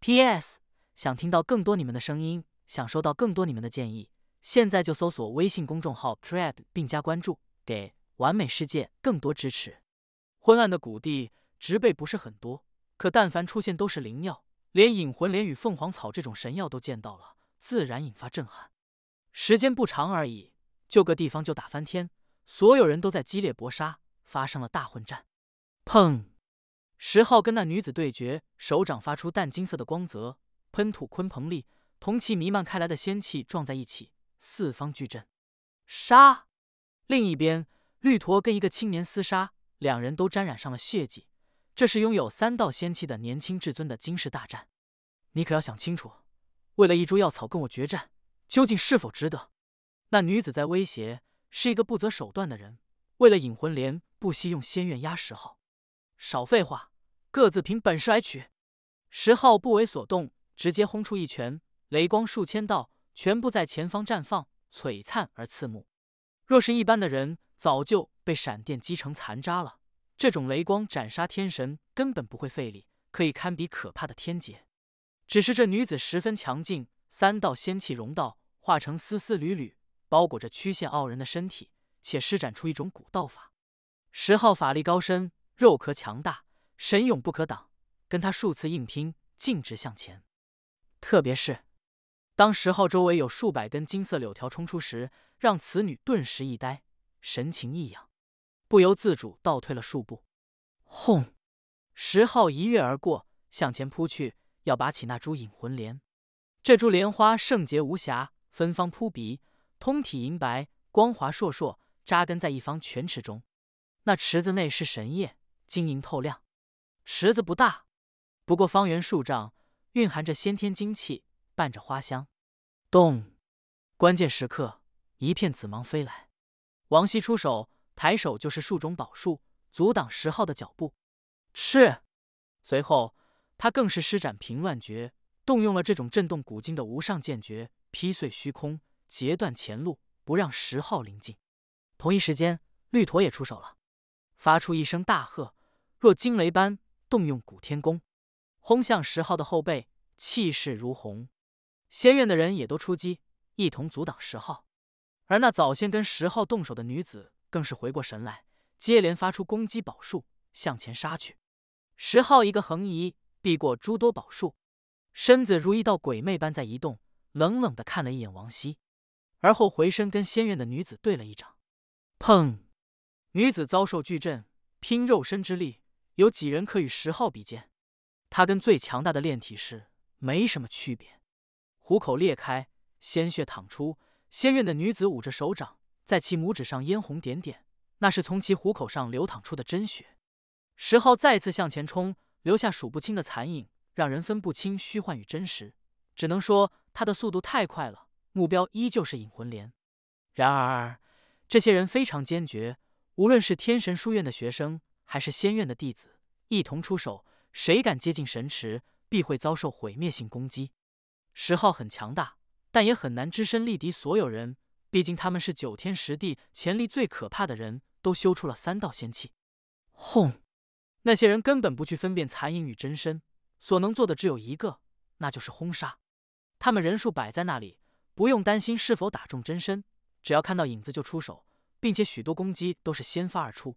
P.S. 想听到更多你们的声音，想收到更多你们的建议，现在就搜索微信公众号 p r e d 并加关注，给完美世界更多支持。昏暗的谷地，植被不是很多，可但凡出现都是灵药，连引魂莲与凤凰草这种神药都见到了，自然引发震撼。时间不长而已，就个地方就打翻天，所有人都在激烈搏杀，发生了大混战。砰！石昊跟那女子对决，手掌发出淡金色的光泽，喷吐鲲鹏力，同其弥漫开来的仙气撞在一起，四方巨震。杀！另一边，绿驼跟一个青年厮杀，两人都沾染上了血迹。这是拥有三道仙气的年轻至尊的惊世大战。你可要想清楚，为了一株药草跟我决战，究竟是否值得？那女子在威胁，是一个不择手段的人，为了引魂莲，不惜用仙院压石昊。少废话！各自凭本事来取。石昊不为所动，直接轰出一拳，雷光数千道，全部在前方绽放，璀璨而刺目。若是一般的人，早就被闪电击成残渣了。这种雷光斩杀天神，根本不会费力，可以堪比可怕的天劫。只是这女子十分强劲，三道仙气融道，化成丝丝缕缕，包裹着曲线傲人的身体，且施展出一种古道法。十号法力高深，肉壳强大。神勇不可挡，跟他数次硬拼，径直向前。特别是当十号周围有数百根金色柳条冲出时，让此女顿时一呆，神情异样，不由自主倒退了数步。轰！十号一跃而过，向前扑去，要拔起那株引魂莲。这株莲花圣洁无瑕，芬芳扑鼻，通体银白，光滑烁烁，扎根在一方泉池中。那池子内是神液，晶莹透亮。池子不大，不过方圆数丈，蕴含着先天精气，伴着花香。咚！关键时刻，一片紫芒飞来，王希出手，抬手就是数种宝术，阻挡石昊的脚步。是。随后，他更是施展平乱诀，动用了这种震动古今的无上剑诀，劈碎虚空，截断前路，不让石昊临近。同一时间，绿驼也出手了，发出一声大喝，若惊雷般。动用古天功，轰向石昊的后背，气势如虹。仙院的人也都出击，一同阻挡石昊。而那早先跟石昊动手的女子更是回过神来，接连发出攻击宝术，向前杀去。石昊一个横移，避过诸多宝术，身子如一道鬼魅般在移动，冷冷的看了一眼王希，而后回身跟仙院的女子对了一掌。砰！女子遭受巨震，拼肉身之力。有几人可与十号比肩？他跟最强大的炼体士没什么区别。虎口裂开，鲜血淌出。仙院的女子捂着手掌，在其拇指上嫣红点点，那是从其虎口上流淌出的真血。十号再次向前冲，留下数不清的残影，让人分不清虚幻与真实。只能说他的速度太快了。目标依旧是引魂莲。然而，这些人非常坚决，无论是天神书院的学生。还是仙院的弟子一同出手，谁敢接近神池，必会遭受毁灭性攻击。石昊很强大，但也很难只身力敌所有人。毕竟他们是九天十地潜力最可怕的，人都修出了三道仙气。轰！那些人根本不去分辨残影与真身，所能做的只有一个，那就是轰杀。他们人数摆在那里，不用担心是否打中真身，只要看到影子就出手，并且许多攻击都是先发而出。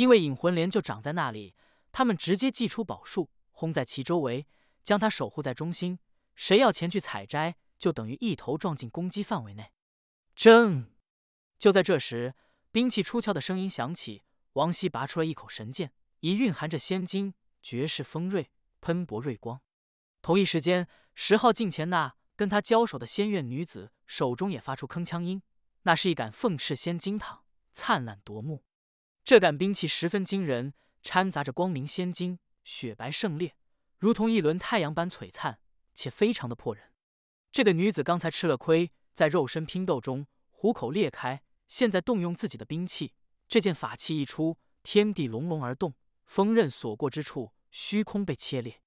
因为引魂莲就长在那里，他们直接祭出宝术，轰在其周围，将它守护在中心。谁要前去采摘，就等于一头撞进攻击范围内。正就在这时，兵器出鞘的声音响起，王熙拔出了一口神剑，已蕴含着仙金，绝世锋锐，喷薄锐光。同一时间，十号镜前那跟他交手的仙院女子手中也发出铿锵音，那是一杆凤翅仙金镗，灿烂夺目。这杆兵器十分惊人，掺杂着光明仙金，雪白圣烈，如同一轮太阳般璀璨，且非常的破人。这个女子刚才吃了亏，在肉身拼斗中虎口裂开，现在动用自己的兵器。这件法器一出，天地隆隆而动，锋刃所过之处，虚空被切裂。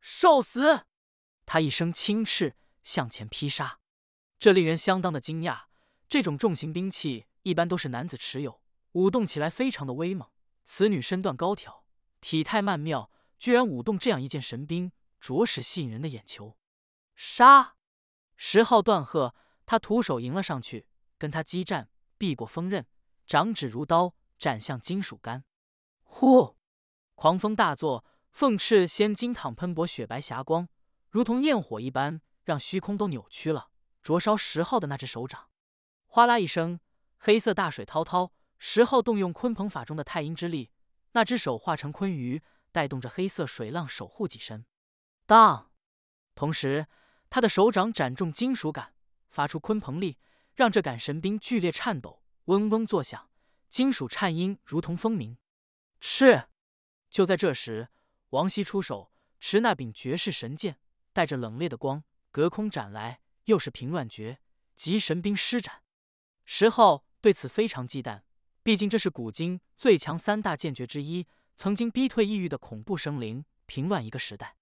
受死！她一声轻斥，向前劈杀。这令人相当的惊讶，这种重型兵器一般都是男子持有。舞动起来非常的威猛，此女身段高挑，体态曼妙，居然舞动这样一件神兵，着实吸引人的眼球。杀！石昊断喝，他徒手迎了上去，跟她激战，避过锋刃，掌指如刀，斩向金属杆。呼！狂风大作，凤翅仙金淌喷薄雪白霞光，如同焰火一般，让虚空都扭曲了，灼烧石昊的那只手掌。哗啦一声，黑色大水滔滔。十号动用鲲鹏法中的太阴之力，那只手化成鲲鱼，带动着黑色水浪守护己身。当，同时他的手掌斩中金属杆，发出鲲鹏力，让这杆神兵剧烈颤抖，嗡嗡作响，金属颤音如同风鸣。是，就在这时，王希出手，持那柄绝世神剑，带着冷冽的光，隔空斩来，又是平乱绝及神兵施展。石昊对此非常忌惮。毕竟这是古今最强三大剑诀之一，曾经逼退异域的恐怖生灵，平乱一个时代。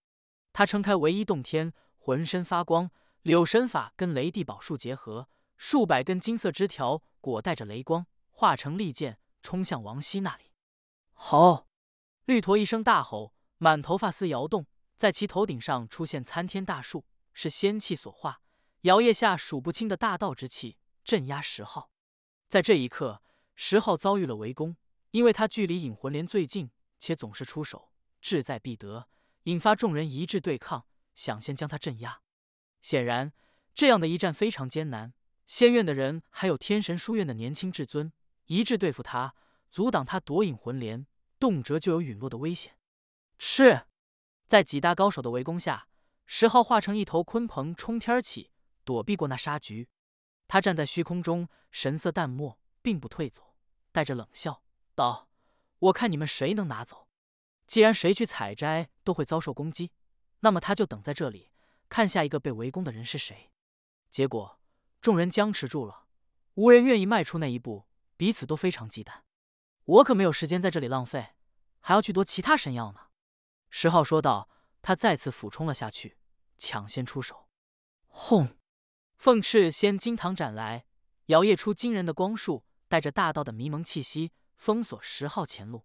他撑开唯一洞天，浑身发光，柳神法跟雷地宝术结合，数百根金色枝条裹带着雷光，化成利剑冲向王希那里。好！绿驼一声大吼，满头发丝摇动，在其头顶上出现参天大树，是仙气所化，摇曳下数不清的大道之气，镇压十号。在这一刻。十号遭遇了围攻，因为他距离引魂莲最近，且总是出手，志在必得，引发众人一致对抗，想先将他镇压。显然，这样的一战非常艰难。仙院的人还有天神书院的年轻至尊一致对付他，阻挡他夺引魂莲，动辄就有陨落的危险。是，在几大高手的围攻下，石昊化成一头鲲鹏冲天起，躲避过那杀局。他站在虚空中，神色淡漠，并不退走。带着冷笑道：“我看你们谁能拿走。既然谁去采摘都会遭受攻击，那么他就等在这里，看下一个被围攻的人是谁。”结果众人僵持住了，无人愿意迈出那一步，彼此都非常忌惮。我可没有时间在这里浪费，还要去夺其他神药呢。”石浩说道，他再次俯冲了下去，抢先出手。轰！凤翅先金堂斩来，摇曳出惊人的光束。带着大道的迷蒙气息，封锁十号前路。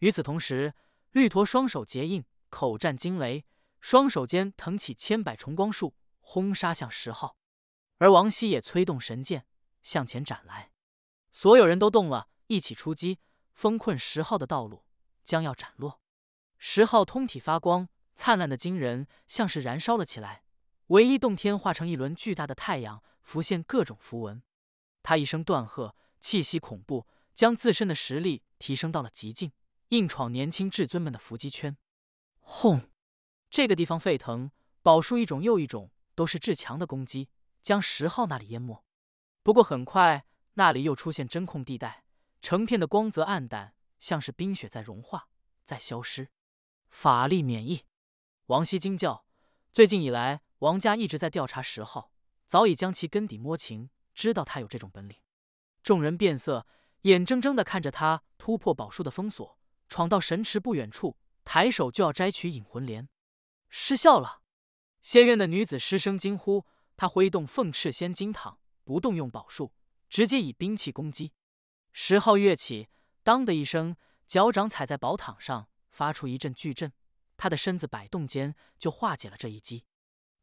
与此同时，绿驼双手结印，口战惊雷，双手间腾起千百重光束，轰杀向十号。而王希也催动神剑向前斩来。所有人都动了，一起出击，封困十号的道路将要斩落。十号通体发光，灿烂的惊人，像是燃烧了起来。唯一洞天化成一轮巨大的太阳，浮现各种符文。他一声断喝。气息恐怖，将自身的实力提升到了极境，硬闯年轻至尊们的伏击圈。轰！这个地方沸腾，宝术一种又一种，都是至强的攻击，将十号那里淹没。不过很快，那里又出现真空地带，成片的光泽暗淡，像是冰雪在融化，在消失。法力免疫！王希惊叫。最近以来，王家一直在调查十号，早已将其根底摸清，知道他有这种本领。众人变色，眼睁睁地看着他突破宝术的封锁，闯到神池不远处，抬手就要摘取引魂莲，失效了。仙院的女子失声惊呼，她挥动凤翅仙金躺，不动用宝术，直接以兵器攻击。十号跃起，当的一声，脚掌踩在宝躺上，发出一阵巨震。他的身子摆动间就化解了这一击。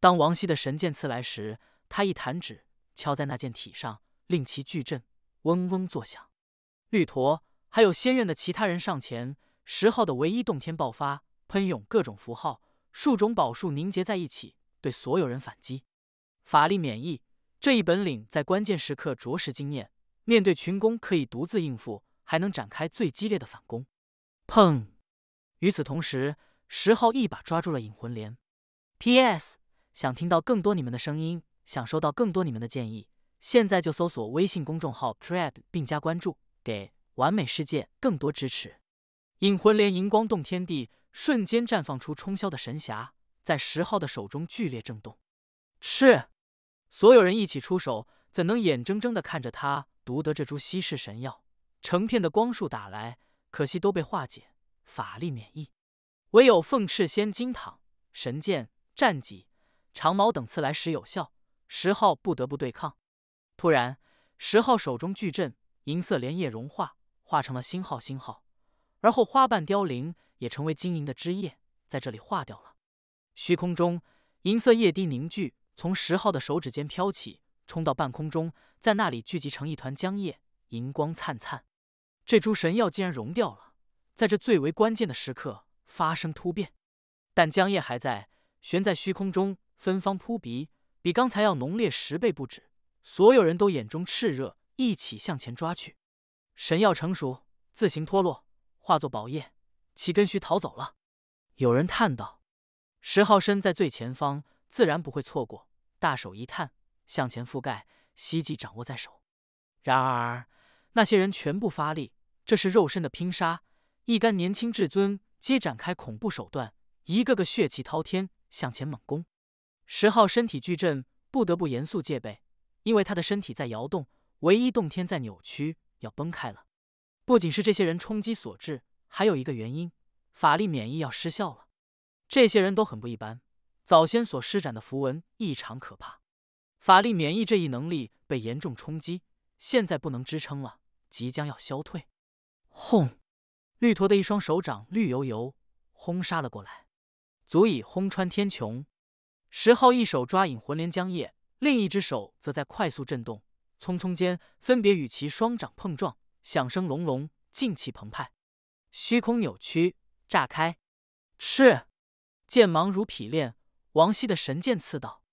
当王希的神剑刺来时，他一弹指，敲在那剑体上，令其巨震。嗡嗡作响，绿驼还有仙院的其他人上前。十号的唯一洞天爆发，喷涌各种符号，数种宝术凝结在一起，对所有人反击。法力免疫这一本领在关键时刻着实惊艳，面对群攻可以独自应付，还能展开最激烈的反攻。砰！与此同时，十号一把抓住了引魂莲。P.S. 想听到更多你们的声音，想收到更多你们的建议。现在就搜索微信公众号 t r e d 并加关注，给完美世界更多支持。影魂莲荧光动天地，瞬间绽放出冲霄的神霞，在石昊的手中剧烈震动。是，所有人一起出手，怎能眼睁睁的看着他独得这株稀世神药？成片的光束打来，可惜都被化解，法力免疫。唯有凤翅仙金躺、神剑、战戟、长矛等刺来时有效。石昊不得不对抗。突然，十号手中巨阵银色莲叶融化，化成了星号星号，而后花瓣凋零，也成为晶莹的枝叶，在这里化掉了。虚空中，银色液滴凝聚，从十号的手指间飘起，冲到半空中，在那里聚集成一团浆液，银光灿灿。这株神药竟然融掉了，在这最为关键的时刻发生突变，但浆液还在悬在虚空中，芬芳扑鼻，比刚才要浓烈十倍不止。所有人都眼中炽热，一起向前抓去。神药成熟，自行脱落，化作宝液，其根须逃走了。有人叹道：“十号身在最前方，自然不会错过。大手一探，向前覆盖，希冀掌握在手。”然而那些人全部发力，这是肉身的拼杀。一干年轻至尊皆展开恐怖手段，一个个血气滔天，向前猛攻。十号身体巨震，不得不严肃戒备。因为他的身体在摇动，唯一洞天在扭曲，要崩开了。不仅是这些人冲击所致，还有一个原因，法力免疫要失效了。这些人都很不一般，早先所施展的符文异常可怕，法力免疫这一能力被严重冲击，现在不能支撑了，即将要消退。轰！绿驼的一双手掌绿油油，轰杀了过来，足以轰穿天穹。石昊一手抓引魂莲浆液。另一只手则在快速震动，匆匆间分别与其双掌碰撞，响声隆隆，劲气澎湃，虚空扭曲炸开，赤剑芒如匹练。王希的神剑刺到，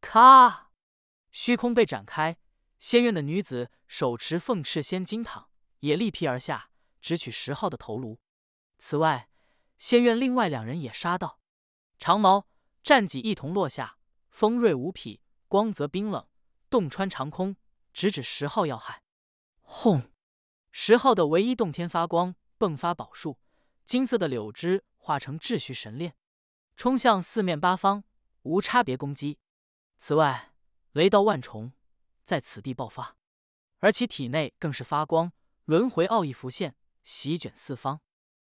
咔，虚空被展开。仙院的女子手持凤翅仙金躺，也力劈而下，直取石号的头颅。此外，仙院另外两人也杀到，长矛、战戟一同落下，锋锐无匹。光泽冰冷，洞穿长空，直指十号要害。轰！十号的唯一洞天发光迸发宝术，金色的柳枝化成秩序神链，冲向四面八方，无差别攻击。此外，雷道万重在此地爆发，而其体内更是发光，轮回奥义浮现，席卷四方。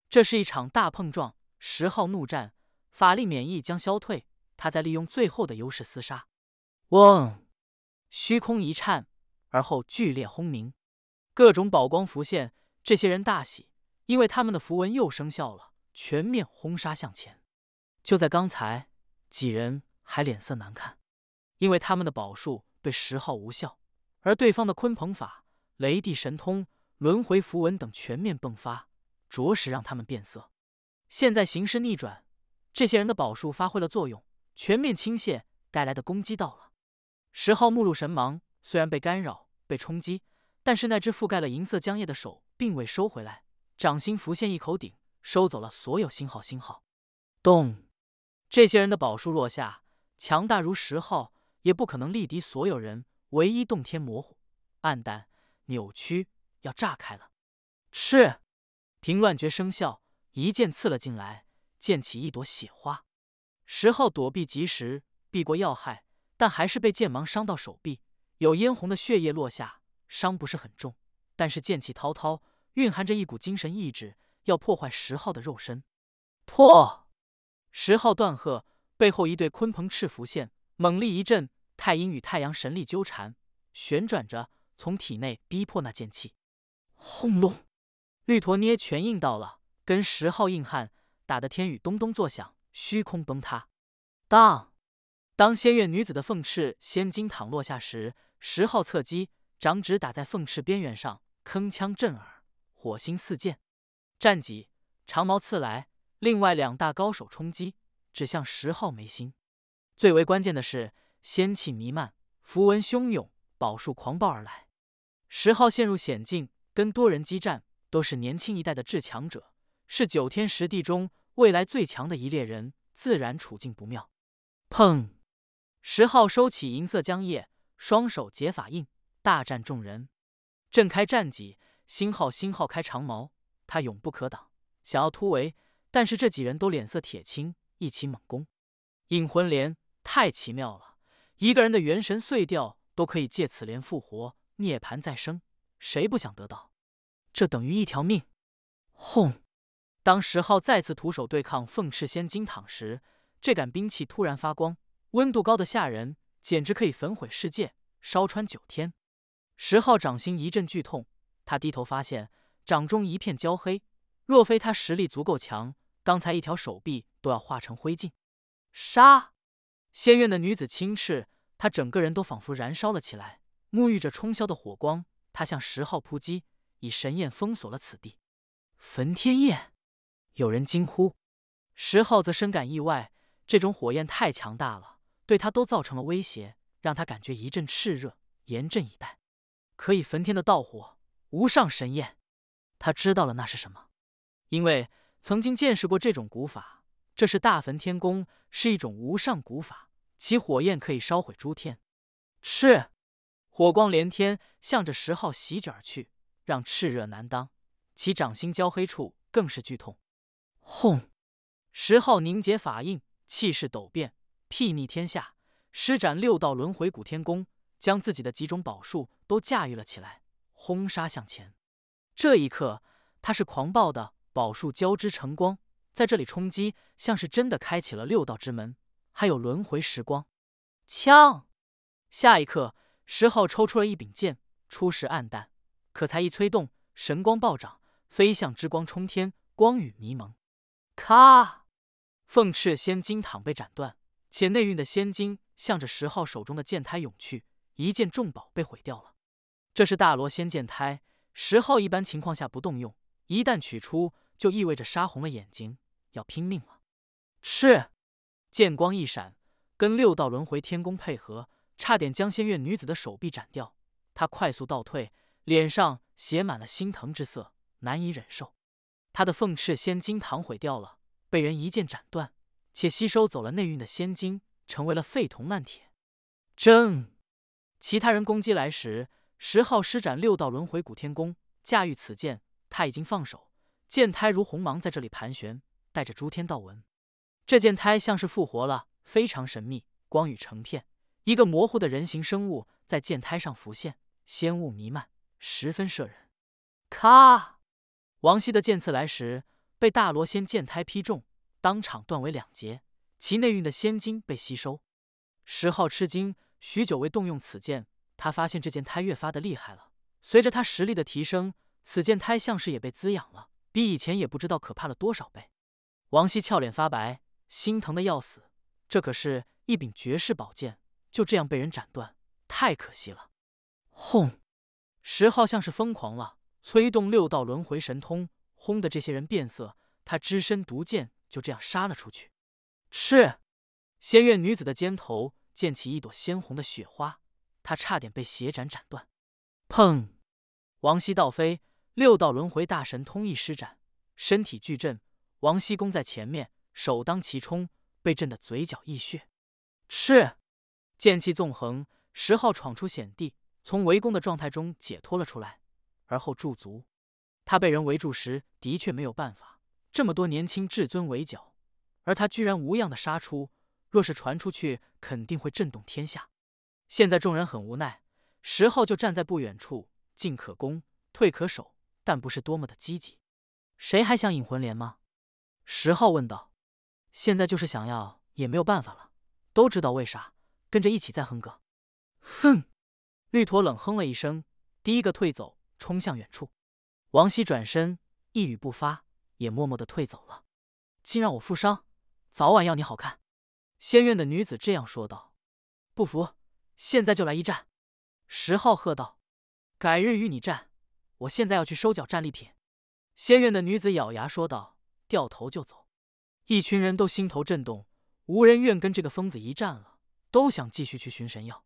这是一场大碰撞，十号怒战，法力免疫将消退，他在利用最后的优势厮杀。嗡！虚空一颤，而后剧烈轰鸣，各种宝光浮现。这些人大喜，因为他们的符文又生效了，全面轰杀向前。就在刚才，几人还脸色难看，因为他们的宝术对十号无效，而对方的鲲鹏法、雷帝神通、轮回符文等全面迸发，着实让他们变色。现在形势逆转，这些人的宝术发挥了作用，全面倾泻带来的攻击到了。十号目露神芒，虽然被干扰、被冲击，但是那只覆盖了银色浆液的手并未收回来，掌心浮现一口鼎，收走了所有星号。星号，咚！这些人的宝术落下，强大如十号，也不可能力敌所有人。唯一洞天模糊、暗淡、扭曲，要炸开了。赤！凭乱绝生效，一剑刺了进来，溅起一朵血花。十号躲避及时，避过要害。但还是被剑芒伤到手臂，有嫣红的血液落下，伤不是很重，但是剑气滔滔，蕴含着一股精神意志，要破坏石昊的肉身。破！石昊断喝，背后一对鲲鹏翅浮现，猛力一震，太阴与太阳神力纠缠，旋转着从体内逼迫那剑气。轰隆！绿陀捏全硬到了，跟石昊硬汉打得天宇咚咚作响，虚空崩塌。当！当仙月女子的凤翅仙金躺落下时，十号侧击，掌指打在凤翅边缘上，铿锵震耳，火星四溅。战戟长矛刺来，另外两大高手冲击，指向十号眉心。最为关键的是，仙气弥漫，符文汹涌，宝术狂暴而来。十号陷入险境，跟多人激战，都是年轻一代的至强者，是九天十地中未来最强的一列人，自然处境不妙。砰！十号收起银色浆液，双手结法印，大战众人。震开战戟，星号星号开长矛，他永不可挡。想要突围，但是这几人都脸色铁青，一起猛攻。引魂莲太奇妙了，一个人的元神碎掉都可以借此莲复活、涅槃再生，谁不想得到？这等于一条命。轰！当十号再次徒手对抗凤翅仙金躺时，这杆兵器突然发光。温度高的吓人，简直可以焚毁世界，烧穿九天。十号掌心一阵剧痛，他低头发现掌中一片焦黑。若非他实力足够强，刚才一条手臂都要化成灰烬。杀！仙院的女子轻叱，她整个人都仿佛燃烧了起来，沐浴着冲霄的火光。她向十号扑击，以神焰封锁了此地。焚天焰！有人惊呼。十号则深感意外，这种火焰太强大了。对他都造成了威胁，让他感觉一阵炽热，严阵以待，可以焚天的道火，无上神焰。他知道了那是什么，因为曾经见识过这种古法，这是大焚天功，是一种无上古法，其火焰可以烧毁诸天。炽，火光连天，向着十号席卷而去，让炽热难当，其掌心焦黑处更是剧痛。轰！十号凝结法印，气势陡变。睥睨天下，施展六道轮回古天功，将自己的几种宝术都驾驭了起来，轰杀向前。这一刻，他是狂暴的，宝术交织成光，在这里冲击，像是真的开启了六道之门，还有轮回时光。枪！下一刻，石昊抽出了一柄剑，初时暗淡，可才一催动，神光暴涨，飞向之光冲天，光雨迷蒙。咔！凤翅仙金躺被斩断。且内蕴的仙金向着十号手中的剑胎涌去，一件重宝被毁掉了。这是大罗仙剑胎，十号一般情况下不动用，一旦取出，就意味着杀红了眼睛，要拼命了。是，剑光一闪，跟六道轮回天宫配合，差点将仙月女子的手臂斩掉。他快速倒退，脸上写满了心疼之色，难以忍受。他的凤翅仙金堂毁掉了，被人一剑斩断。且吸收走了内蕴的仙金，成为了废铜烂铁。正其他人攻击来时，十号施展六道轮回古天功，驾驭此剑，他已经放手，剑胎如鸿芒在这里盘旋，带着诸天道纹。这剑胎像是复活了，非常神秘，光雨成片。一个模糊的人形生物在剑胎上浮现，仙雾弥漫，十分摄人。咔！王羲的剑刺来时，被大罗仙剑胎劈中。当场断为两截，其内蕴的仙金被吸收。石昊吃惊，许久未动用此剑，他发现这剑胎越发的厉害了。随着他实力的提升，此剑胎像是也被滋养了，比以前也不知道可怕了多少倍。王希俏脸发白，心疼的要死，这可是一柄绝世宝剑，就这样被人斩断，太可惜了。轰！石昊像是疯狂了，催动六道轮回神通，轰的这些人变色。他只身独剑。就这样杀了出去。是仙院女子的肩头溅起一朵鲜红的血花，她差点被血斩斩断。砰！王熙倒飞，六道轮回大神通一施展，身体巨震。王熙攻在前面，首当其冲，被震得嘴角溢血。是剑气纵横，十号闯出险地，从围攻的状态中解脱了出来，而后驻足。他被人围住时，的确没有办法。这么多年轻至尊围剿，而他居然无恙的杀出，若是传出去，肯定会震动天下。现在众人很无奈，石昊就站在不远处，进可攻，退可守，但不是多么的积极。谁还想引魂莲吗？石昊问道。现在就是想要也没有办法了，都知道为啥，跟着一起再哼歌。哼！绿驼冷哼了一声，第一个退走，冲向远处。王希转身，一语不发。也默默的退走了，竟让我负伤，早晚要你好看！仙院的女子这样说道。不服，现在就来一战！石浩喝道。改日与你战，我现在要去收缴战利品。仙院的女子咬牙说道，掉头就走。一群人都心头震动，无人愿跟这个疯子一战了，都想继续去寻神药，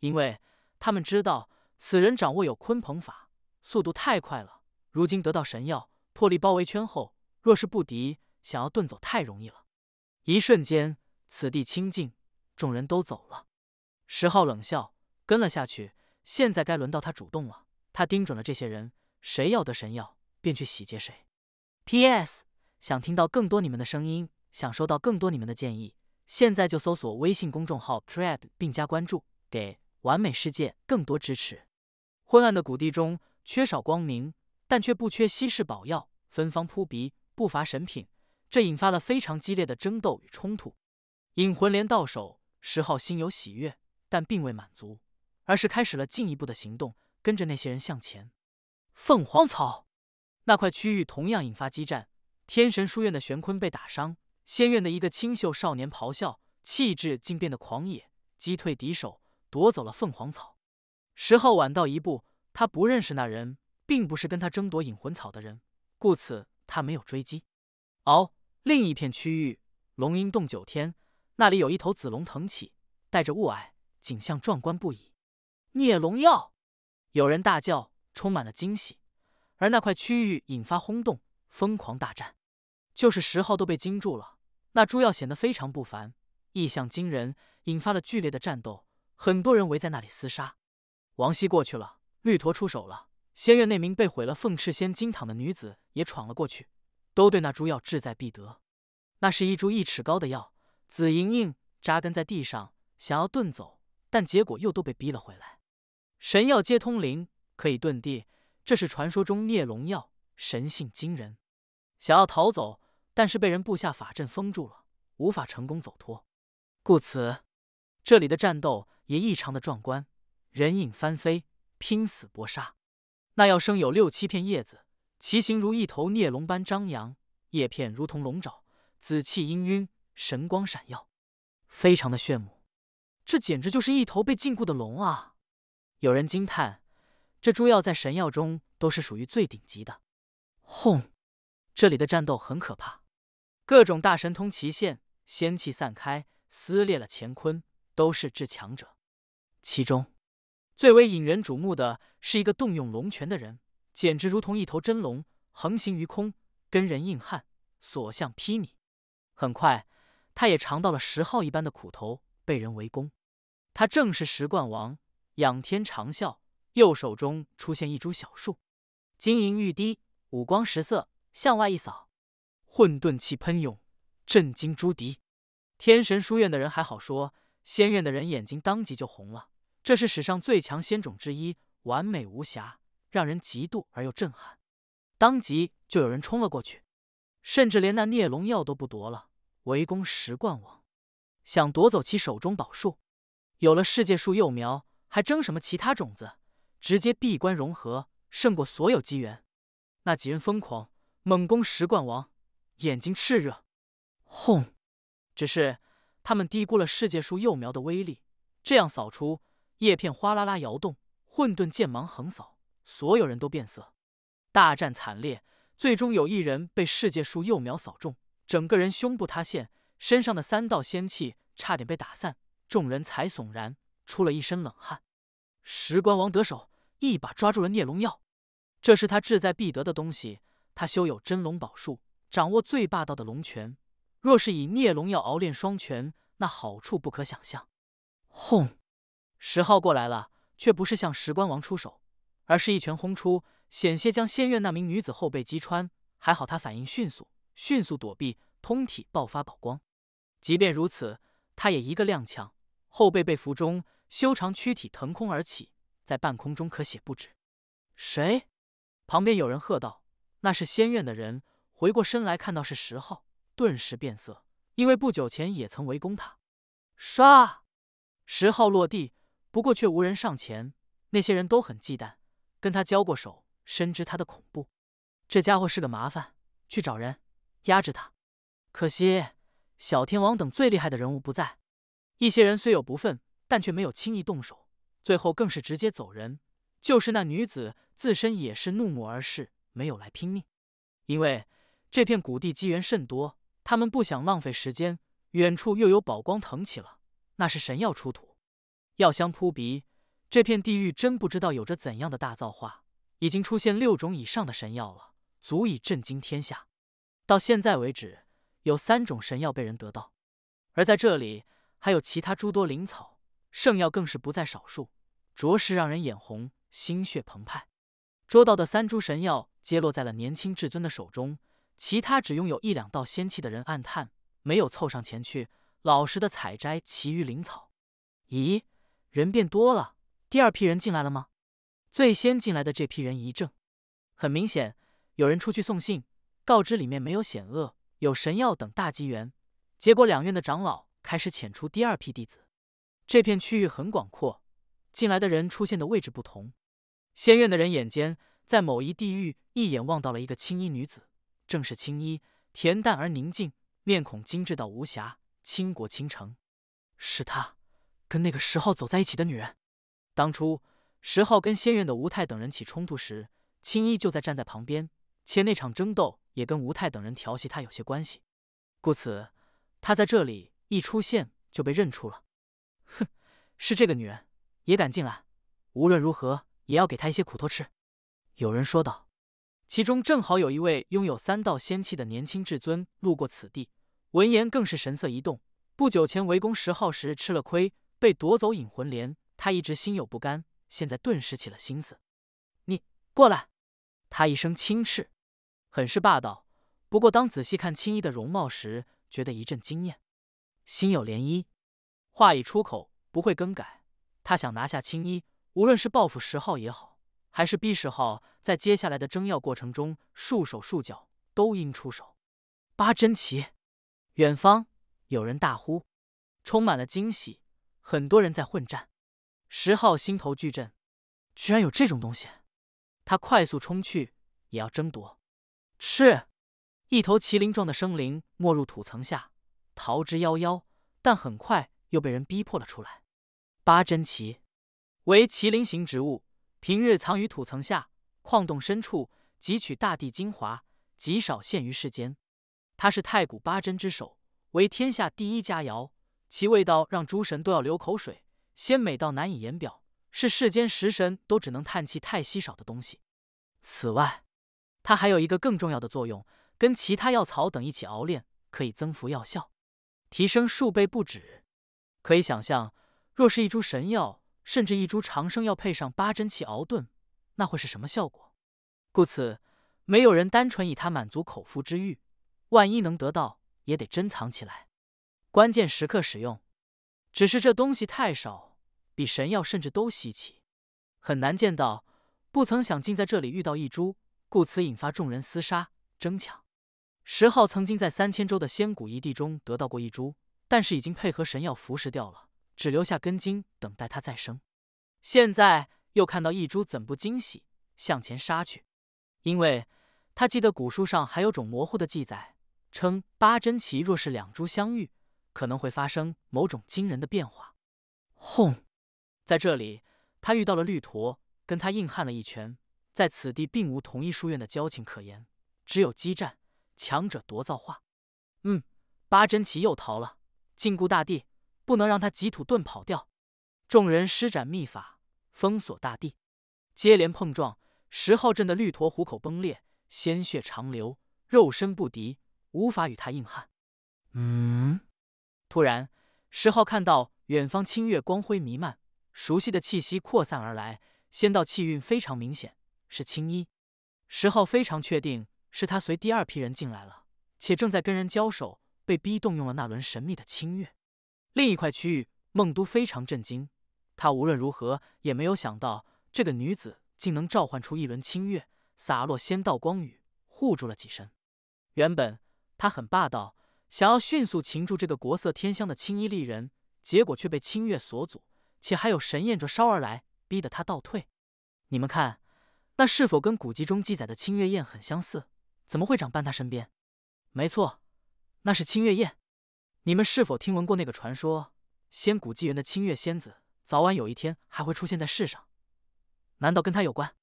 因为他们知道此人掌握有鲲鹏法，速度太快了，如今得到神药。脱离包围圈后，若是不敌，想要遁走太容易了。一瞬间，此地清静，众人都走了。石浩冷笑，跟了下去。现在该轮到他主动了。他盯准了这些人，谁要得神药，便去洗劫谁。P.S. 想听到更多你们的声音，想收到更多你们的建议，现在就搜索微信公众号 c r e d 并加关注，给完美世界更多支持。昏暗的谷地中，缺少光明，但却不缺稀世宝药。芬芳扑鼻，不乏神品，这引发了非常激烈的争斗与冲突。引魂莲到手，石昊心有喜悦，但并未满足，而是开始了进一步的行动，跟着那些人向前。凤凰草，那块区域同样引发激战，天神书院的玄坤被打伤，仙院的一个清秀少年咆哮，气质竟变得狂野，击退敌手，夺走了凤凰草。石昊晚到一步，他不认识那人，并不是跟他争夺引魂草的人。故此，他没有追击。哦，另一片区域，龙吟洞九天，那里有一头紫龙腾起，带着雾霭，景象壮观不已。孽龙药，有人大叫，充满了惊喜。而那块区域引发轰动，疯狂大战，就是石昊都被惊住了。那猪药显得非常不凡，异象惊人，引发了剧烈的战斗，很多人围在那里厮杀。王希过去了，绿驼出手了。仙院那名被毁了凤翅仙金躺的女子也闯了过去，都对那株药志在必得。那是一株一尺高的药，紫莹莹扎根在地上，想要遁走，但结果又都被逼了回来。神药皆通灵，可以遁地，这是传说中孽龙药，神性惊人。想要逃走，但是被人布下法阵封住了，无法成功走脱。故此，这里的战斗也异常的壮观，人影翻飞，拼死搏杀。那药生有六七片叶子，其形如一头孽龙般张扬，叶片如同龙爪，紫气氤氲，神光闪耀，非常的炫目。这简直就是一头被禁锢的龙啊！有人惊叹，这诸药在神药中都是属于最顶级的。轰！这里的战斗很可怕，各种大神通齐现，仙气散开，撕裂了乾坤，都是至强者。其中。最为引人瞩目的是一个动用龙拳的人，简直如同一头真龙横行于空，跟人硬汉，所向披靡。很快，他也尝到了十号一般的苦头，被人围攻。他正是石冠王，仰天长啸，右手中出现一株小树，晶莹欲滴，五光十色，向外一扫，混沌气喷涌，震惊诸敌。天神书院的人还好说，仙院的人眼睛当即就红了。这是史上最强仙种之一，完美无瑕，让人嫉妒而又震撼。当即就有人冲了过去，甚至连那孽龙药都不夺了，围攻石冠王，想夺走其手中宝树。有了世界树幼苗，还争什么其他种子？直接闭关融合，胜过所有机缘。那几人疯狂猛攻石冠王，眼睛炽热，轰！只是他们低估了世界树幼苗的威力，这样扫出。叶片哗啦啦摇动，混沌剑芒横扫，所有人都变色。大战惨烈，最终有一人被世界树幼苗扫中，整个人胸部塌陷，身上的三道仙气差点被打散，众人才悚然出了一身冷汗。石棺王得手，一把抓住了孽龙药，这是他志在必得的东西。他修有真龙宝术，掌握最霸道的龙拳，若是以孽龙药熬练双拳，那好处不可想象。轰！十号过来了，却不是向石棺王出手，而是一拳轰出，险些将仙院那名女子后背击穿。还好他反应迅速，迅速躲避，通体爆发宝光。即便如此，他也一个踉跄，后背被负中，修长躯体腾空而起，在半空中咳血不止。谁？旁边有人喝道：“那是仙院的人。”回过身来看到是十号，顿时变色，因为不久前也曾围攻他。杀！十号落地。不过却无人上前，那些人都很忌惮，跟他交过手，深知他的恐怖。这家伙是个麻烦，去找人压制他。可惜小天王等最厉害的人物不在，一些人虽有不忿，但却没有轻易动手，最后更是直接走人。就是那女子自身也是怒目而视，没有来拼命，因为这片谷地机缘甚多，他们不想浪费时间。远处又有宝光腾起了，那是神要出土。药香扑鼻，这片地域真不知道有着怎样的大造化，已经出现六种以上的神药了，足以震惊天下。到现在为止，有三种神药被人得到，而在这里还有其他诸多灵草，圣药更是不在少数，着实让人眼红，心血澎湃。捉到的三株神药皆落在了年轻至尊的手中，其他只拥有一两道仙气的人暗叹，没有凑上前去，老实的采摘其余灵草。咦？人变多了，第二批人进来了吗？最先进来的这批人一怔，很明显有人出去送信，告知里面没有险恶，有神药等大机缘。结果两院的长老开始遣出第二批弟子。这片区域很广阔，进来的人出现的位置不同。仙院的人眼尖，在某一地域一眼望到了一个青衣女子，正是青衣，恬淡而宁静，面孔精致到无暇，倾国倾城，是她。跟那个十号走在一起的女人，当初十号跟仙院的吴泰等人起冲突时，青衣就在站在旁边，且那场争斗也跟吴泰等人调戏她有些关系，故此他在这里一出现就被认出了。哼，是这个女人也敢进来，无论如何也要给她一些苦头吃。有人说道，其中正好有一位拥有三道仙气的年轻至尊路过此地，闻言更是神色一动。不久前围攻十号时吃了亏。被夺走引魂莲，他一直心有不甘，现在顿时起了心思。你过来！他一声轻斥，很是霸道。不过当仔细看青衣的容貌时，觉得一阵惊艳。心有涟漪。话已出口，不会更改。他想拿下青衣，无论是报复石昊也好，还是逼石昊在接下来的争药过程中束手束脚，都应出手。八珍奇，远方有人大呼，充满了惊喜。很多人在混战，十号心头巨震，居然有这种东西！他快速冲去，也要争夺。是，一头麒麟状的生灵没入土层下，逃之夭夭，但很快又被人逼迫了出来。八珍奇为麒麟形植物，平日藏于土层下、矿洞深处，汲取大地精华，极少现于世间。它是太古八珍之首，为天下第一佳肴。其味道让诸神都要流口水，鲜美到难以言表，是世间食神都只能叹气太稀少的东西。此外，它还有一个更重要的作用，跟其他药草等一起熬炼，可以增幅药效，提升数倍不止。可以想象，若是一株神药，甚至一株长生药配上八珍气熬炖，那会是什么效果？故此，没有人单纯以它满足口腹之欲，万一能得到，也得珍藏起来。关键时刻使用，只是这东西太少，比神药甚至都稀奇，很难见到。不曾想竟在这里遇到一株，故此引发众人厮杀争抢。石昊曾经在三千州的仙谷一地中得到过一株，但是已经配合神药腐蚀掉了，只留下根茎等待它再生。现在又看到一株，怎不惊喜？向前杀去，因为他记得古书上还有种模糊的记载，称八珍奇若是两株相遇。可能会发生某种惊人的变化。轰！在这里，他遇到了绿驼，跟他硬汉了一拳。在此地，并无同一书院的交情可言，只有激战，强者夺造化。嗯，八珍奇又逃了，禁锢大地，不能让他急土遁跑掉。众人施展秘法，封锁大地。接连碰撞，十号阵的绿驼虎口崩裂，鲜血长流，肉身不敌，无法与他硬汉。嗯。突然，石浩看到远方清月光辉弥漫，熟悉的气息扩散而来，仙道气韵非常明显，是青衣。石浩非常确定，是他随第二批人进来了，且正在跟人交手，被逼动用了那轮神秘的清月。另一块区域，孟都非常震惊，他无论如何也没有想到，这个女子竟能召唤出一轮清月，洒落仙道光雨，护住了己身。原本他很霸道。想要迅速擒住这个国色天香的青衣丽人，结果却被清月所阻，且还有神焰灼烧而来，逼得他倒退。你们看，那是否跟古籍中记载的清月焰很相似？怎么会长伴他身边？没错，那是清月焰。你们是否听闻过那个传说？仙古纪元的清月仙子，早晚有一天还会出现在世上。难道跟他有关？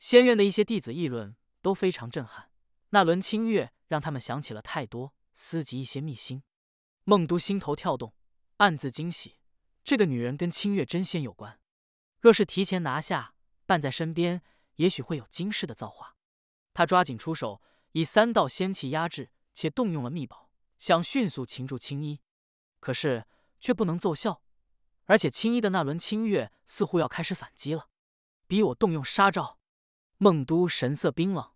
仙院的一些弟子议论都非常震撼。那轮清月让他们想起了太多。思及一些秘辛，孟都心头跳动，暗自惊喜。这个女人跟清月真仙有关，若是提前拿下，伴在身边，也许会有惊世的造化。他抓紧出手，以三道仙气压制，且动用了秘宝，想迅速擒住青衣。可是却不能奏效，而且青衣的那轮清月似乎要开始反击了，逼我动用杀招。孟都神色冰冷。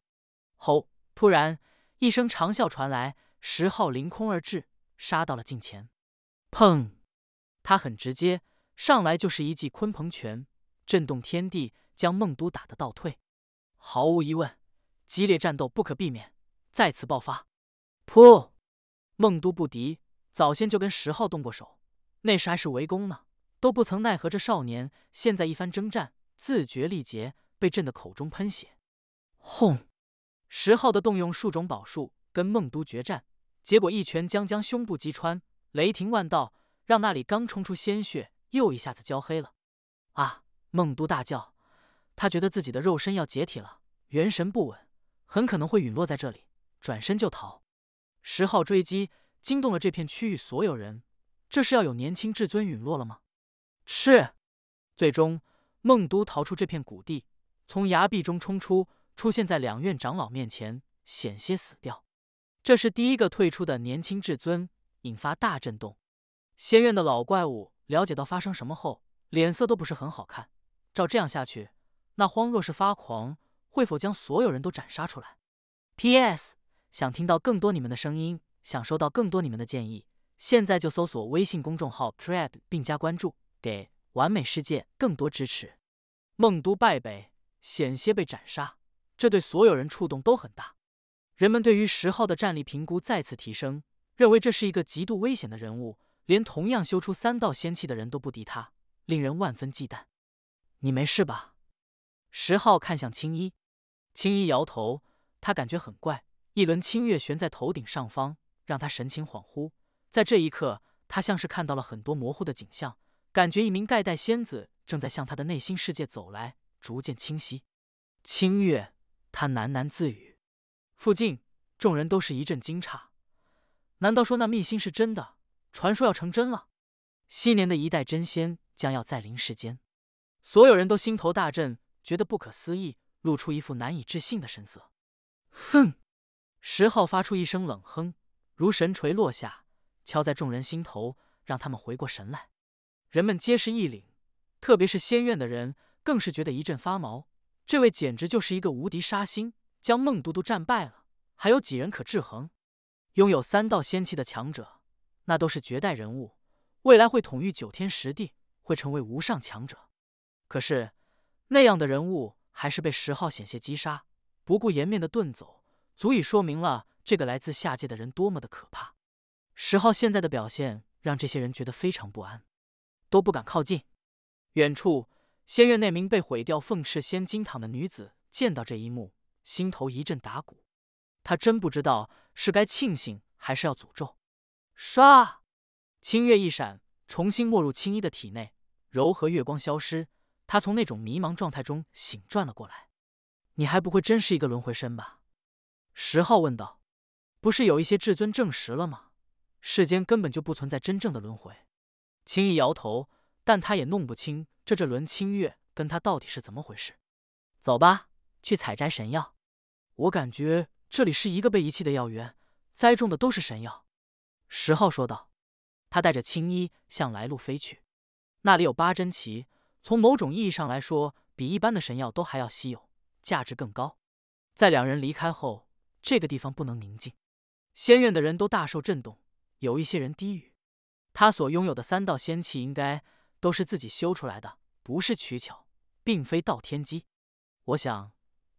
吼！突然一声长啸传来。十号凌空而至，杀到了近前。砰！他很直接，上来就是一记鲲鹏拳，震动天地，将孟都打得倒退。毫无疑问，激烈战斗不可避免，再次爆发。噗！孟都不敌，早先就跟十号动过手，那时还是围攻呢，都不曾奈何这少年。现在一番征战，自觉力竭，被震得口中喷血。轰！十号的动用数种宝术。跟孟都决战，结果一拳将将胸部击穿，雷霆万道，让那里刚冲出鲜血，又一下子焦黑了。啊！孟都大叫，他觉得自己的肉身要解体了，元神不稳，很可能会陨落在这里。转身就逃，十号追击，惊动了这片区域所有人。这是要有年轻至尊陨落了吗？是。最终，孟都逃出这片谷地，从崖壁中冲出，出现在两院长老面前，险些死掉。这是第一个退出的年轻至尊，引发大震动。仙院的老怪物了解到发生什么后，脸色都不是很好看。照这样下去，那荒若是发狂，会否将所有人都斩杀出来？P.S. 想听到更多你们的声音，想收到更多你们的建议，现在就搜索微信公众号 “red” 并加关注，给完美世界更多支持。梦都败北，险些被斩杀，这对所有人触动都很大。人们对于十号的战力评估再次提升，认为这是一个极度危险的人物，连同样修出三道仙气的人都不敌他，令人万分忌惮。你没事吧？十号看向青衣，青衣摇头，他感觉很怪，一轮清月悬在头顶上方，让他神情恍惚。在这一刻，他像是看到了很多模糊的景象，感觉一名盖代仙子正在向他的内心世界走来，逐渐清晰。清月，他喃喃自语。附近众人都是一阵惊诧，难道说那秘心是真的？传说要成真了，昔年的一代真仙将要再临世间，所有人都心头大震，觉得不可思议，露出一副难以置信的神色。哼！石浩发出一声冷哼，如神锤落下，敲在众人心头，让他们回过神来。人们皆是一凛，特别是仙院的人，更是觉得一阵发毛。这位简直就是一个无敌杀星。将孟都都战败了，还有几人可制衡？拥有三道仙气的强者，那都是绝代人物，未来会统御九天十地，会成为无上强者。可是那样的人物，还是被十号险些击杀，不顾颜面的遁走，足以说明了这个来自下界的人多么的可怕。十号现在的表现，让这些人觉得非常不安，都不敢靠近。远处仙院那名被毁掉凤翅仙金堂的女子，见到这一幕。心头一阵打鼓，他真不知道是该庆幸还是要诅咒。唰，清月一闪，重新没入青衣的体内，柔和月光消失，他从那种迷茫状态中醒转了过来。你还不会真是一个轮回身吧？石号问道。不是有一些至尊证实了吗？世间根本就不存在真正的轮回。青衣摇头，但他也弄不清这这轮清月跟他到底是怎么回事。走吧，去采摘神药。我感觉这里是一个被遗弃的药园，栽种的都是神药。”石浩说道。他带着青衣向来路飞去。那里有八珍奇，从某种意义上来说，比一般的神药都还要稀有，价值更高。在两人离开后，这个地方不能宁静。仙院的人都大受震动，有一些人低语：“他所拥有的三道仙气，应该都是自己修出来的，不是取巧，并非盗天机。我想，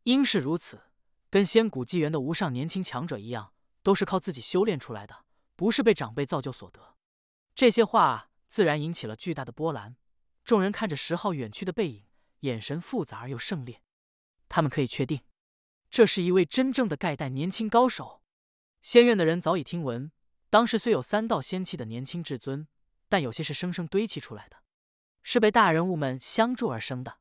应是如此。”跟仙古纪元的无上年轻强者一样，都是靠自己修炼出来的，不是被长辈造就所得。这些话自然引起了巨大的波澜。众人看着石昊远去的背影，眼神复杂而又胜烈。他们可以确定，这是一位真正的盖代年轻高手。仙院的人早已听闻，当时虽有三道仙气的年轻至尊，但有些是生生堆砌出来的，是被大人物们相助而生的，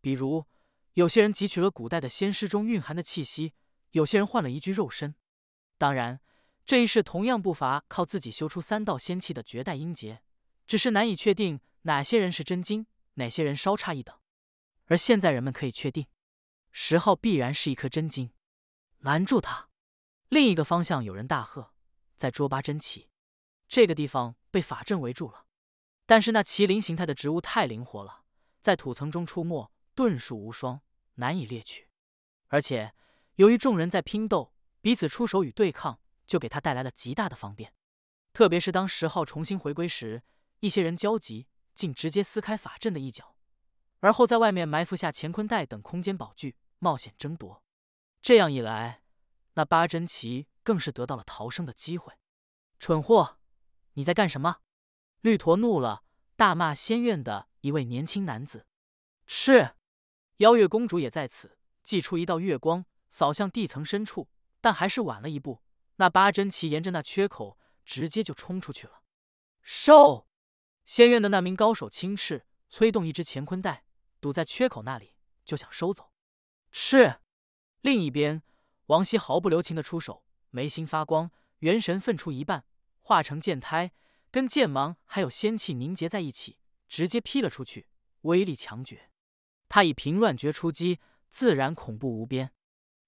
比如。有些人汲取了古代的仙师中蕴含的气息，有些人换了一具肉身。当然，这一世同样不乏靠自己修出三道仙气的绝代英杰，只是难以确定哪些人是真经，哪些人稍差一等。而现在人们可以确定，石昊必然是一颗真经。拦住他！另一个方向有人大喝：“在桌八真奇，这个地方被法阵围住了。”但是那麒麟形态的植物太灵活了，在土层中出没。遁术无双，难以猎取。而且，由于众人在拼斗，彼此出手与对抗，就给他带来了极大的方便。特别是当十号重新回归时，一些人焦急，竟直接撕开法阵的一角，而后在外面埋伏下乾坤袋等空间宝具，冒险争夺。这样一来，那八珍奇更是得到了逃生的机会。蠢货，你在干什么？绿驼怒了，大骂仙院的一位年轻男子。是。邀月公主也在此，祭出一道月光扫向地层深处，但还是晚了一步。那八珍旗沿着那缺口直接就冲出去了。收！仙院的那名高手轻斥，催动一只乾坤袋堵在缺口那里，就想收走。是。另一边，王希毫不留情的出手，眉心发光，元神分出一半化成剑胎，跟剑芒还有仙气凝结在一起，直接劈了出去，威力强绝。他以平乱绝出击，自然恐怖无边。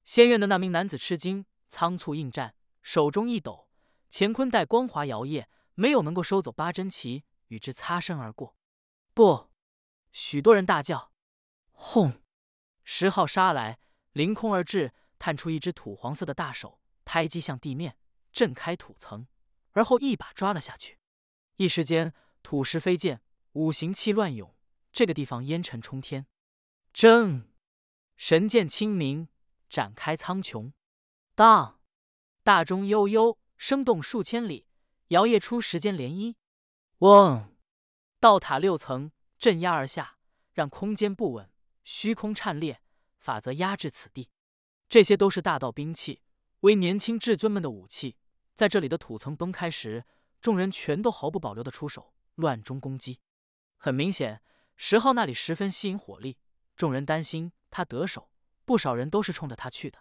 仙院的那名男子吃惊，仓促应战，手中一抖，乾坤带光华摇曳，没有能够收走八珍旗，与之擦身而过。不，许多人大叫。轰！十号杀来，凌空而至，探出一只土黄色的大手，拍击向地面，震开土层，而后一把抓了下去。一时间，土石飞溅，五行气乱涌，这个地方烟尘冲天。震，神剑清明展开苍穹；当，大钟悠悠声动数千里，摇曳出时间涟漪。嗡，道塔六层镇压而下，让空间不稳，虚空颤裂，法则压制此地。这些都是大道兵器，为年轻至尊们的武器。在这里的土层崩开时，众人全都毫不保留的出手，乱中攻击。很明显，十号那里十分吸引火力。众人担心他得手，不少人都是冲着他去的。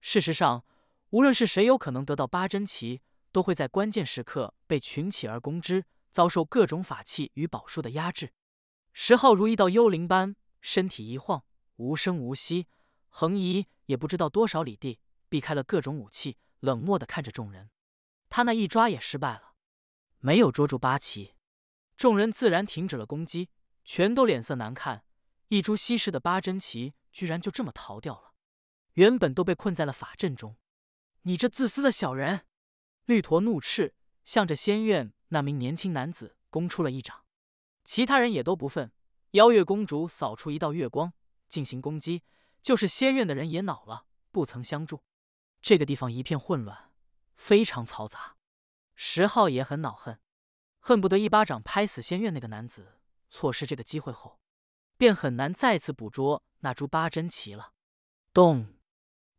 事实上，无论是谁有可能得到八珍旗，都会在关键时刻被群起而攻之，遭受各种法器与宝术的压制。石昊如一道幽灵般，身体一晃，无声无息，横移也不知道多少里地，避开了各种武器，冷漠的看着众人。他那一抓也失败了，没有捉住八旗。众人自然停止了攻击，全都脸色难看。一株稀世的八珍旗居然就这么逃掉了，原本都被困在了法阵中。你这自私的小人！绿驼怒斥，向着仙院那名年轻男子攻出了一掌。其他人也都不忿，邀月公主扫出一道月光进行攻击。就是仙院的人也恼了，不曾相助。这个地方一片混乱，非常嘈杂。石浩也很恼恨，恨不得一巴掌拍死仙院那个男子。错失这个机会后。便很难再次捕捉那株八珍奇了。咚！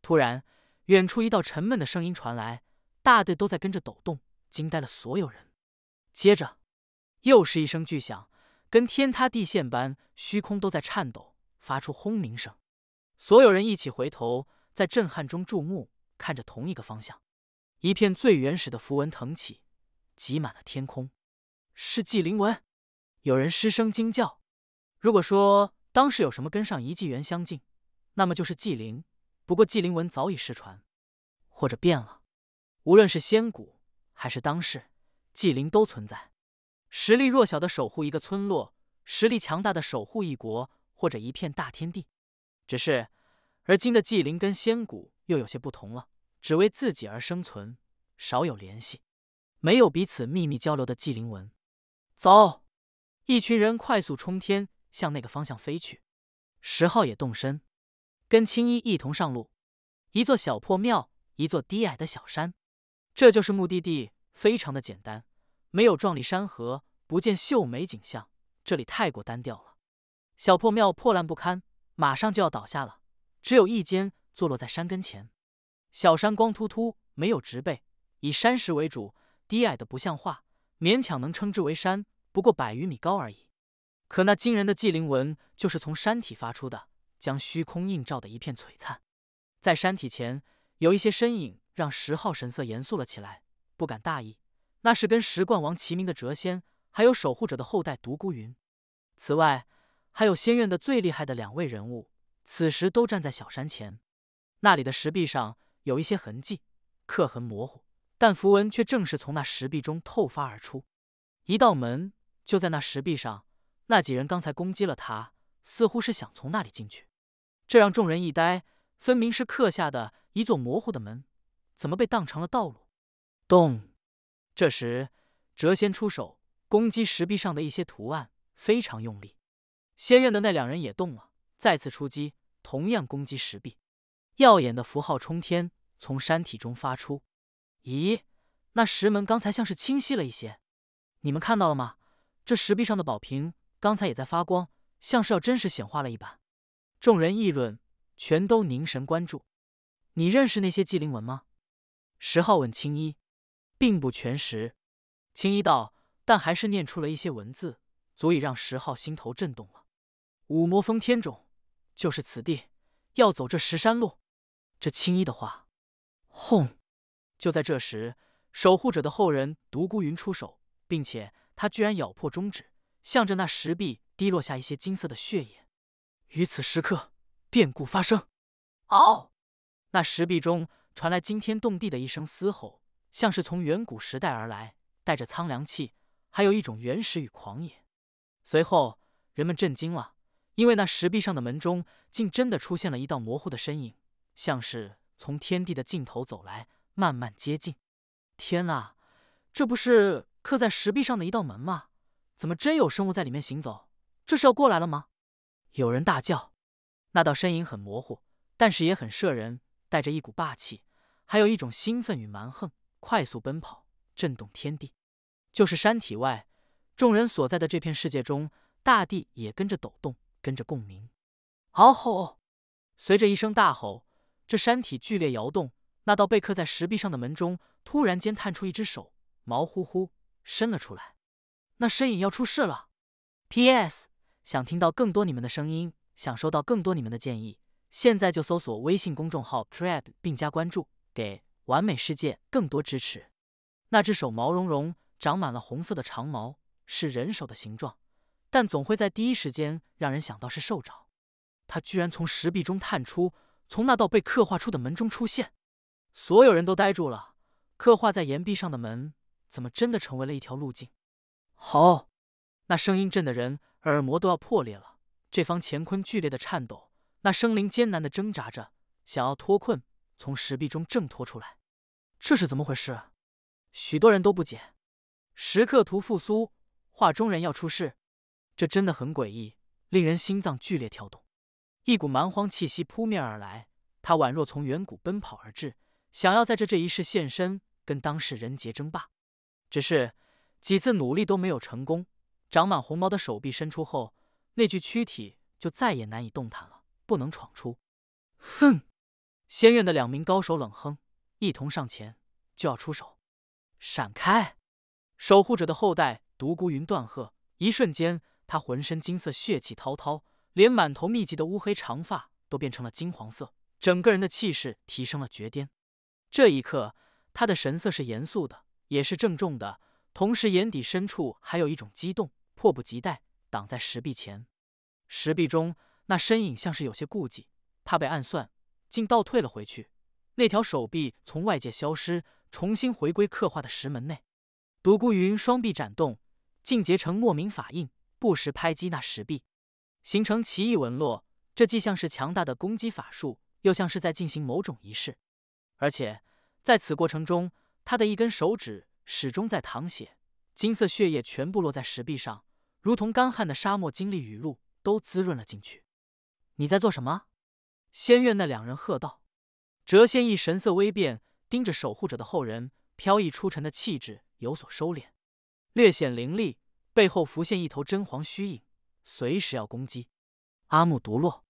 突然，远处一道沉闷的声音传来，大队都在跟着抖动，惊呆了所有人。接着，又是一声巨响，跟天塌地陷般，虚空都在颤抖，发出轰鸣声。所有人一起回头，在震撼中注目看着同一个方向。一片最原始的符文腾起，挤满了天空，是纪灵文，有人失声惊叫。如果说当时有什么跟上一纪元相近，那么就是纪灵。不过纪灵文早已失传，或者变了。无论是仙骨还是当世纪灵都存在，实力弱小的守护一个村落，实力强大的守护一国或者一片大天地。只是而今的纪灵跟仙骨又有些不同了，只为自己而生存，少有联系，没有彼此秘密交流的纪灵文。走，一群人快速冲天。向那个方向飞去，石浩也动身，跟青衣一同上路。一座小破庙，一座低矮的小山，这就是目的地。非常的简单，没有壮丽山河，不见秀美景象，这里太过单调了。小破庙破烂不堪，马上就要倒下了，只有一间，坐落在山跟前。小山光秃秃，没有植被，以山石为主，低矮的不像话，勉强能称之为山，不过百余米高而已。可那惊人的祭灵纹就是从山体发出的，将虚空映照的一片璀璨。在山体前有一些身影，让石昊神色严肃了起来，不敢大意。那是跟石冠王齐名的谪仙，还有守护者的后代独孤云。此外，还有仙院的最厉害的两位人物，此时都站在小山前。那里的石壁上有一些痕迹，刻痕模糊，但符文却正是从那石壁中透发而出。一道门就在那石壁上。那几人刚才攻击了他，似乎是想从那里进去，这让众人一呆，分明是刻下的一座模糊的门，怎么被当成了道路？咚！这时，谪仙出手攻击石壁上的一些图案，非常用力。仙院的那两人也动了，再次出击，同样攻击石壁，耀眼的符号冲天，从山体中发出。咦，那石门刚才像是清晰了一些，你们看到了吗？这石壁上的宝瓶。刚才也在发光，像是要真实显化了一般。众人议论，全都凝神关注。你认识那些纪灵文吗？石浩问青衣，并不全识。青衣道：“但还是念出了一些文字，足以让石浩心头震动了。”五魔封天种，就是此地，要走这石山路。这青衣的话，轰！就在这时，守护者的后人独孤云出手，并且他居然咬破中指。向着那石壁滴落下一些金色的血液。于此时刻，变故发生。嗷！那石壁中传来惊天动地的一声嘶吼，像是从远古时代而来，带着苍凉气，还有一种原始与狂野。随后，人们震惊了，因为那石壁上的门中竟真的出现了一道模糊的身影，像是从天地的尽头走来，慢慢接近。天哪，这不是刻在石壁上的一道门吗？怎么真有生物在里面行走？这是要过来了吗？有人大叫。那道身影很模糊，但是也很摄人，带着一股霸气，还有一种兴奋与蛮横，快速奔跑，震动天地。就是山体外，众人所在的这片世界中，大地也跟着抖动，跟着共鸣。嗷吼！随着一声大吼，这山体剧烈摇动。那道被刻在石壁上的门中，突然间探出一只手，毛乎乎，伸了出来。那身影要出事了。P.S. 想听到更多你们的声音，想收到更多你们的建议，现在就搜索微信公众号 “pred” 并加关注，给完美世界更多支持。那只手毛茸茸，长满了红色的长毛，是人手的形状，但总会在第一时间让人想到是兽爪。它居然从石壁中探出，从那道被刻画出的门中出现。所有人都呆住了。刻画在岩壁上的门，怎么真的成为了一条路径？好，那声音震得人耳膜都要破裂了。这方乾坤剧烈的颤抖，那生灵艰难的挣扎着，想要脱困，从石壁中挣脱出来。这是怎么回事？许多人都不解。石刻图复苏，画中人要出世，这真的很诡异，令人心脏剧烈跳动。一股蛮荒气息扑面而来，他宛若从远古奔跑而至，想要在这这一世现身，跟当世人杰争霸。只是。几次努力都没有成功，长满红毛的手臂伸出后，那具躯体就再也难以动弹了，不能闯出。哼！仙院的两名高手冷哼，一同上前就要出手。闪开！守护者的后代独孤云断鹤，一瞬间他浑身金色血气滔滔，连满头密集的乌黑长发都变成了金黄色，整个人的气势提升了绝巅。这一刻，他的神色是严肃的，也是郑重的。同时，眼底深处还有一种激动，迫不及待挡在石壁前。石壁中那身影像是有些顾忌，怕被暗算，竟倒退了回去。那条手臂从外界消失，重新回归刻画的石门内。独孤云双臂展动，竟结成莫名法印，不时拍击那石壁，形成奇异纹络。这既像是强大的攻击法术，又像是在进行某种仪式。而且在此过程中，他的一根手指。始终在淌血，金色血液全部落在石壁上，如同干旱的沙漠经历雨露，都滋润了进去。你在做什么？仙院那两人喝道。折仙翼神色微变，盯着守护者的后人，飘逸出尘的气质有所收敛，略显凌厉，背后浮现一头真皇虚影，随时要攻击。阿木独落。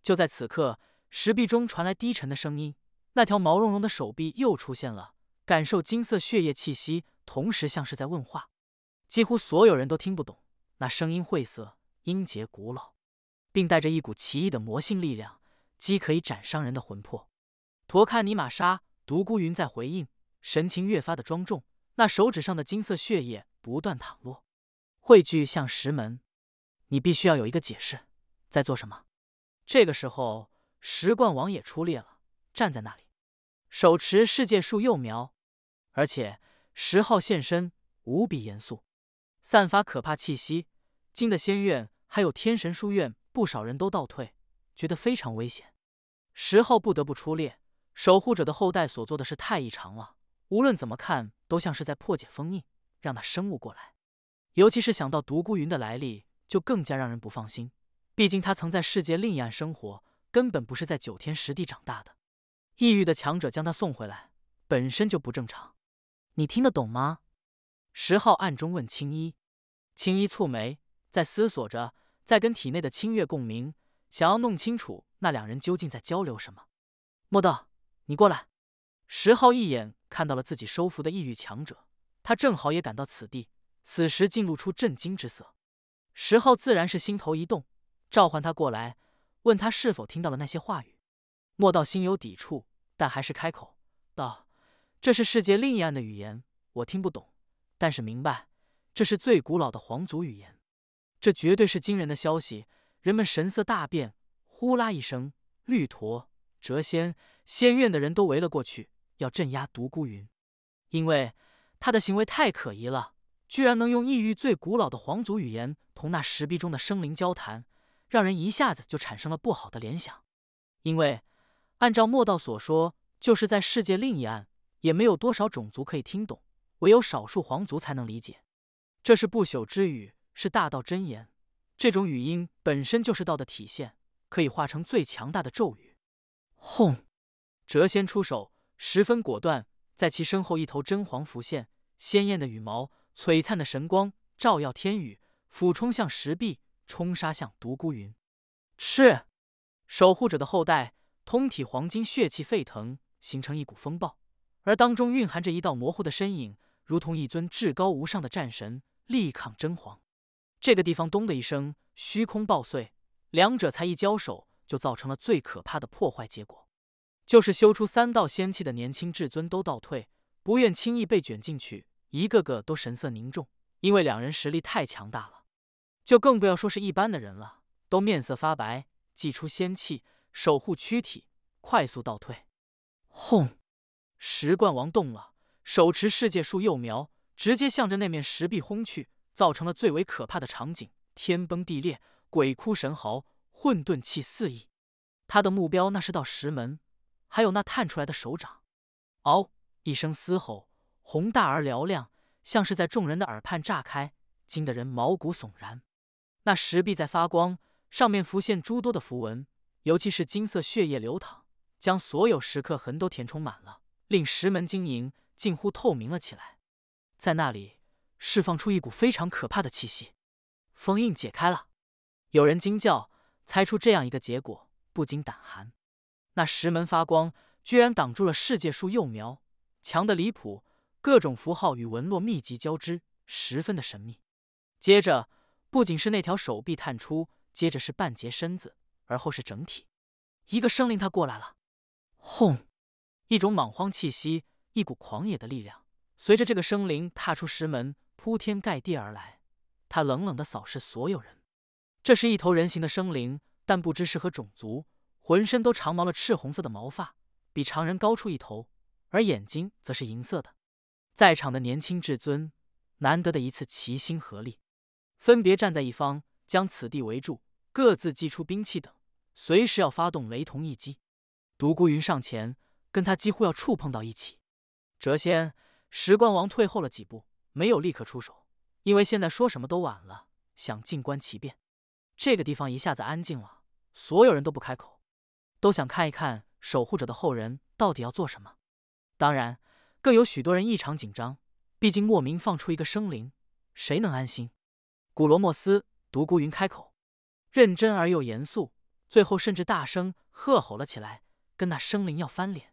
就在此刻，石壁中传来低沉的声音，那条毛茸茸的手臂又出现了。感受金色血液气息，同时像是在问话，几乎所有人都听不懂。那声音晦涩，音节古老，并带着一股奇异的魔性力量，既可以斩伤人的魂魄。托卡尼玛莎，独孤云在回应，神情越发的庄重。那手指上的金色血液不断淌落，汇聚向石门。你必须要有一个解释，在做什么？这个时候，石冠王也出列了，站在那里，手持世界树幼苗。而且十号现身，无比严肃，散发可怕气息，惊得仙院还有天神书院不少人都倒退，觉得非常危险。十号不得不出列，守护者的后代所做的事太异常了，无论怎么看都像是在破解封印，让他生物过来。尤其是想到独孤云的来历，就更加让人不放心。毕竟他曾在世界另一岸生活，根本不是在九天十地长大的。异域的强者将他送回来，本身就不正常。你听得懂吗？石浩暗中问青衣。青衣蹙眉，在思索着，在跟体内的清月共鸣，想要弄清楚那两人究竟在交流什么。莫道，你过来。石浩一眼看到了自己收服的异域强者，他正好也赶到此地，此时竟露出震惊之色。石浩自然是心头一动，召唤他过来，问他是否听到了那些话语。莫道心有抵触，但还是开口道。这是世界另一岸的语言，我听不懂，但是明白这是最古老的皇族语言。这绝对是惊人的消息，人们神色大变，呼啦一声，绿驼、谪仙、仙院的人都围了过去，要镇压独孤云，因为他的行为太可疑了，居然能用异域最古老的皇族语言同那石壁中的生灵交谈，让人一下子就产生了不好的联想。因为按照莫道所说，就是在世界另一岸。也没有多少种族可以听懂，唯有少数皇族才能理解。这是不朽之语，是大道真言。这种语音本身就是道的体现，可以化成最强大的咒语。轰！谪仙出手，十分果断。在其身后，一头真皇浮现，鲜艳的羽毛，璀璨的神光，照耀天宇，俯冲向石壁，冲杀向独孤云。是守护者的后代，通体黄金，血气沸腾，形成一股风暴。而当中蕴含着一道模糊的身影，如同一尊至高无上的战神，力抗真皇。这个地方，咚的一声，虚空爆碎，两者才一交手，就造成了最可怕的破坏结果。就是修出三道仙气的年轻至尊都倒退，不愿轻易被卷进去，一个个都神色凝重，因为两人实力太强大了，就更不要说是一般的人了，都面色发白，祭出仙气守护躯体，快速倒退。轰！石冠王动了，手持世界树幼苗，直接向着那面石壁轰去，造成了最为可怕的场景：天崩地裂，鬼哭神嚎，混沌气四溢。他的目标那是道石门，还有那探出来的手掌。嗷！一声嘶吼，宏大而嘹亮，像是在众人的耳畔炸开，惊得人毛骨悚然。那石壁在发光，上面浮现诸多的符文，尤其是金色血液流淌，将所有石刻痕都填充满了。令石门晶莹，近乎透明了起来，在那里释放出一股非常可怕的气息。封印解开了，有人惊叫，猜出这样一个结果，不禁胆寒。那石门发光，居然挡住了世界树幼苗，强的离谱，各种符号与纹络密集交织，十分的神秘。接着，不仅是那条手臂探出，接着是半截身子，而后是整体，一个生灵他过来了，轰！一种莽荒气息，一股狂野的力量，随着这个生灵踏出石门，铺天盖地而来。他冷冷的扫视所有人。这是一头人形的生灵，但不知是何种族，浑身都长毛了，赤红色的毛发，比常人高出一头，而眼睛则是银色的。在场的年轻至尊，难得的一次齐心合力，分别站在一方，将此地围住，各自祭出兵器等，随时要发动雷同一击。独孤云上前。跟他几乎要触碰到一起，谪仙石棺王退后了几步，没有立刻出手，因为现在说什么都晚了，想静观其变。这个地方一下子安静了，所有人都不开口，都想看一看守护者的后人到底要做什么。当然，更有许多人异常紧张，毕竟莫名放出一个生灵，谁能安心？古罗莫斯、独孤云开口，认真而又严肃，最后甚至大声喝吼了起来，跟那生灵要翻脸。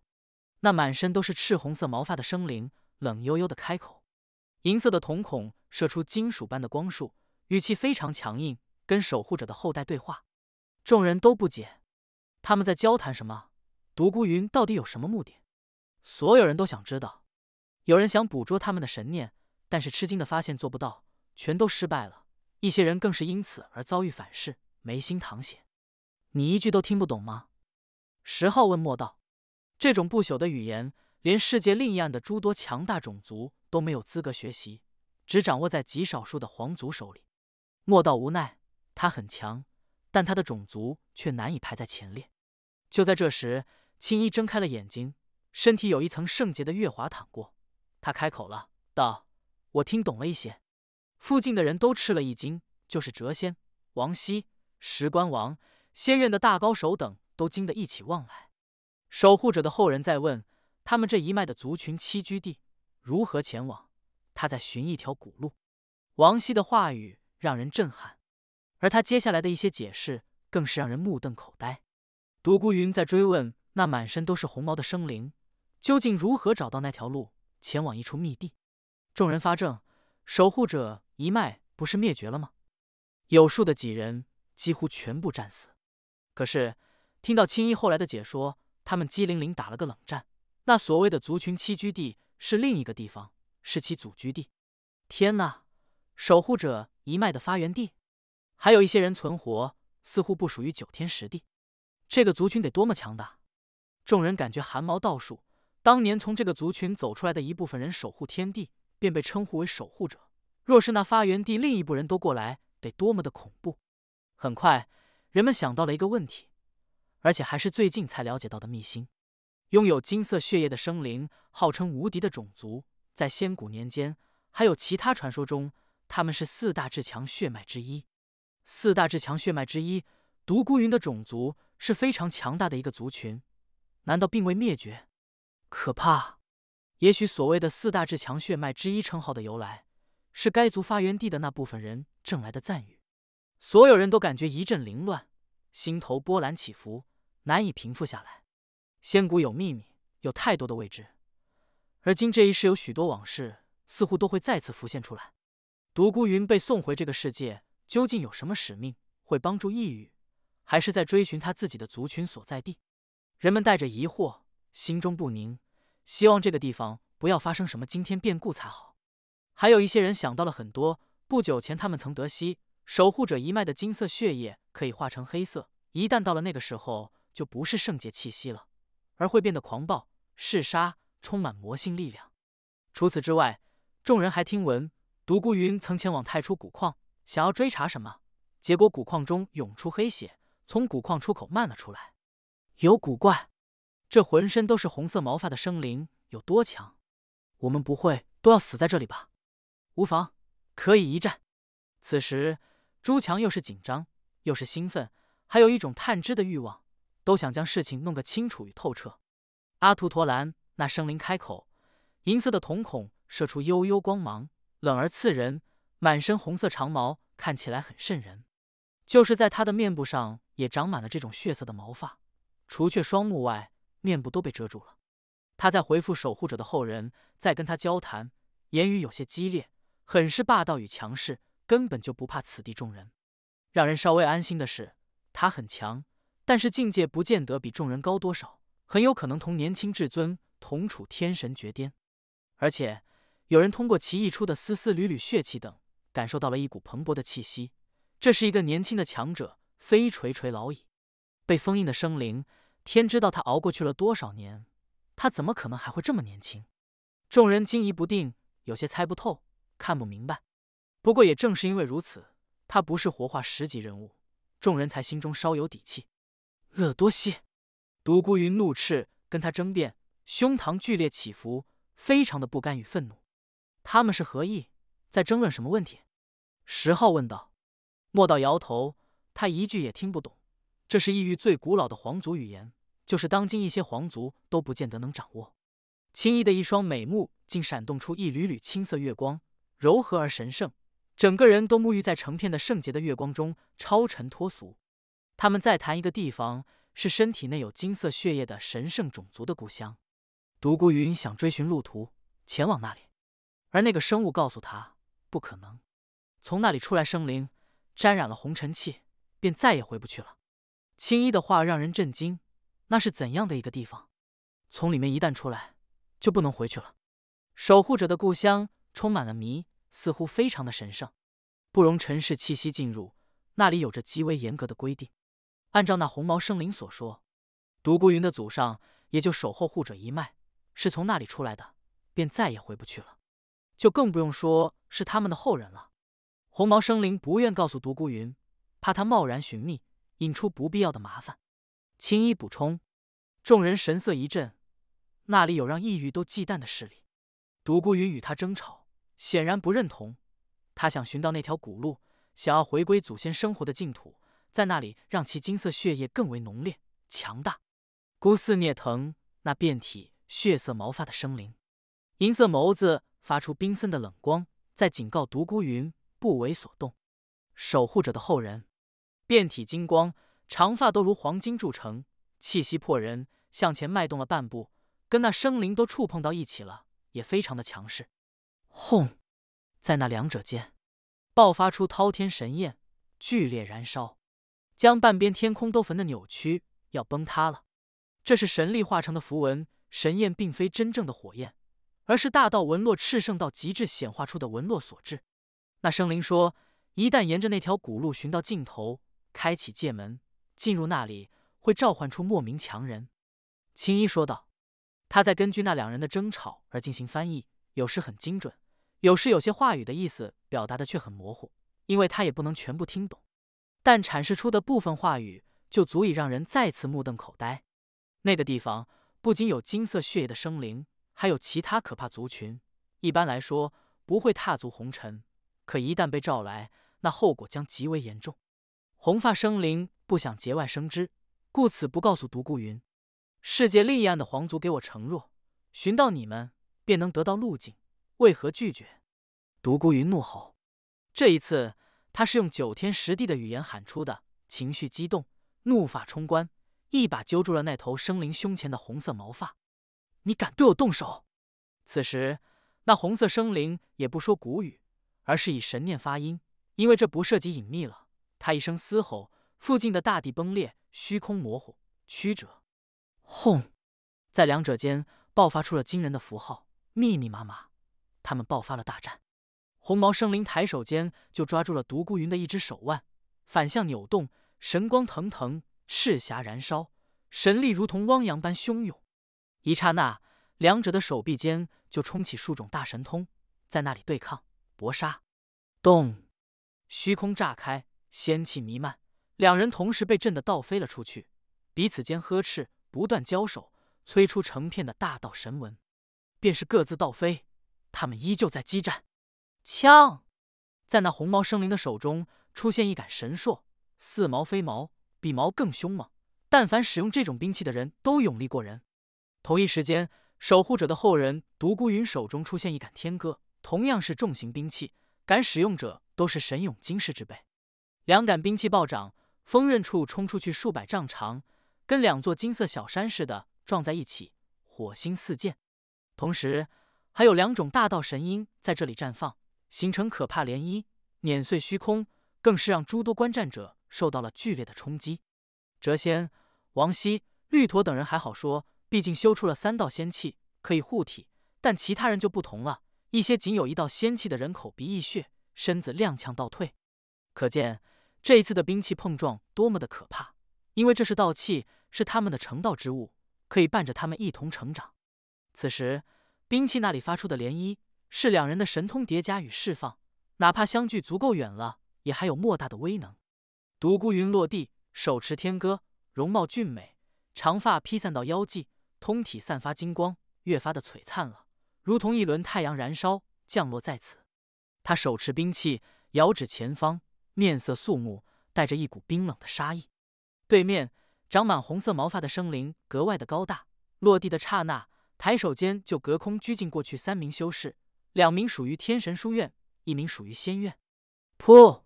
那满身都是赤红色毛发的生灵冷悠悠的开口，银色的瞳孔射出金属般的光束，语气非常强硬，跟守护者的后代对话。众人都不解，他们在交谈什么？独孤云到底有什么目的？所有人都想知道。有人想捕捉他们的神念，但是吃惊的发现做不到，全都失败了。一些人更是因此而遭遇反噬，眉心淌血。你一句都听不懂吗？十号问莫道。这种不朽的语言，连世界另一岸的诸多强大种族都没有资格学习，只掌握在极少数的皇族手里。莫道无奈，他很强，但他的种族却难以排在前列。就在这时，青衣睁开了眼睛，身体有一层圣洁的月华淌过，他开口了：“道我听懂了一些。”附近的人都吃了一惊，就是谪仙、王羲、石棺王、仙院的大高手等，都惊得一起望来。守护者的后人在问他们这一脉的族群栖居地如何前往？他在寻一条古路。王希的话语让人震撼，而他接下来的一些解释更是让人目瞪口呆。独孤云在追问那满身都是红毛的生灵究竟如何找到那条路，前往一处秘地。众人发怔：守护者一脉不是灭绝了吗？有数的几人几乎全部战死。可是听到青衣后来的解说。他们机灵灵打了个冷战。那所谓的族群栖居地是另一个地方，是其祖居地。天哪，守护者一脉的发源地，还有一些人存活，似乎不属于九天十地。这个族群得多么强大？众人感觉寒毛倒竖。当年从这个族群走出来的一部分人守护天地，便被称呼为守护者。若是那发源地另一部人都过来，得多么的恐怖？很快，人们想到了一个问题。而且还是最近才了解到的秘辛，拥有金色血液的生灵，号称无敌的种族，在仙古年间还有其他传说中，他们是四大至强血脉之一。四大至强血脉之一，独孤云的种族是非常强大的一个族群，难道并未灭绝？可怕！也许所谓的四大至强血脉之一称号的由来，是该族发源地的那部分人挣来的赞誉。所有人都感觉一阵凌乱。心头波澜起伏，难以平复下来。仙谷有秘密，有太多的未知。而今这一世有许多往事，似乎都会再次浮现出来。独孤云被送回这个世界，究竟有什么使命？会帮助异域，还是在追寻他自己的族群所在地？人们带着疑惑，心中不宁，希望这个地方不要发生什么惊天变故才好。还有一些人想到了很多，不久前他们曾得悉守护者一脉的金色血液。可以化成黑色，一旦到了那个时候，就不是圣洁气息了，而会变得狂暴、嗜杀，充满魔性力量。除此之外，众人还听闻独孤云曾前往太初古矿，想要追查什么，结果古矿中涌出黑血，从古矿出口漫了出来，有古怪。这浑身都是红色毛发的生灵有多强？我们不会都要死在这里吧？无妨，可以一战。此时，朱强又是紧张。又是兴奋，还有一种探知的欲望，都想将事情弄个清楚与透彻。阿图托兰那生灵开口，银色的瞳孔射出幽幽光芒，冷而刺人。满身红色长毛看起来很瘆人，就是在他的面部上也长满了这种血色的毛发，除却双目外，面部都被遮住了。他在回复守护者的后人，在跟他交谈，言语有些激烈，很是霸道与强势，根本就不怕此地众人。让人稍微安心的是，他很强，但是境界不见得比众人高多少，很有可能同年轻至尊同处天神绝巅。而且有人通过其溢出的丝丝缕缕血气等，感受到了一股蓬勃的气息，这是一个年轻的强者，非垂垂老矣。被封印的生灵，天知道他熬过去了多少年，他怎么可能还会这么年轻？众人惊疑不定，有些猜不透，看不明白。不过也正是因为如此。他不是活化十级人物，众人才心中稍有底气。勒多西，独孤云怒斥，跟他争辩，胸膛剧烈起伏，非常的不甘与愤怒。他们是何意？在争论什么问题？石昊问道。莫道摇头，他一句也听不懂。这是异域最古老的皇族语言，就是当今一些皇族都不见得能掌握。青衣的一双美目，竟闪动出一缕缕青色月光，柔和而神圣。整个人都沐浴在成片的圣洁的月光中，超尘脱俗。他们在谈一个地方，是身体内有金色血液的神圣种族的故乡。独孤云想追寻路途，前往那里，而那个生物告诉他，不可能。从那里出来，生灵沾染了红尘气，便再也回不去了。青衣的话让人震惊，那是怎样的一个地方？从里面一旦出来，就不能回去了。守护者的故乡充满了谜。似乎非常的神圣，不容尘世气息进入。那里有着极为严格的规定。按照那红毛生灵所说，独孤云的祖上也就守候护者一脉，是从那里出来的，便再也回不去了。就更不用说是他们的后人了。红毛生灵不愿告诉独孤云，怕他贸然寻觅，引出不必要的麻烦。青衣补充，众人神色一震，那里有让异域都忌惮的势力。独孤云与他争吵。显然不认同，他想寻到那条古路，想要回归祖先生活的净土，在那里让其金色血液更为浓烈、强大。孤四孽藤，那遍体血色毛发的生灵，银色眸子发出冰森的冷光，在警告独孤云。不为所动，守护者的后人，遍体金光，长发都如黄金铸成，气息破人，向前迈动了半步，跟那生灵都触碰到一起了，也非常的强势。轰，在那两者间爆发出滔天神焰，剧烈燃烧，将半边天空都焚得扭曲，要崩塌了。这是神力化成的符文，神焰并非真正的火焰，而是大道纹络炽盛到极致显化出的纹络所致。那生灵说，一旦沿着那条古路寻到尽头，开启界门，进入那里会召唤出莫名强人。青衣说道，他在根据那两人的争吵而进行翻译，有时很精准。有时有些话语的意思表达的却很模糊，因为他也不能全部听懂，但阐释出的部分话语就足以让人再次目瞪口呆。那个地方不仅有金色血液的生灵，还有其他可怕族群。一般来说不会踏足红尘，可一旦被召来，那后果将极为严重。红发生灵不想节外生枝，故此不告诉独孤云。世界另一岸的皇族给我承诺，寻到你们便能得到路径。为何拒绝？独孤云怒吼，这一次他是用九天十地的语言喊出的，情绪激动，怒发冲冠，一把揪住了那头生灵胸前的红色毛发。你敢对我动手？此时，那红色生灵也不说古语，而是以神念发音，因为这不涉及隐秘了。他一声嘶吼，附近的大地崩裂，虚空模糊曲折，轰，在两者间爆发出了惊人的符号，密密麻麻。他们爆发了大战，红毛生灵抬手间就抓住了独孤云的一只手腕，反向扭动，神光腾腾，赤霞燃烧，神力如同汪洋般汹涌。一刹那，两者的手臂间就冲起数种大神通，在那里对抗搏杀。咚！虚空炸开，仙气弥漫，两人同时被震得倒飞了出去，彼此间呵斥，不断交手，催出成片的大道神纹，便是各自倒飞。他们依旧在激战，枪在那红毛生灵的手中出现一杆神槊，似矛非矛，比矛更凶猛。但凡使用这种兵器的人都勇力过人。同一时间，守护者的后人独孤云手中出现一杆天戈，同样是重型兵器，敢使用者都是神勇惊世之辈。两杆兵器暴涨，锋刃处冲出去数百丈长，跟两座金色小山似的撞在一起，火星四溅，同时。还有两种大道神音在这里绽放，形成可怕涟漪，碾碎虚空，更是让诸多观战者受到了剧烈的冲击。谪仙、王羲、绿驼等人还好说，毕竟修出了三道仙气可以护体，但其他人就不同了。一些仅有一道仙气的人口鼻溢血，身子踉跄倒退，可见这一次的兵器碰撞多么的可怕。因为这是道器，是他们的成道之物，可以伴着他们一同成长。此时。兵器那里发出的涟漪是两人的神通叠加与释放，哪怕相距足够远了，也还有莫大的威能。独孤云落地，手持天戈，容貌俊美，长发披散到腰际，通体散发金光，越发的璀璨了，如同一轮太阳燃烧降落在此。他手持兵器，遥指前方，面色肃穆，带着一股冰冷的杀意。对面长满红色毛发的生灵格外的高大，落地的刹那。抬手间就隔空拘禁过去三名修士，两名属于天神书院，一名属于仙院。噗！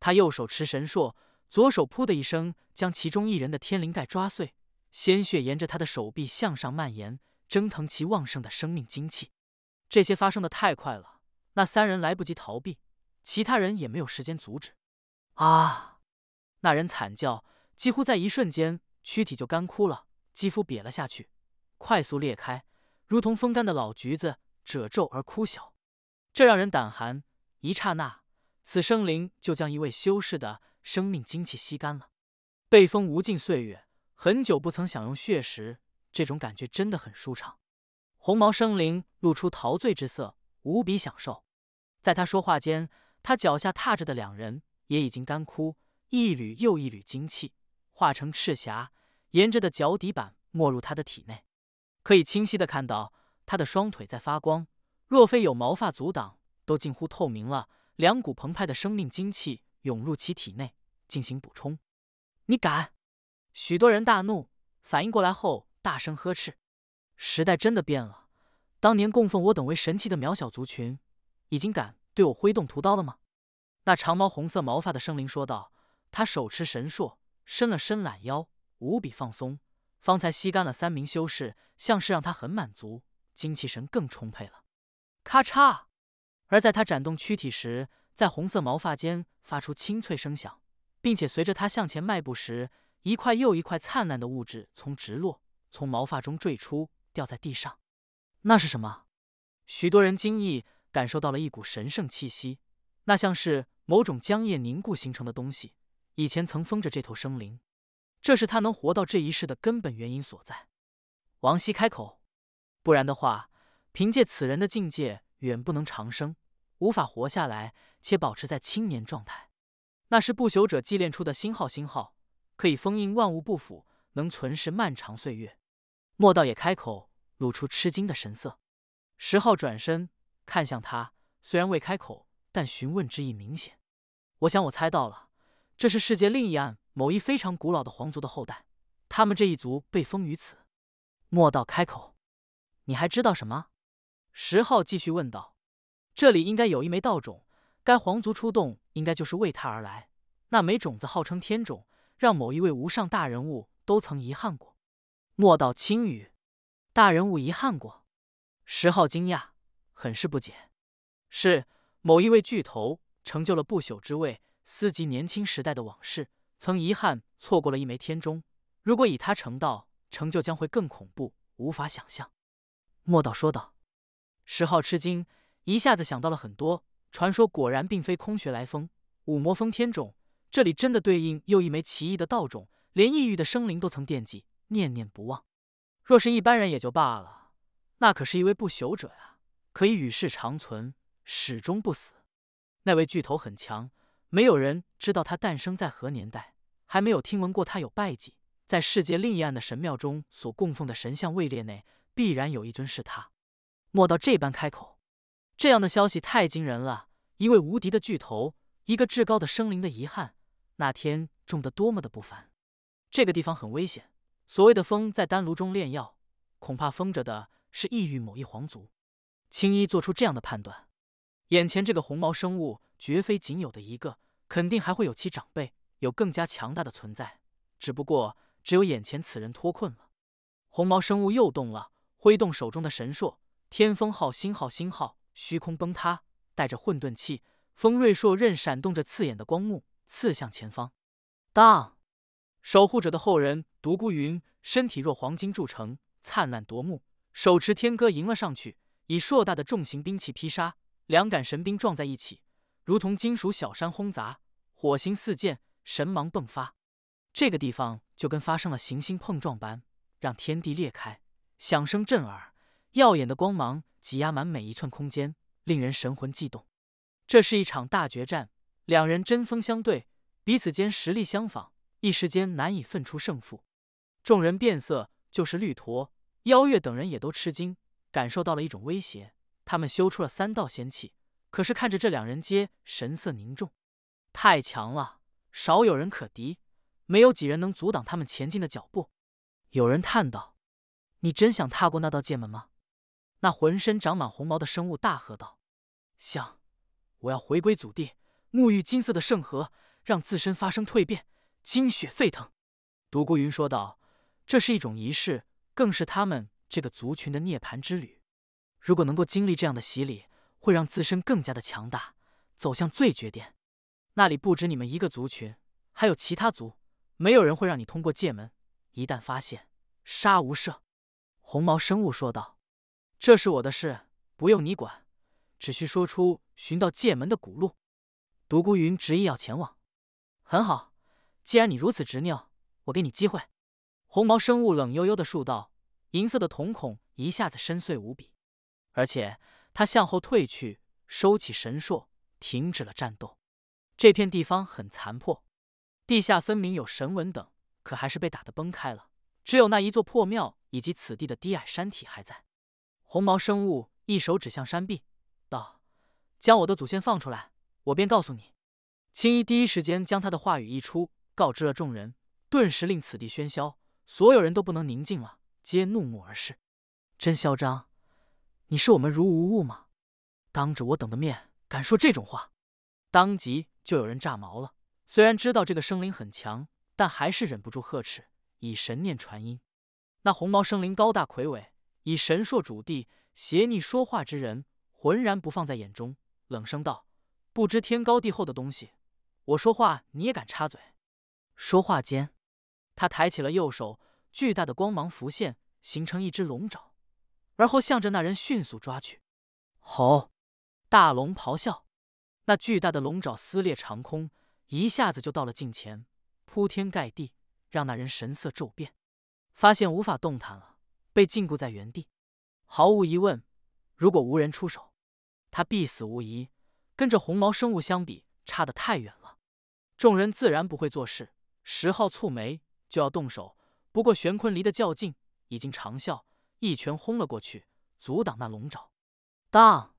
他右手持神槊，左手噗的一声将其中一人的天灵盖抓碎，鲜血沿着他的手臂向上蔓延，蒸腾其旺盛的生命精气。这些发生的太快了，那三人来不及逃避，其他人也没有时间阻止。啊！那人惨叫，几乎在一瞬间，躯体就干枯了，肌肤瘪了下去。快速裂开，如同风干的老橘子，褶皱而枯小，这让人胆寒。一刹那，此生灵就将一位修士的生命精气吸干了。被封无尽岁月，很久不曾享用血食，这种感觉真的很舒畅。红毛生灵露出陶醉之色，无比享受。在他说话间，他脚下踏着的两人也已经干枯，一缕又一缕精气化成赤霞，沿着的脚底板没入他的体内。可以清晰的看到他的双腿在发光，若非有毛发阻挡，都近乎透明了。两股澎湃的生命精气涌入其体内进行补充。你敢？许多人大怒，反应过来后大声呵斥。时代真的变了，当年供奉我等为神奇的渺小族群，已经敢对我挥动屠刀了吗？那长毛红色毛发的生灵说道，他手持神硕，伸了伸懒腰，无比放松。方才吸干了三名修士，像是让他很满足，精气神更充沛了。咔嚓！而在他展动躯体时，在红色毛发间发出清脆声响，并且随着他向前迈步时，一块又一块灿烂的物质从直落，从毛发中坠出，掉在地上。那是什么？许多人惊异，感受到了一股神圣气息，那像是某种浆液凝固形成的东西，以前曾封着这头生灵。这是他能活到这一世的根本原因所在。王希开口：“不然的话，凭借此人的境界，远不能长生，无法活下来，且保持在青年状态。那是不朽者祭炼出的新号，新号可以封印万物不腐，能存世漫长岁月。”莫道也开口，露出吃惊的神色。石浩转身看向他，虽然未开口，但询问之意明显。我想，我猜到了，这是世界另一岸。某一非常古老的皇族的后代，他们这一族被封于此。莫道开口，你还知道什么？石昊继续问道。这里应该有一枚道种，该皇族出动，应该就是为他而来。那枚种子号称天种，让某一位无上大人物都曾遗憾过。莫道轻语，大人物遗憾过？石昊惊讶，很是不解。是某一位巨头成就了不朽之位，思及年轻时代的往事。曾遗憾错过了一枚天钟，如果以他成道，成就将会更恐怖，无法想象。莫道说道。石昊吃惊，一下子想到了很多。传说果然并非空穴来风，五魔封天种，这里真的对应又一枚奇异的道种，连异域的生灵都曾惦记，念念不忘。若是一般人也就罢了，那可是一位不朽者呀，可以与世长存，始终不死。那位巨头很强。没有人知道他诞生在何年代，还没有听闻过他有败绩。在世界另一岸的神庙中所供奉的神像位列内，必然有一尊是他。莫道这般开口，这样的消息太惊人了。一位无敌的巨头，一个至高的生灵的遗憾，那天中的多么的不凡。这个地方很危险。所谓的风在丹炉中炼药，恐怕封着的是异域某一皇族。青衣做出这样的判断。眼前这个红毛生物绝非仅有的一个，肯定还会有其长辈，有更加强大的存在。只不过，只有眼前此人脱困了。红毛生物又动了，挥动手中的神烁，天风号星号星号，虚空崩塌，带着混沌气，锋锐硕刃闪动着刺眼的光幕，刺向前方。当守护者的后人独孤云，身体若黄金铸成，灿烂夺目，手持天戈迎了上去，以硕大的重型兵器劈杀。两杆神兵撞在一起，如同金属小山轰砸，火星四溅，神芒迸发。这个地方就跟发生了行星碰撞般，让天地裂开，响声震耳，耀眼的光芒挤压满每一寸空间，令人神魂悸动。这是一场大决战，两人针锋相对，彼此间实力相仿，一时间难以分出胜负。众人变色，就是绿驼、妖月等人也都吃惊，感受到了一种威胁。他们修出了三道仙气，可是看着这两人皆神色凝重，太强了，少有人可敌，没有几人能阻挡他们前进的脚步。有人叹道：“你真想踏过那道界门吗？”那浑身长满红毛的生物大喝道：“想！我要回归祖地，沐浴金色的圣河，让自身发生蜕变，精血沸腾。”独孤云说道：“这是一种仪式，更是他们这个族群的涅槃之旅。”如果能够经历这样的洗礼，会让自身更加的强大，走向最绝巅。那里不止你们一个族群，还有其他族，没有人会让你通过界门，一旦发现，杀无赦。红毛生物说道：“这是我的事，不用你管，只需说出寻到界门的古路。”独孤云执意要前往。很好，既然你如此执拗，我给你机会。”红毛生物冷悠悠的说道，银色的瞳孔一下子深邃无比。而且他向后退去，收起神硕，停止了战斗。这片地方很残破，地下分明有神纹等，可还是被打得崩开了。只有那一座破庙以及此地的低矮山体还在。红毛生物一手指向山壁，道：“将我的祖先放出来，我便告诉你。”青衣第一时间将他的话语一出，告知了众人，顿时令此地喧嚣，所有人都不能宁静了，皆怒目而视，真嚣张。你是我们如无物吗？当着我等的面敢说这种话，当即就有人炸毛了。虽然知道这个生灵很强，但还是忍不住呵斥，以神念传音。那红毛生灵高大魁伟，以神硕主地，邪逆说话之人，浑然不放在眼中，冷声道：“不知天高地厚的东西，我说话你也敢插嘴？”说话间，他抬起了右手，巨大的光芒浮现，形成一只龙爪。而后，向着那人迅速抓去。吼！大龙咆哮，那巨大的龙爪撕裂长空，一下子就到了近前，铺天盖地，让那人神色骤变，发现无法动弹了，被禁锢在原地。毫无疑问，如果无人出手，他必死无疑。跟着红毛生物相比，差得太远了。众人自然不会做事。十号蹙眉就要动手，不过玄坤离得较近，已经长啸。一拳轰了过去，阻挡那龙爪。当，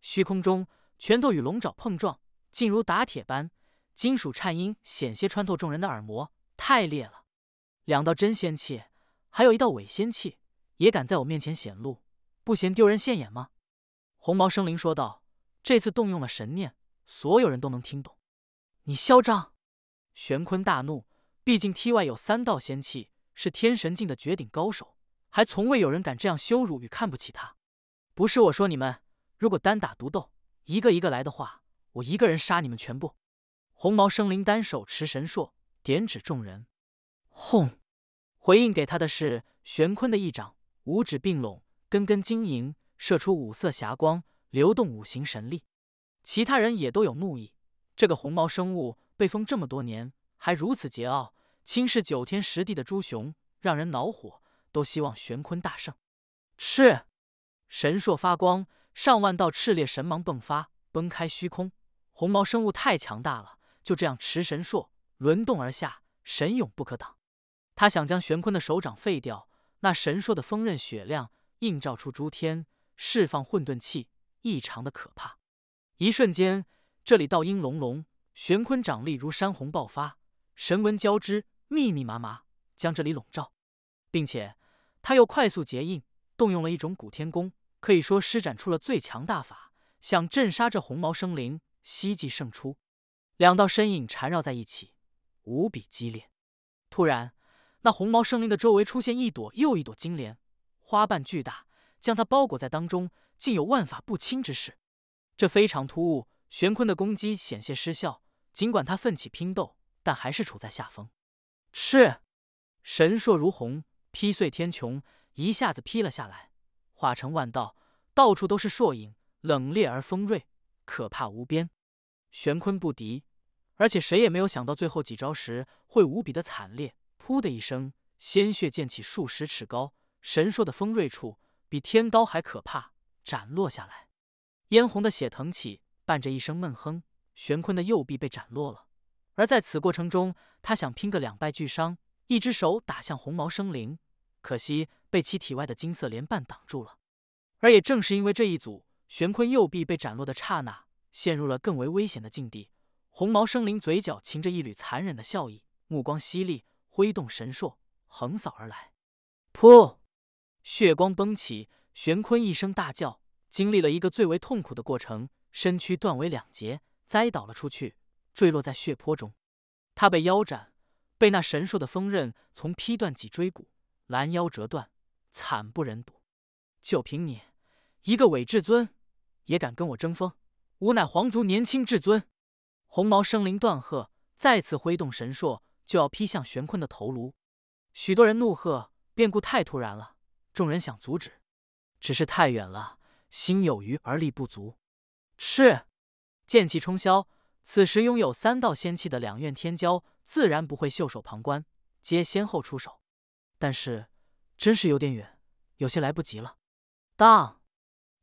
虚空中拳头与龙爪碰撞，竟如打铁般，金属颤音险些穿透众人的耳膜，太烈了！两道真仙气，还有一道伪仙气，也敢在我面前显露，不嫌丢人现眼吗？红毛生灵说道：“这次动用了神念，所有人都能听懂。”你嚣张！玄坤大怒，毕竟梯外有三道仙气，是天神境的绝顶高手。还从未有人敢这样羞辱与看不起他。不是我说你们，如果单打独斗，一个一个来的话，我一个人杀你们全部。红毛生灵单手持神烁，点指众人，轰！回应给他的是玄坤的一掌，五指并拢，根根晶莹，射出五色霞光，流动五行神力。其他人也都有怒意。这个红毛生物被封这么多年，还如此桀骜，轻视九天十地的朱雄，让人恼火。都希望玄坤大胜。赤神烁发光，上万道炽烈神芒迸发，崩开虚空。红毛生物太强大了，就这样持神硕轮动而下，神勇不可挡。他想将玄坤的手掌废掉。那神烁的锋刃雪亮，映照出诸天，释放混沌气，异常的可怕。一瞬间，这里道音隆隆，玄坤掌力如山洪爆发，神纹交织，密密麻麻将这里笼罩，并且。他又快速结印，动用了一种古天功，可以说施展出了最强大法，想震杀这红毛生灵，希冀胜出。两道身影缠绕在一起，无比激烈。突然，那红毛生灵的周围出现一朵又一朵金莲，花瓣巨大，将他包裹在当中，竟有万法不侵之势。这非常突兀，玄坤的攻击险些失效。尽管他奋起拼斗，但还是处在下风。是神硕如虹。劈碎天穹，一下子劈了下来，化成万道，到处都是硕影，冷冽而锋锐，可怕无边。玄坤不敌，而且谁也没有想到最后几招时会无比的惨烈。噗的一声，鲜血溅起数十尺高，神烁的锋锐处比天刀还可怕，斩落下来，嫣红的血腾起，伴着一声闷哼，玄坤的右臂被斩落了。而在此过程中，他想拼个两败俱伤。一只手打向红毛生灵，可惜被其体外的金色莲瓣挡住了。而也正是因为这一组玄坤右臂被斩落的刹那，陷入了更为危险的境地。红毛生灵嘴角噙着一缕残忍的笑意，目光犀利，挥动神硕横扫而来。噗！血光崩起，玄坤一声大叫，经历了一个最为痛苦的过程，身躯断为两截，栽倒了出去，坠落在血泊中。他被腰斩。被那神槊的锋刃从劈断脊椎骨，拦腰折断，惨不忍睹。就凭你一个伪至尊，也敢跟我争锋？吾乃皇族年轻至尊，红毛生灵断喝，再次挥动神槊，就要劈向玄坤的头颅。许多人怒喝，变故太突然了，众人想阻止，只是太远了，心有余而力不足。是，剑气冲霄。此时拥有三道仙气的两院天骄。自然不会袖手旁观，皆先后出手。但是，真是有点远，有些来不及了。当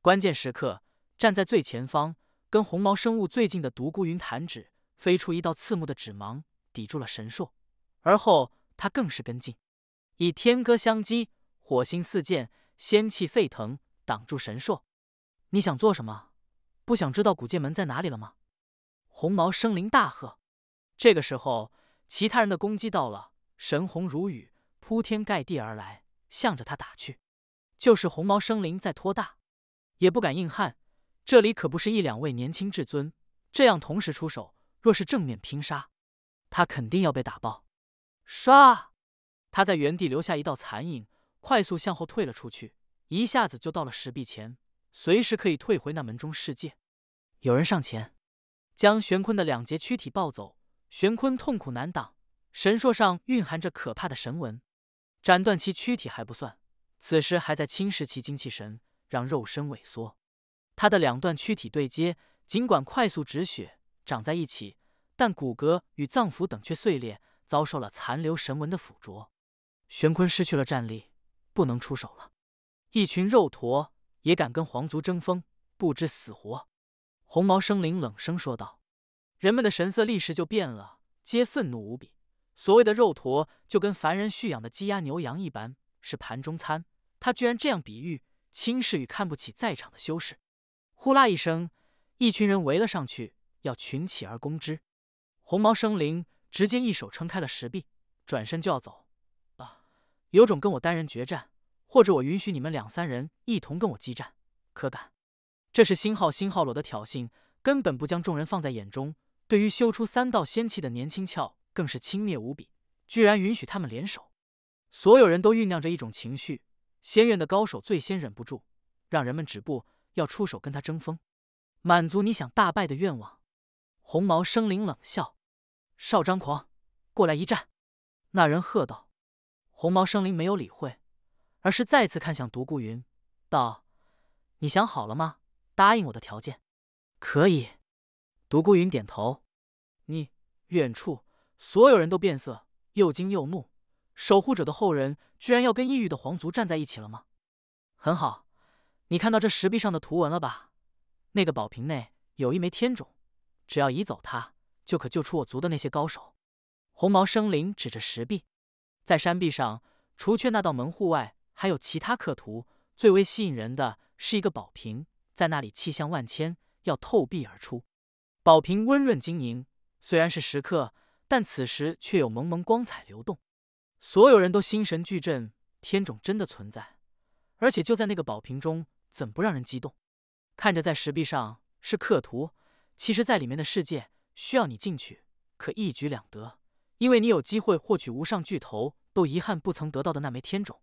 关键时刻，站在最前方、跟红毛生物最近的独孤云弹指飞出一道刺目的纸芒，抵住了神硕。而后，他更是跟进，以天歌相击，火星四溅，仙气沸腾，挡住神硕。你想做什么？不想知道古剑门在哪里了吗？红毛生灵大喝。这个时候。其他人的攻击到了，神虹如雨，铺天盖地而来，向着他打去。就是红毛生灵在托大，也不敢硬撼。这里可不是一两位年轻至尊这样同时出手，若是正面拼杀，他肯定要被打爆。唰！他在原地留下一道残影，快速向后退了出去，一下子就到了石壁前，随时可以退回那门中世界。有人上前，将玄坤的两截躯体抱走。玄坤痛苦难挡，神硕上蕴含着可怕的神纹，斩断其躯体还不算，此时还在侵蚀其精气神，让肉身萎缩。他的两段躯体对接，尽管快速止血长在一起，但骨骼与脏腑等却碎裂，遭受了残留神纹的腐浊。玄坤失去了战力，不能出手了。一群肉坨也敢跟皇族争锋，不知死活！红毛生灵冷声说道。人们的神色立时就变了，皆愤怒无比。所谓的肉坨就跟凡人驯养的鸡鸭牛羊一般，是盘中餐。他居然这样比喻，轻视与看不起在场的修士。呼啦一声，一群人围了上去，要群起而攻之。红毛生灵直接一手撑开了石壁，转身就要走。啊，有种跟我单人决战，或者我允许你们两三人一同跟我激战，可敢？这是星号星号裸的挑衅，根本不将众人放在眼中。对于修出三道仙气的年轻俏，更是轻蔑无比，居然允许他们联手。所有人都酝酿着一种情绪。仙院的高手最先忍不住，让人们止步，要出手跟他争锋，满足你想大败的愿望。红毛生灵冷笑：“少张狂，过来一战！”那人喝道。红毛生灵没有理会，而是再次看向独孤云，道：“你想好了吗？答应我的条件。”“可以。”独孤云点头。你，远处所有人都变色，又惊又怒。守护者的后人居然要跟异域的皇族站在一起了吗？很好，你看到这石壁上的图文了吧？那个宝瓶内有一枚天种，只要移走它，就可救出我族的那些高手。红毛生灵指着石壁，在山壁上除却那道门户外，还有其他刻图。最为吸引人的是一个宝瓶，在那里气象万千，要透壁而出。宝瓶温润晶莹，虽然是石刻，但此时却有蒙蒙光彩流动。所有人都心神俱震，天种真的存在，而且就在那个宝瓶中，怎不让人激动？看着在石壁上是刻图，其实，在里面的世界需要你进去，可一举两得，因为你有机会获取无上巨头都遗憾不曾得到的那枚天种。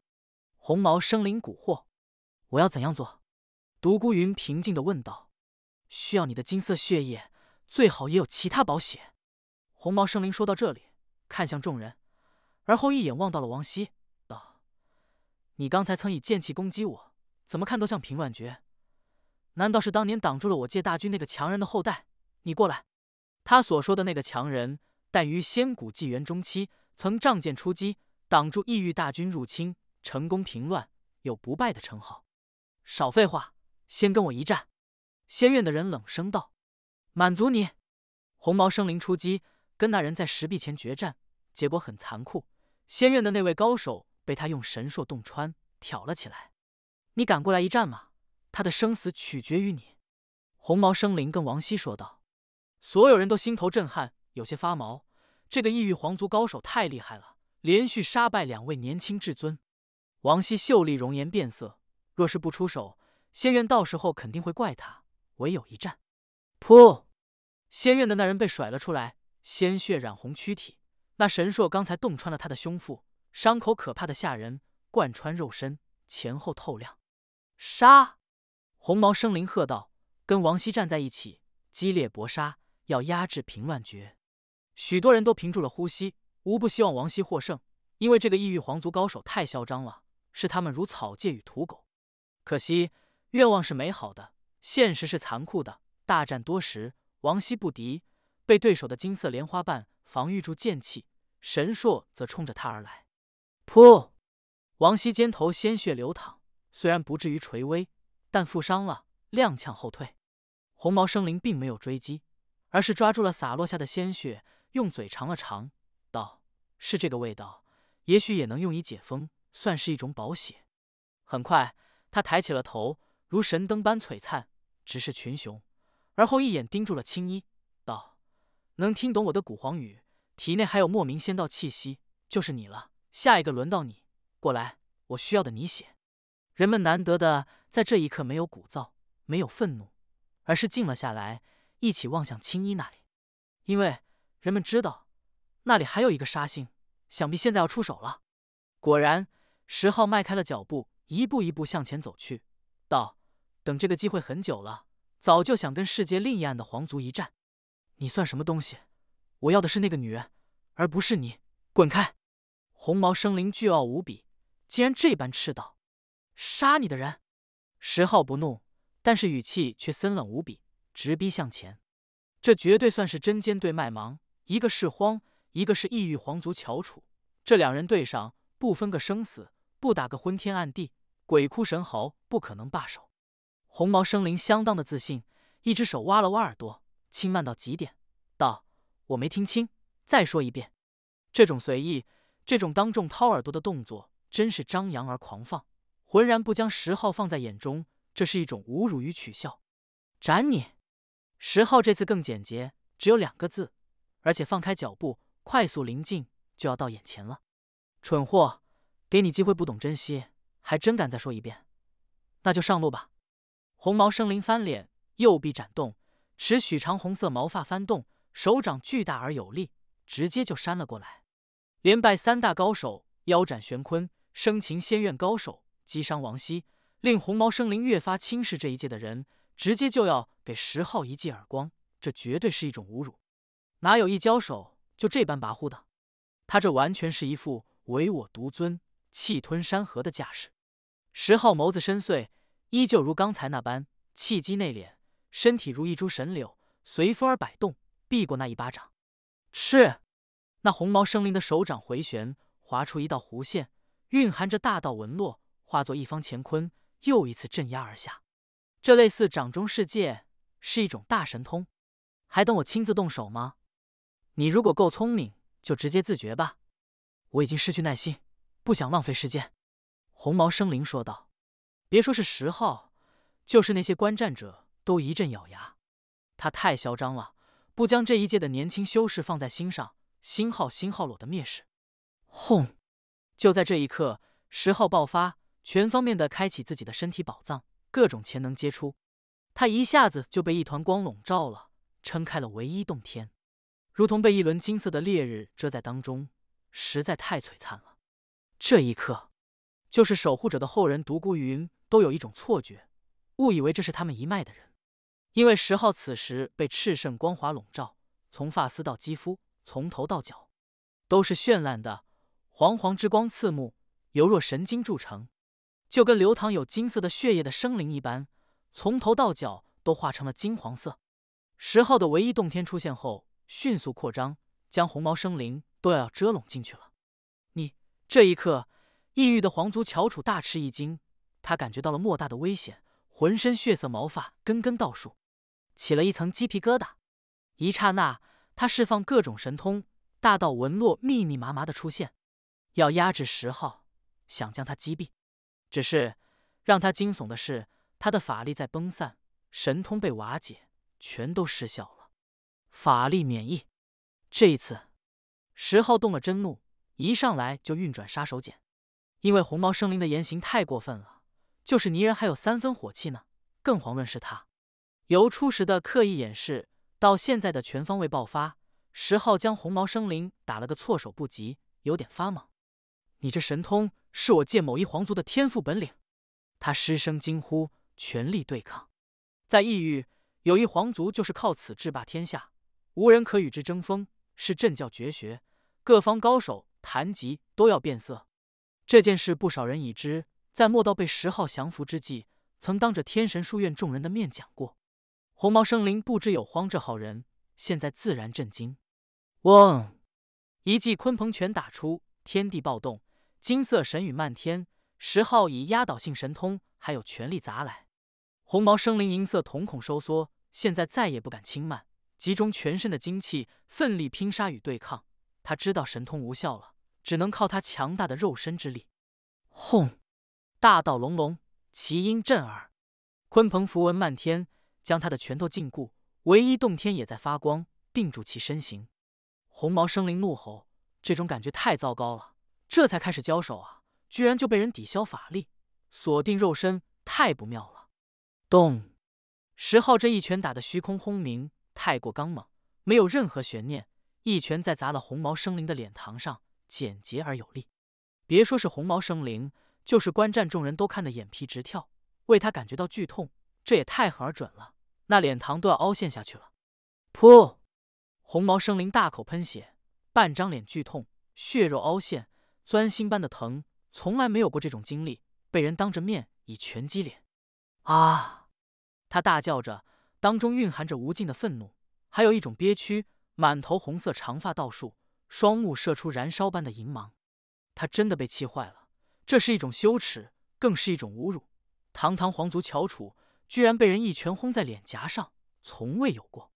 红毛生灵蛊惑，我要怎样做？独孤云平静地问道。需要你的金色血液。最好也有其他保险。红毛生灵说到这里，看向众人，而后一眼望到了王希，道：“你刚才曾以剑气攻击我，怎么看都像平乱绝，难道是当年挡住了我界大军那个强人的后代？你过来。”他所说的那个强人，诞于仙古纪元中期，曾仗剑出击，挡住异域大军入侵，成功平乱，有不败的称号。少废话，先跟我一战！”仙院的人冷声道。满足你，红毛生灵出击，跟那人在石壁前决战，结果很残酷。仙院的那位高手被他用神术洞穿，挑了起来。你敢过来一战吗？他的生死取决于你。红毛生灵跟王希说道。所有人都心头震撼，有些发毛。这个异域皇族高手太厉害了，连续杀败两位年轻至尊。王希秀丽容颜变色，若是不出手，仙院到时候肯定会怪他。唯有一战。噗！仙院的那人被甩了出来，鲜血染红躯体。那神硕刚才洞穿了他的胸腹，伤口可怕的吓人，贯穿肉身，前后透亮。杀！红毛生灵喝道：“跟王希站在一起，激烈搏杀，要压制平乱绝。”许多人都屏住了呼吸，无不希望王希获胜，因为这个异域皇族高手太嚣张了，视他们如草芥与土狗。可惜，愿望是美好的，现实是残酷的。大战多时，王希不敌，被对手的金色莲花瓣防御住剑气。神硕则冲着他而来。噗！王希肩头鲜血流淌，虽然不至于垂危，但负伤了，踉跄后退。红毛生灵并没有追击，而是抓住了洒落下的鲜血，用嘴尝了尝，道：“是这个味道，也许也能用以解封，算是一种保血。”很快，他抬起了头，如神灯般璀璨，直视群雄。而后一眼盯住了青衣，道：“能听懂我的古皇语，体内还有莫名仙道气息，就是你了。下一个轮到你，过来，我需要的你写。”人们难得的在这一刻没有鼓噪，没有愤怒，而是静了下来，一起望向青衣那里，因为人们知道那里还有一个杀星，想必现在要出手了。果然，十号迈开了脚步，一步一步向前走去，道：“等这个机会很久了。”早就想跟世界另一岸的皇族一战，你算什么东西？我要的是那个女人，而不是你，滚开！红毛生灵巨傲无比，竟然这般斥道：“杀你的人！”石浩不怒，但是语气却森冷无比，直逼向前。这绝对算是针尖对麦芒，一个是荒，一个是异域皇族翘楚，这两人对上，不分个生死，不打个昏天暗地、鬼哭神嚎，不可能罢手。红毛生灵相当的自信，一只手挖了挖耳朵，轻慢到极点，道：“我没听清，再说一遍。”这种随意，这种当众掏耳朵的动作，真是张扬而狂放，浑然不将石昊放在眼中。这是一种侮辱与取笑。斩你！石昊这次更简洁，只有两个字，而且放开脚步，快速临近，就要到眼前了。蠢货，给你机会不懂珍惜，还真敢再说一遍？那就上路吧。红毛生灵翻脸，右臂展动，持许长红色毛发翻动，手掌巨大而有力，直接就扇了过来。连败三大高手，腰斩玄坤，生擒仙院高手，击伤王希，令红毛生灵越发轻视这一届的人，直接就要给石昊一记耳光，这绝对是一种侮辱。哪有一交手就这般跋扈的？他这完全是一副唯我独尊、气吞山河的架势。石昊眸子深邃。依旧如刚才那般，气机内敛，身体如一株神柳，随风而摆动，避过那一巴掌。是，那红毛生灵的手掌回旋，划出一道弧线，蕴含着大道纹络，化作一方乾坤，又一次镇压而下。这类似掌中世界，是一种大神通。还等我亲自动手吗？你如果够聪明，就直接自觉吧。我已经失去耐心，不想浪费时间。红毛生灵说道。别说是十号，就是那些观战者都一阵咬牙。他太嚣张了，不将这一届的年轻修士放在心上。星号星号裸的蔑视。轰！就在这一刻，十号爆发，全方面的开启自己的身体宝藏，各种潜能皆出。他一下子就被一团光笼罩了，撑开了唯一洞天，如同被一轮金色的烈日遮在当中，实在太璀璨了。这一刻，就是守护者的后人独孤云。都有一种错觉，误以为这是他们一脉的人，因为十号此时被赤圣光华笼罩，从发丝到肌肤，从头到脚，都是绚烂的黄黄之光，刺目，犹若神经铸成，就跟流淌有金色的血液的生灵一般，从头到脚都化成了金黄色。十号的唯一洞天出现后，迅速扩张，将红毛生灵都要遮拢进去了。你这一刻，异域的皇族翘楚大吃一惊。他感觉到了莫大的危险，浑身血色毛发根根倒竖，起了一层鸡皮疙瘩。一刹那，他释放各种神通，大道纹络密密麻麻的出现，要压制石昊，想将他击毙。只是让他惊悚的是，他的法力在崩散，神通被瓦解，全都失效了。法力免疫。这一次，石昊动了真怒，一上来就运转杀手锏，因为红毛生灵的言行太过分了。就是泥人还有三分火气呢，更遑论是他。由初时的刻意掩饰到现在的全方位爆发，十号将红毛生灵打了个措手不及，有点发懵。你这神通是我借某一皇族的天赋本领，他失声惊呼，全力对抗。在异域有一皇族就是靠此制霸天下，无人可与之争锋，是阵教绝学，各方高手谈及都要变色。这件事不少人已知。在莫道被十号降服之际，曾当着天神书院众人的面讲过，红毛生灵不知有荒这号人，现在自然震惊。嗡！一记鲲鹏拳打出，天地暴动，金色神雨漫天。十号以压倒性神通还有全力砸来，红毛生灵银色瞳孔收缩，现在再也不敢轻慢，集中全身的精气，奋力拼杀与对抗。他知道神通无效了，只能靠他强大的肉身之力。轰！大道隆隆，其音震耳，鲲鹏符文漫天，将他的拳头禁锢。唯一洞天也在发光，定住其身形。红毛生灵怒吼：“这种感觉太糟糕了！这才开始交手啊，居然就被人抵消法力，锁定肉身，太不妙了！”动，石昊这一拳打的虚空轰鸣，太过刚猛，没有任何悬念。一拳在砸了红毛生灵的脸膛上，简洁而有力。别说是红毛生灵。就是观战众人都看得眼皮直跳，为他感觉到剧痛，这也太狠而准了，那脸膛都要凹陷下去了。噗！红毛生灵大口喷血，半张脸剧痛，血肉凹陷，钻心般的疼，从来没有过这种经历，被人当着面以拳击脸。啊！他大叫着，当中蕴含着无尽的愤怒，还有一种憋屈，满头红色长发倒竖，双目射出燃烧般的银芒，他真的被气坏了。这是一种羞耻，更是一种侮辱。堂堂皇族翘楚，居然被人一拳轰在脸颊上，从未有过。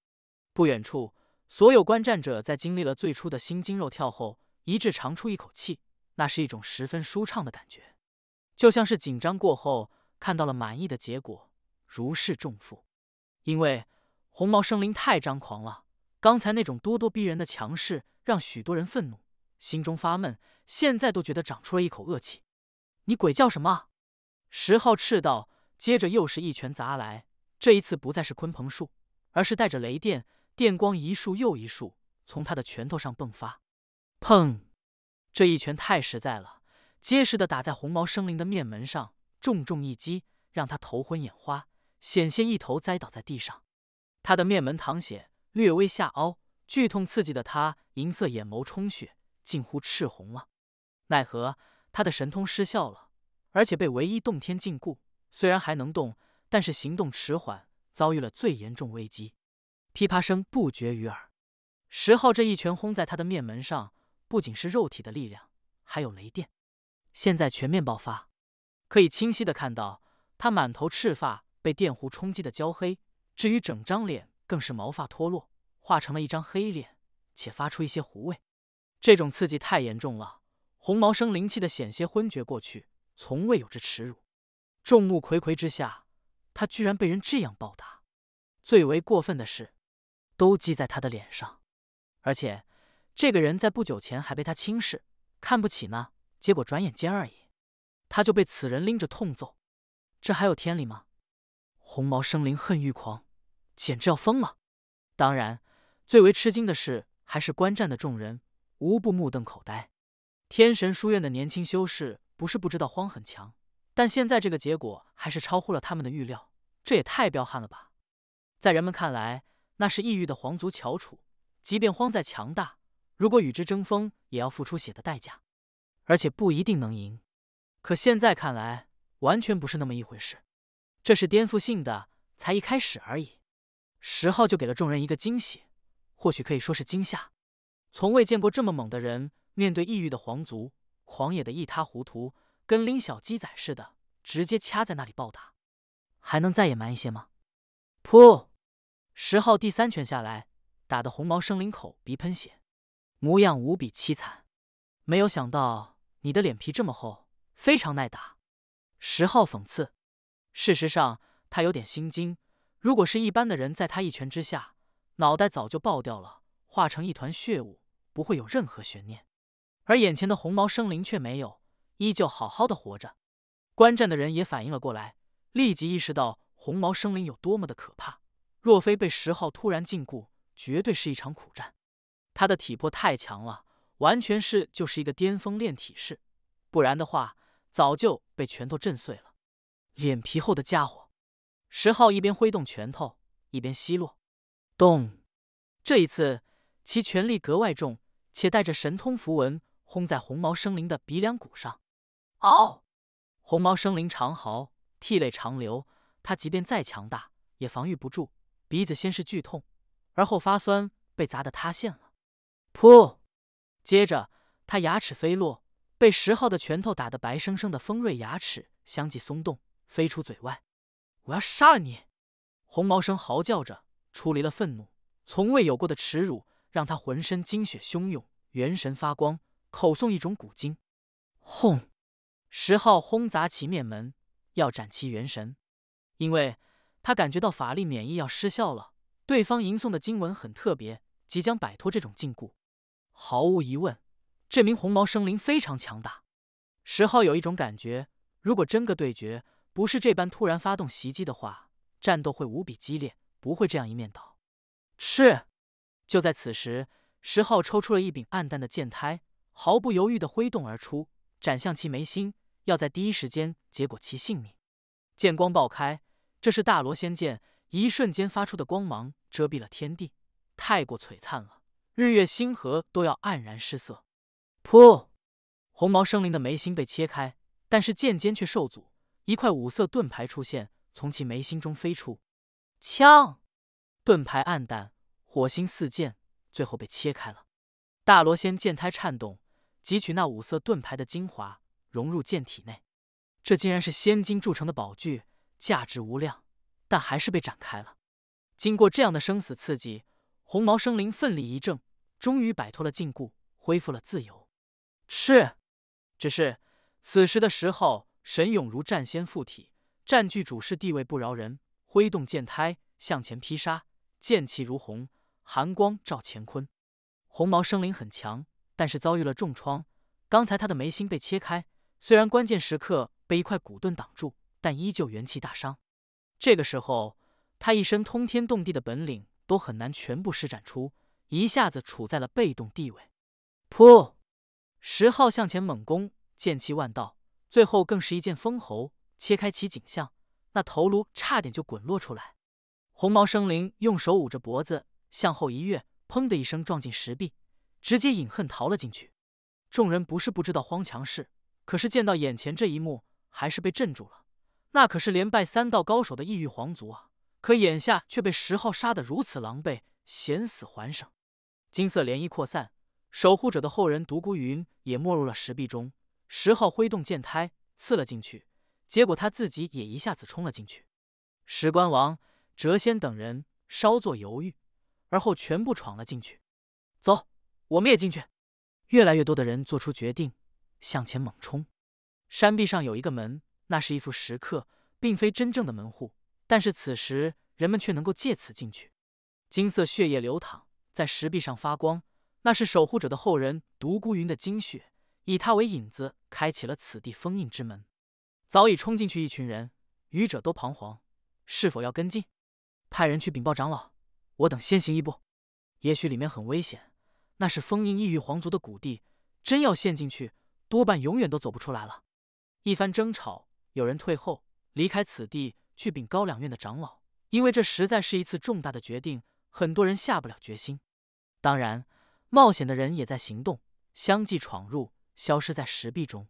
不远处，所有观战者在经历了最初的心惊肉跳后，一致长出一口气，那是一种十分舒畅的感觉，就像是紧张过后看到了满意的结果，如释重负。因为红毛生灵太张狂了，刚才那种咄咄逼人的强势让许多人愤怒，心中发闷，现在都觉得长出了一口恶气。你鬼叫什么？十号斥道，接着又是一拳砸来。这一次不再是鲲鹏术，而是带着雷电，电光一束又一束从他的拳头上迸发。砰！这一拳太实在了，结实的打在红毛生灵的面门上，重重一击，让他头昏眼花，险些一头栽倒在地上。他的面门淌血，略微下凹，剧痛刺激的他银色眼眸充血，近乎赤红了。奈何。他的神通失效了，而且被唯一洞天禁锢。虽然还能动，但是行动迟缓，遭遇了最严重危机。噼啪声不绝于耳，石昊这一拳轰在他的面门上，不仅是肉体的力量，还有雷电。现在全面爆发，可以清晰的看到他满头赤发被电弧冲击的焦黑，至于整张脸更是毛发脱落，化成了一张黑脸，且发出一些糊味。这种刺激太严重了。红毛生灵气的险些昏厥过去，从未有之耻辱。众目睽睽之下，他居然被人这样暴打，最为过分的是，都记在他的脸上。而且这个人在不久前还被他轻视、看不起呢，结果转眼间而已，他就被此人拎着痛揍，这还有天理吗？红毛生灵恨欲狂，简直要疯了。当然，最为吃惊的是，还是观战的众人，无不目瞪口呆。天神书院的年轻修士不是不知道荒很强，但现在这个结果还是超乎了他们的预料。这也太彪悍了吧！在人们看来，那是异域的皇族翘楚，即便荒再强大，如果与之争锋，也要付出血的代价，而且不一定能赢。可现在看来，完全不是那么一回事。这是颠覆性的，才一开始而已。十号就给了众人一个惊喜，或许可以说是惊吓。从未见过这么猛的人。面对异域的皇族，狂野的一塌糊涂，跟拎小鸡仔似的，直接掐在那里暴打，还能再野蛮一些吗？噗！十号第三拳下来，打得红毛生灵口鼻喷血，模样无比凄惨。没有想到你的脸皮这么厚，非常耐打。十号讽刺。事实上，他有点心惊。如果是一般的人，在他一拳之下，脑袋早就爆掉了，化成一团血雾，不会有任何悬念。而眼前的红毛生灵却没有，依旧好好的活着。观战的人也反应了过来，立即意识到红毛生灵有多么的可怕。若非被石昊突然禁锢，绝对是一场苦战。他的体魄太强了，完全是就是一个巅峰炼体士，不然的话早就被拳头震碎了。脸皮厚的家伙，石昊一边挥动拳头，一边奚落。咚！这一次其拳力格外重，且带着神通符文。轰在红毛生灵的鼻梁骨上，嗷！红毛生灵长嚎，涕泪长流。他即便再强大，也防御不住。鼻子先是剧痛，而后发酸，被砸得塌陷了。噗！接着他牙齿飞落，被石昊的拳头打得白生生的锋锐牙齿相继松动，飞出嘴外。我要杀了你！红毛生嚎叫着，出离了愤怒，从未有过的耻辱让他浑身精血汹涌，元神发光。口诵一种古经，轰！石昊轰砸其面门，要斩其元神，因为他感觉到法力免疫要失效了。对方吟诵的经文很特别，即将摆脱这种禁锢。毫无疑问，这名红毛生灵非常强大。石昊有一种感觉，如果真个对决，不是这般突然发动袭击的话，战斗会无比激烈，不会这样一面倒。是。就在此时，石昊抽出了一柄暗淡的剑胎。毫不犹豫地挥动而出，斩向其眉心，要在第一时间结果其性命。剑光爆开，这是大罗仙剑一瞬间发出的光芒，遮蔽了天地，太过璀璨了，日月星河都要黯然失色。噗，红毛生灵的眉心被切开，但是剑尖却受阻，一块五色盾牌出现，从其眉心中飞出。锵，盾牌暗淡，火星四溅，最后被切开了。大罗仙剑胎颤动。汲取那五色盾牌的精华，融入剑体内。这竟然是仙金铸成的宝具，价值无量，但还是被展开了。经过这样的生死刺激，红毛生灵奋力一挣，终于摆脱了禁锢，恢复了自由。是，只是此时的时候，神勇如战仙附体，占据主事地位不饶人，挥动剑胎向前劈杀，剑气如虹，寒光照乾坤。红毛生灵很强。但是遭遇了重创，刚才他的眉心被切开，虽然关键时刻被一块骨盾挡住，但依旧元气大伤。这个时候，他一身通天动地的本领都很难全部施展出，一下子处在了被动地位。噗！石昊向前猛攻，剑气万道，最后更是一剑封喉，切开其颈项，那头颅差点就滚落出来。红毛生灵用手捂着脖子，向后一跃，砰的一声撞进石壁。直接饮恨逃了进去。众人不是不知道荒强势，可是见到眼前这一幕，还是被镇住了。那可是连败三道高手的异域皇族啊！可眼下却被十号杀得如此狼狈，险死还生。金色涟漪扩散，守护者的后人独孤云也没入了石壁中。石昊挥动剑胎刺了进去，结果他自己也一下子冲了进去。石棺王、谪仙等人稍作犹豫，而后全部闯了进去。走。我们也进去。越来越多的人做出决定，向前猛冲。山壁上有一个门，那是一副石刻，并非真正的门户，但是此时人们却能够借此进去。金色血液流淌在石壁上发光，那是守护者的后人独孤云的精血，以他为引子，开启了此地封印之门。早已冲进去一群人，愚者都彷徨，是否要跟进？派人去禀报长老，我等先行一步。也许里面很危险。那是封印异域皇族的谷地，真要陷进去，多半永远都走不出来了。一番争吵，有人退后，离开此地去禀高两院的长老，因为这实在是一次重大的决定，很多人下不了决心。当然，冒险的人也在行动，相继闯入，消失在石壁中。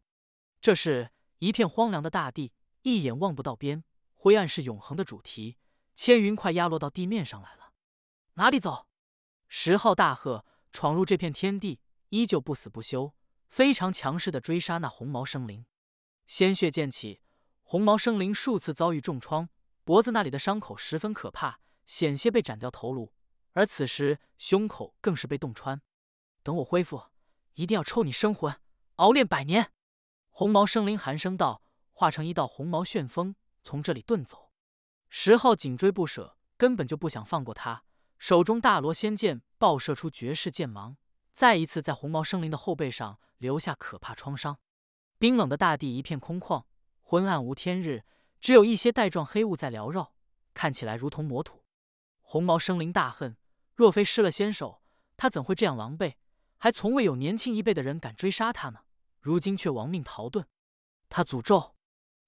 这是一片荒凉的大地，一眼望不到边，灰暗是永恒的主题。千云快压落到地面上来了，哪里走？十号大喝。闯入这片天地，依旧不死不休，非常强势的追杀那红毛生灵，鲜血溅起，红毛生灵数次遭遇重创，脖子那里的伤口十分可怕，险些被斩掉头颅，而此时胸口更是被洞穿。等我恢复，一定要抽你生魂，熬练百年。红毛生灵寒声道，化成一道红毛旋风，从这里遁走。石昊紧追不舍，根本就不想放过他。手中大罗仙剑爆射出绝世剑芒，再一次在红毛生灵的后背上留下可怕创伤。冰冷的大地一片空旷，昏暗无天日，只有一些带状黑雾在缭绕，看起来如同魔土。红毛生灵大恨，若非失了先手，他怎会这样狼狈？还从未有年轻一辈的人敢追杀他呢，如今却亡命逃遁。他诅咒，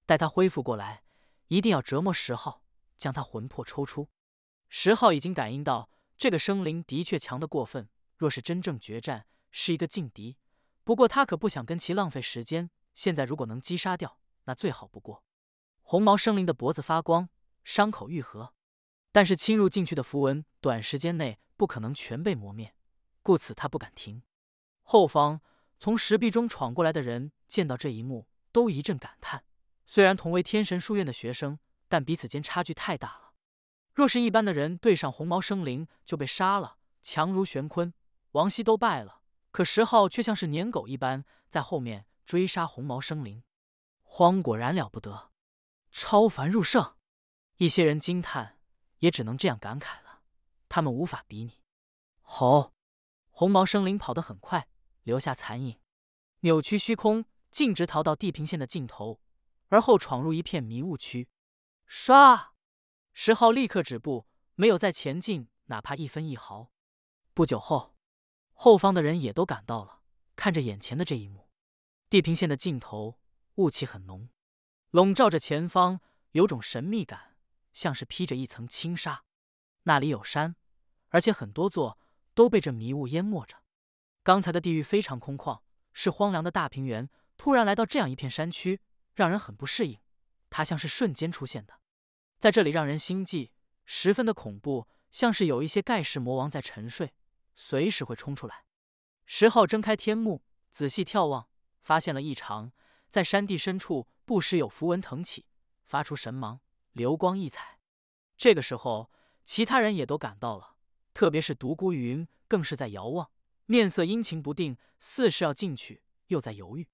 待他恢复过来，一定要折磨十号，将他魂魄抽出。石昊已经感应到，这个生灵的确强得过分。若是真正决战，是一个劲敌。不过他可不想跟其浪费时间。现在如果能击杀掉，那最好不过。红毛生灵的脖子发光，伤口愈合，但是侵入进去的符文，短时间内不可能全被磨灭，故此他不敢停。后方从石壁中闯过来的人，见到这一幕，都一阵感叹。虽然同为天神书院的学生，但彼此间差距太大。若是一般的人对上红毛生灵就被杀了，强如玄坤、王熙都败了，可石昊却像是撵狗一般在后面追杀红毛生灵。荒果然了不得，超凡入圣，一些人惊叹，也只能这样感慨了，他们无法比拟。好，红毛生灵跑得很快，留下残影，扭曲虚空，径直逃到地平线的尽头，而后闯入一片迷雾区，唰。石昊立刻止步，没有再前进哪怕一分一毫。不久后，后方的人也都赶到了，看着眼前的这一幕。地平线的尽头，雾气很浓，笼罩着前方，有种神秘感，像是披着一层轻纱。那里有山，而且很多座都被这迷雾淹没着。刚才的地域非常空旷，是荒凉的大平原。突然来到这样一片山区，让人很不适应。它像是瞬间出现的。在这里让人心悸，十分的恐怖，像是有一些盖世魔王在沉睡，随时会冲出来。石昊睁开天目，仔细眺望，发现了异常，在山地深处不时有符文腾起，发出神芒，流光溢彩。这个时候，其他人也都赶到了，特别是独孤云更是在遥望，面色阴晴不定，似是要进去，又在犹豫。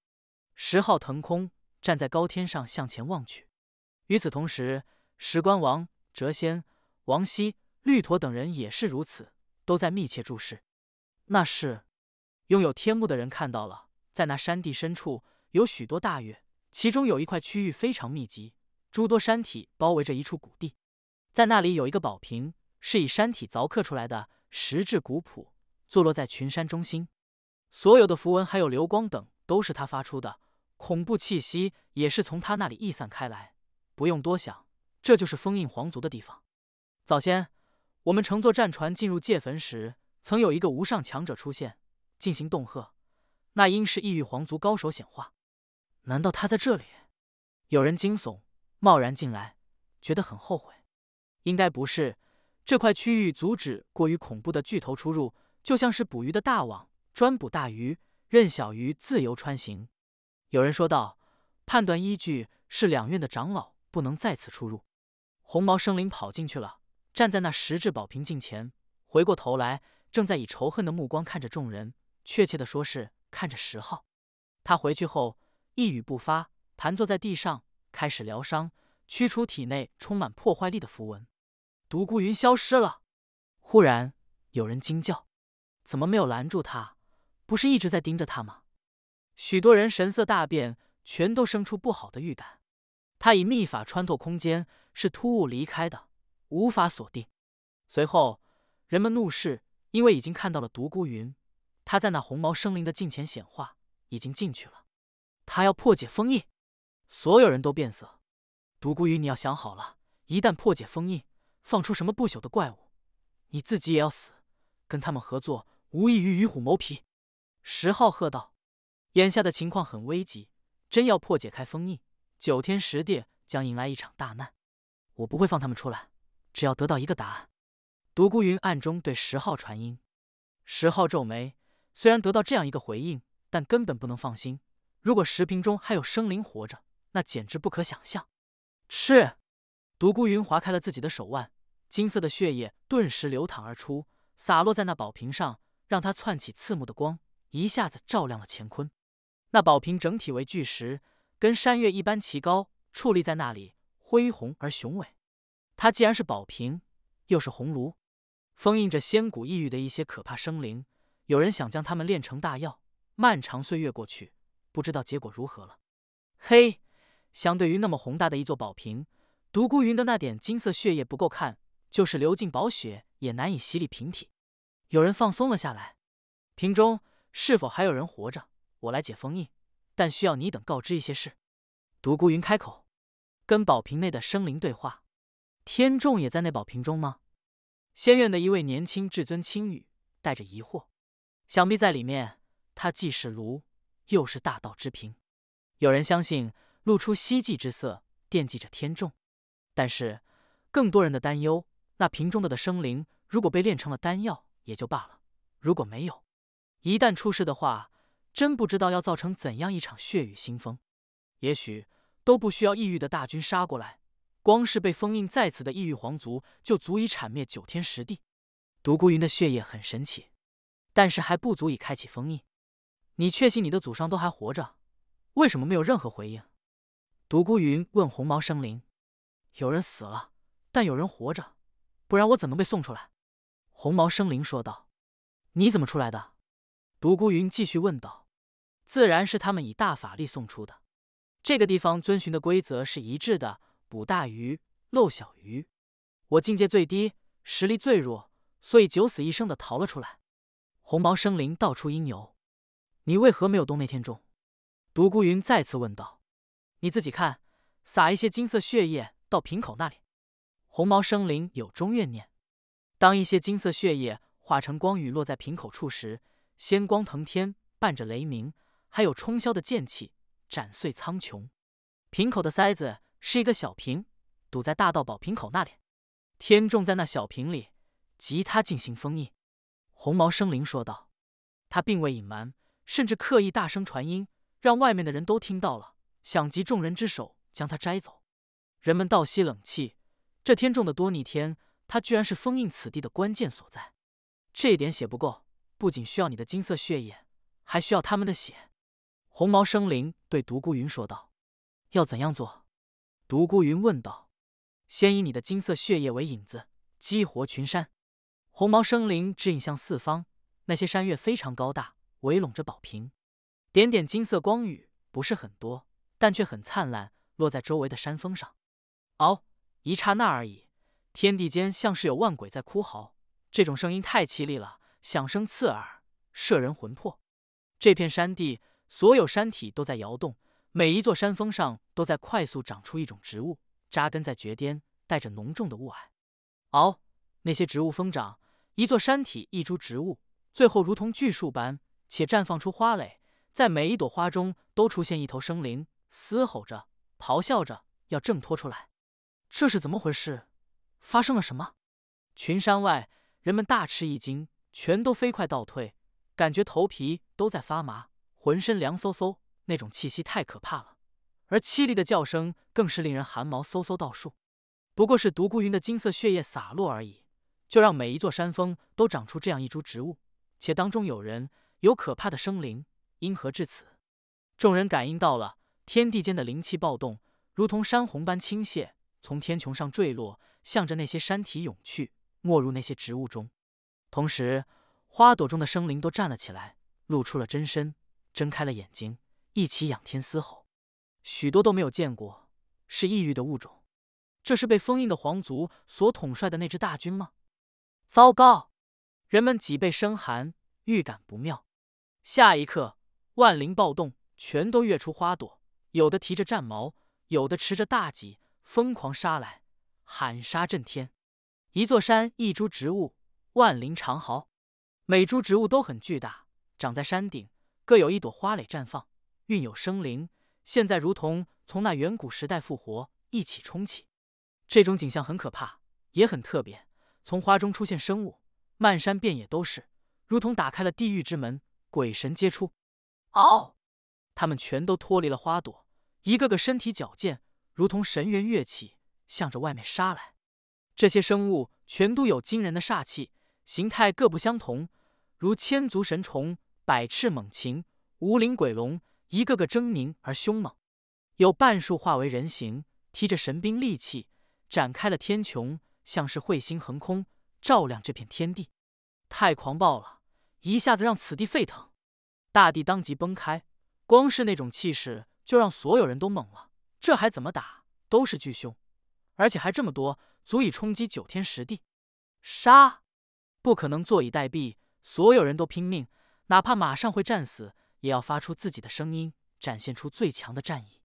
石昊腾空，站在高天上向前望去，与此同时。石棺王、谪仙、王羲、绿陀等人也是如此，都在密切注视。那是拥有天目的人看到了，在那山地深处有许多大岳，其中有一块区域非常密集，诸多山体包围着一处谷地，在那里有一个宝瓶，是以山体凿刻出来的，石质古朴，坐落在群山中心。所有的符文还有流光等，都是他发出的，恐怖气息也是从他那里溢散开来。不用多想。这就是封印皇族的地方。早先，我们乘坐战船进入界坟时，曾有一个无上强者出现，进行恫吓。那应是异域皇族高手显化。难道他在这里？有人惊悚，贸然进来，觉得很后悔。应该不是。这块区域阻止过于恐怖的巨头出入，就像是捕鱼的大网，专捕大鱼，任小鱼自由穿行。有人说道：“判断依据是两院的长老不能再次出入。”红毛生灵跑进去了，站在那石质宝瓶镜前，回过头来，正在以仇恨的目光看着众人，确切的说是看着十号。他回去后一语不发，盘坐在地上开始疗伤，驱除体内充满破坏力的符文。独孤云消失了。忽然有人惊叫：“怎么没有拦住他？不是一直在盯着他吗？”许多人神色大变，全都生出不好的预感。他以秘法穿透空间。是突兀离开的，无法锁定。随后，人们怒视，因为已经看到了独孤云，他在那红毛生灵的镜前显化，已经进去了。他要破解封印，所有人都变色。独孤云，你要想好了，一旦破解封印，放出什么不朽的怪物，你自己也要死。跟他们合作，无异于与虎谋皮。石浩喝道：“眼下的情况很危急，真要破解开封印，九天十地将迎来一场大难。”我不会放他们出来，只要得到一个答案。独孤云暗中对十号传音。十号皱眉，虽然得到这样一个回应，但根本不能放心。如果石瓶中还有生灵活着，那简直不可想象。是。独孤云划开了自己的手腕，金色的血液顿时流淌而出，洒落在那宝瓶上，让它窜起刺目的光，一下子照亮了乾坤。那宝瓶整体为巨石，跟山岳一般奇高，矗立在那里。恢宏而雄伟，它既然是宝瓶，又是红炉，封印着仙古异域的一些可怕生灵。有人想将它们炼成大药，漫长岁月过去，不知道结果如何了。嘿，相对于那么宏大的一座宝瓶，独孤云的那点金色血液不够看，就是流进宝血，也难以洗礼瓶体。有人放松了下来。瓶中是否还有人活着？我来解封印，但需要你等告知一些事。独孤云开口。跟宝瓶内的生灵对话，天众也在那宝瓶中吗？仙院的一位年轻至尊青羽带着疑惑，想必在里面，他既是炉，又是大道之瓶。有人相信，露出希冀之色，惦记着天众。但是更多人的担忧，那瓶中的的生灵如果被炼成了丹药也就罢了，如果没有，一旦出事的话，真不知道要造成怎样一场血雨腥风。也许。都不需要异域的大军杀过来，光是被封印在此的异域皇族就足以铲灭九天十地。独孤云的血液很神奇，但是还不足以开启封印。你确信你的祖上都还活着？为什么没有任何回应？独孤云问红毛生灵。有人死了，但有人活着，不然我怎能被送出来？红毛生灵说道。你怎么出来的？独孤云继续问道。自然是他们以大法力送出的。这个地方遵循的规则是一致的，捕大鱼，漏小鱼。我境界最低，实力最弱，所以九死一生的逃了出来。红毛生灵道出因由：你为何没有动那天钟？独孤云再次问道：“你自己看，撒一些金色血液到瓶口那里。”红毛生灵有中怨念，当一些金色血液化成光雨落在瓶口处时，仙光腾天，伴着雷鸣，还有冲霄的剑气。斩碎苍穹，瓶口的塞子是一个小瓶，堵在大道宝瓶口那里。天众在那小瓶里，及他进行封印。”红毛生灵说道。他并未隐瞒，甚至刻意大声传音，让外面的人都听到了，想集众人之手将他摘走。人们倒吸冷气，这天众的多逆天，他居然是封印此地的关键所在。这一点血不够，不仅需要你的金色血液，还需要他们的血。红毛生灵对独孤云说道：“要怎样做？”独孤云问道：“先以你的金色血液为引子，激活群山。”红毛生灵指引向四方，那些山岳非常高大，围拢着宝瓶。点点金色光雨，不是很多，但却很灿烂，落在周围的山峰上。哦，一刹那而已，天地间像是有万鬼在哭嚎，这种声音太凄厉了，响声刺耳，摄人魂魄。这片山地。所有山体都在摇动，每一座山峰上都在快速长出一种植物，扎根在绝巅，带着浓重的雾霭。哦，那些植物疯长，一座山体一株植物，最后如同巨树般，且绽放出花蕾，在每一朵花中都出现一头生灵，嘶吼着，咆哮着，要挣脱出来。这是怎么回事？发生了什么？群山外，人们大吃一惊，全都飞快倒退，感觉头皮都在发麻。浑身凉飕飕，那种气息太可怕了，而凄厉的叫声更是令人寒毛嗖嗖倒竖。不过是独孤云的金色血液洒落而已，就让每一座山峰都长出这样一株植物，且当中有人，有可怕的生灵，因何至此？众人感应到了天地间的灵气暴动，如同山洪般倾泻，从天穹上坠落，向着那些山体涌去，没入那些植物中。同时，花朵中的生灵都站了起来，露出了真身。睁开了眼睛，一起仰天嘶吼。许多都没有见过，是异域的物种。这是被封印的皇族所统帅的那支大军吗？糟糕！人们脊背生寒，预感不妙。下一刻，万灵暴动，全都跃出花朵，有的提着战矛，有的持着大戟，疯狂杀来，喊杀震天。一座山，一株植物，万灵长嚎。每株植物都很巨大，长在山顶。各有一朵花蕾绽放，孕有生灵，现在如同从那远古时代复活，一起冲起。这种景象很可怕，也很特别。从花中出现生物，漫山遍野都是，如同打开了地狱之门，鬼神皆出。嗷！他们全都脱离了花朵，一个个身体矫健，如同神猿跃起，向着外面杀来。这些生物全都有惊人的煞气，形态各不相同，如千足神虫。百翅猛禽、无鳞鬼龙，一个个狰狞而凶猛，有半数化为人形，提着神兵利器，展开了天穹，像是彗星横空，照亮这片天地。太狂暴了，一下子让此地沸腾，大地当即崩开，光是那种气势就让所有人都懵了。这还怎么打？都是巨凶，而且还这么多，足以冲击九天十地。杀！不可能坐以待毙，所有人都拼命。哪怕马上会战死，也要发出自己的声音，展现出最强的战意。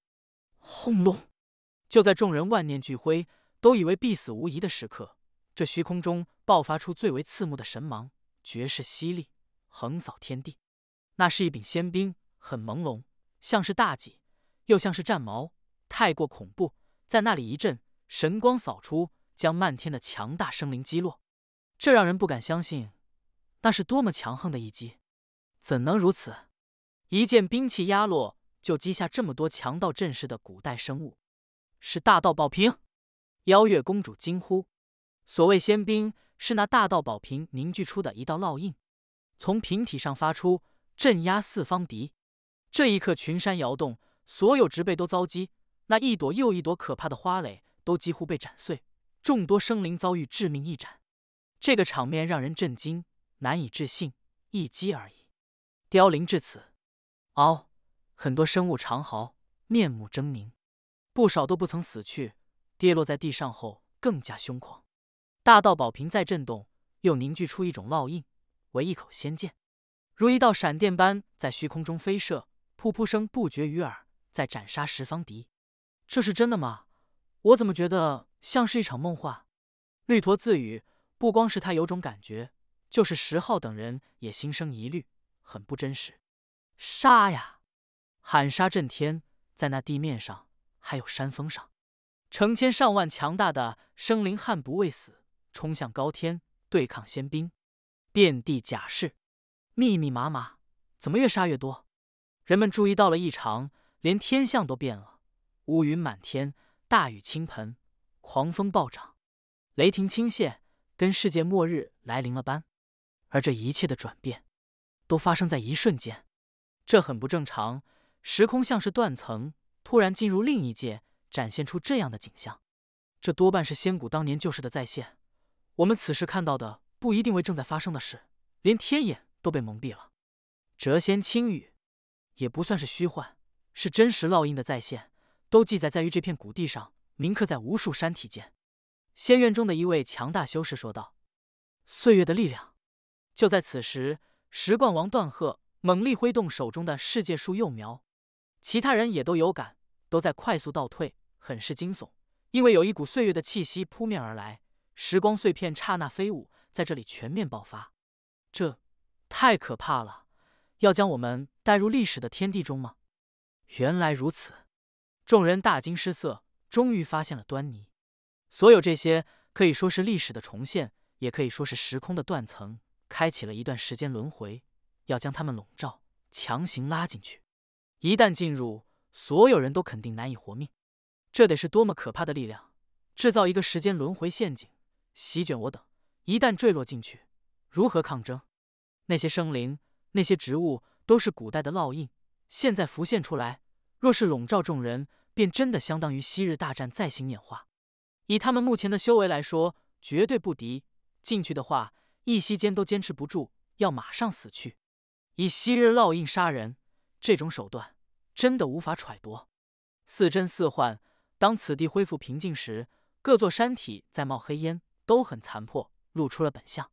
轰隆！就在众人万念俱灰，都以为必死无疑的时刻，这虚空中爆发出最为刺目的神芒，绝世犀利，横扫天地。那是一柄仙兵，很朦胧，像是大戟，又像是战矛，太过恐怖。在那里一阵神光扫出，将漫天的强大生灵击落。这让人不敢相信，那是多么强横的一击！怎能如此？一件兵器压落就击下这么多强盗阵势的古代生物，是大道宝瓶！妖月公主惊呼：“所谓仙兵，是那大道宝瓶凝聚出的一道烙印，从瓶体上发出，镇压四方敌。”这一刻，群山摇动，所有植被都遭击，那一朵又一朵可怕的花蕾都几乎被斩碎，众多生灵遭遇致命一斩。这个场面让人震惊，难以置信，一击而已。凋零至此，嗷！很多生物长嚎，面目狰狞，不少都不曾死去，跌落在地上后更加凶狂。大道宝瓶在震动，又凝聚出一种烙印，为一口仙剑，如一道闪电般在虚空中飞射，噗噗声不绝于耳，在斩杀十方敌。这是真的吗？我怎么觉得像是一场梦话？绿驼自语。不光是他有种感觉，就是石浩等人也心生疑虑。很不真实，杀呀！喊杀震天，在那地面上还有山峰上，成千上万强大的生灵悍不畏死，冲向高天对抗仙兵，遍地甲士，密密麻麻，怎么越杀越多？人们注意到了异常，连天象都变了，乌云满天，大雨倾盆，狂风暴涨，雷霆倾泻，跟世界末日来临了般。而这一切的转变。都发生在一瞬间，这很不正常。时空像是断层，突然进入另一界，展现出这样的景象。这多半是仙谷当年旧事的再现。我们此时看到的不一定为正在发生的事，连天眼都被蒙蔽了。谪仙轻语，也不算是虚幻，是真实烙印的再现，都记载在于这片古地上，铭刻在无数山体间。仙院中的一位强大修士说道：“岁月的力量。”就在此时。石冠王断喝，猛力挥动手中的世界树幼苗，其他人也都有感，都在快速倒退，很是惊悚。因为有一股岁月的气息扑面而来，时光碎片刹那飞舞，在这里全面爆发。这太可怕了！要将我们带入历史的天地中吗？原来如此，众人大惊失色，终于发现了端倪。所有这些可以说是历史的重现，也可以说是时空的断层。开启了一段时间轮回，要将他们笼罩，强行拉进去。一旦进入，所有人都肯定难以活命。这得是多么可怕的力量，制造一个时间轮回陷阱，席卷我等。一旦坠落进去，如何抗争？那些生灵，那些植物，都是古代的烙印，现在浮现出来。若是笼罩众人，便真的相当于昔日大战再行演化。以他们目前的修为来说，绝对不敌。进去的话。一息间都坚持不住，要马上死去。以昔日烙印杀人，这种手段真的无法揣度，似真似幻。当此地恢复平静时，各座山体在冒黑烟，都很残破，露出了本相。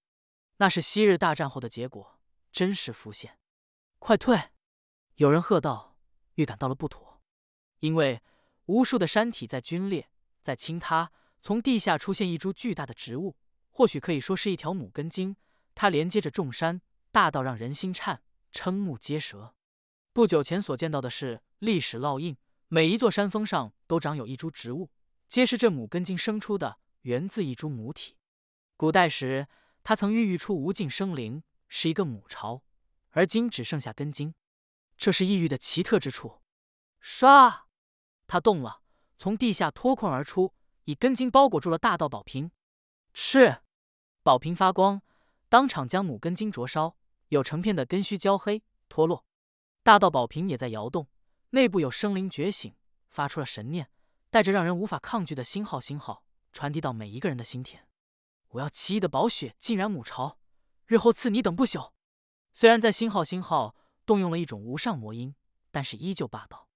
那是昔日大战后的结果，真实浮现。快退！有人喝道，预感到了不妥，因为无数的山体在龟裂，在倾塌，从地下出现一株巨大的植物。或许可以说是一条母根茎，它连接着众山，大到让人心颤、瞠目结舌。不久前所见到的是历史烙印，每一座山峰上都长有一株植物，皆是这母根茎生出的，源自一株母体。古代时，它曾孕育出无尽生灵，是一个母巢，而今只剩下根茎。这是异域的奇特之处。唰，它动了，从地下脱困而出，以根茎包裹住了大道宝瓶，是。宝瓶发光，当场将母根茎灼烧，有成片的根须焦黑脱落。大道宝瓶也在摇动，内部有生灵觉醒，发出了神念，带着让人无法抗拒的“星号星号”，传递到每一个人的心田。我要奇异的宝血，浸染母巢，日后赐你等不朽。虽然在“星号星号”动用了一种无上魔音，但是依旧霸道。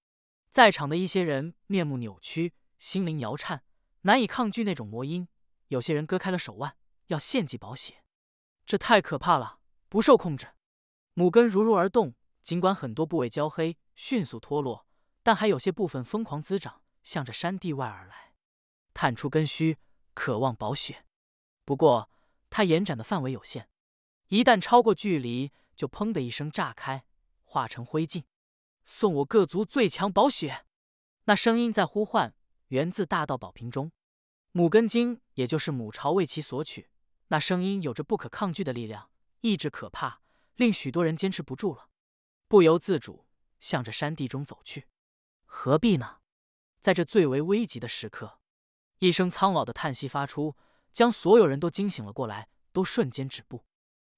在场的一些人面目扭曲，心灵摇颤，难以抗拒那种魔音。有些人割开了手腕。要献祭宝血，这太可怕了，不受控制。母根如如而动，尽管很多部位焦黑，迅速脱落，但还有些部分疯狂滋长，向着山地外而来，探出根须，渴望宝血。不过，它延展的范围有限，一旦超过距离，就砰的一声炸开，化成灰烬。送我各族最强宝血！那声音在呼唤，源自大道宝瓶中，母根茎，也就是母巢，为其索取。那声音有着不可抗拒的力量，意志可怕，令许多人坚持不住了，不由自主向着山地中走去。何必呢？在这最为危急的时刻，一声苍老的叹息发出，将所有人都惊醒了过来，都瞬间止步。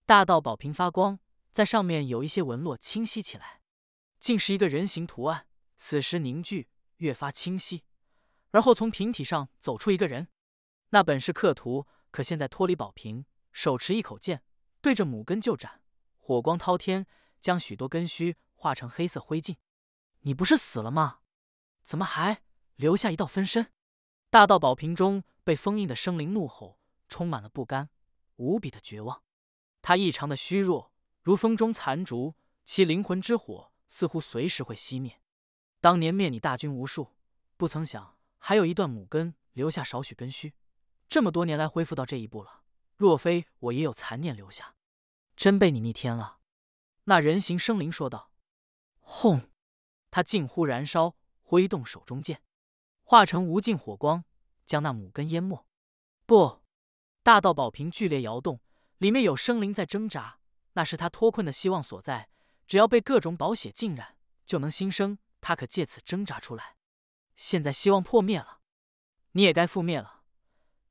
大道宝瓶发光，在上面有一些纹络清晰起来，竟是一个人形图案。此时凝聚越发清晰，而后从瓶体上走出一个人。那本是刻图。可现在脱离宝瓶，手持一口剑，对着母根就斩，火光滔天，将许多根须化成黑色灰烬。你不是死了吗？怎么还留下一道分身？大道宝瓶中被封印的生灵怒吼，充满了不甘，无比的绝望。他异常的虚弱，如风中残烛，其灵魂之火似乎随时会熄灭。当年灭你大军无数，不曾想还有一段母根留下少许根须。这么多年来恢复到这一步了，若非我也有残念留下，真被你逆天了。那人形生灵说道：“轰！”他近乎燃烧，挥动手中剑，化成无尽火光，将那母根淹没。不，大道宝瓶剧烈摇动，里面有生灵在挣扎，那是他脱困的希望所在。只要被各种宝血浸染，就能新生。他可借此挣扎出来。现在希望破灭了，你也该覆灭了。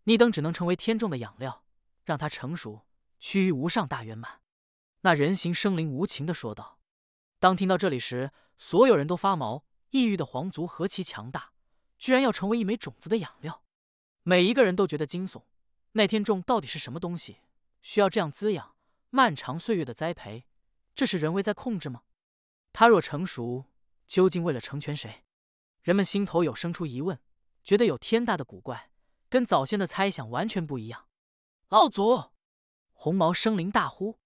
你等只能成为天众的养料，让它成熟，趋于无上大圆满。”那人形生灵无情的说道。当听到这里时，所有人都发毛。异域的皇族何其强大，居然要成为一枚种子的养料，每一个人都觉得惊悚。那天种到底是什么东西？需要这样滋养？漫长岁月的栽培，这是人为在控制吗？它若成熟，究竟为了成全谁？人们心头有生出疑问，觉得有天大的古怪。跟早先的猜想完全不一样。老祖，红毛生灵大呼，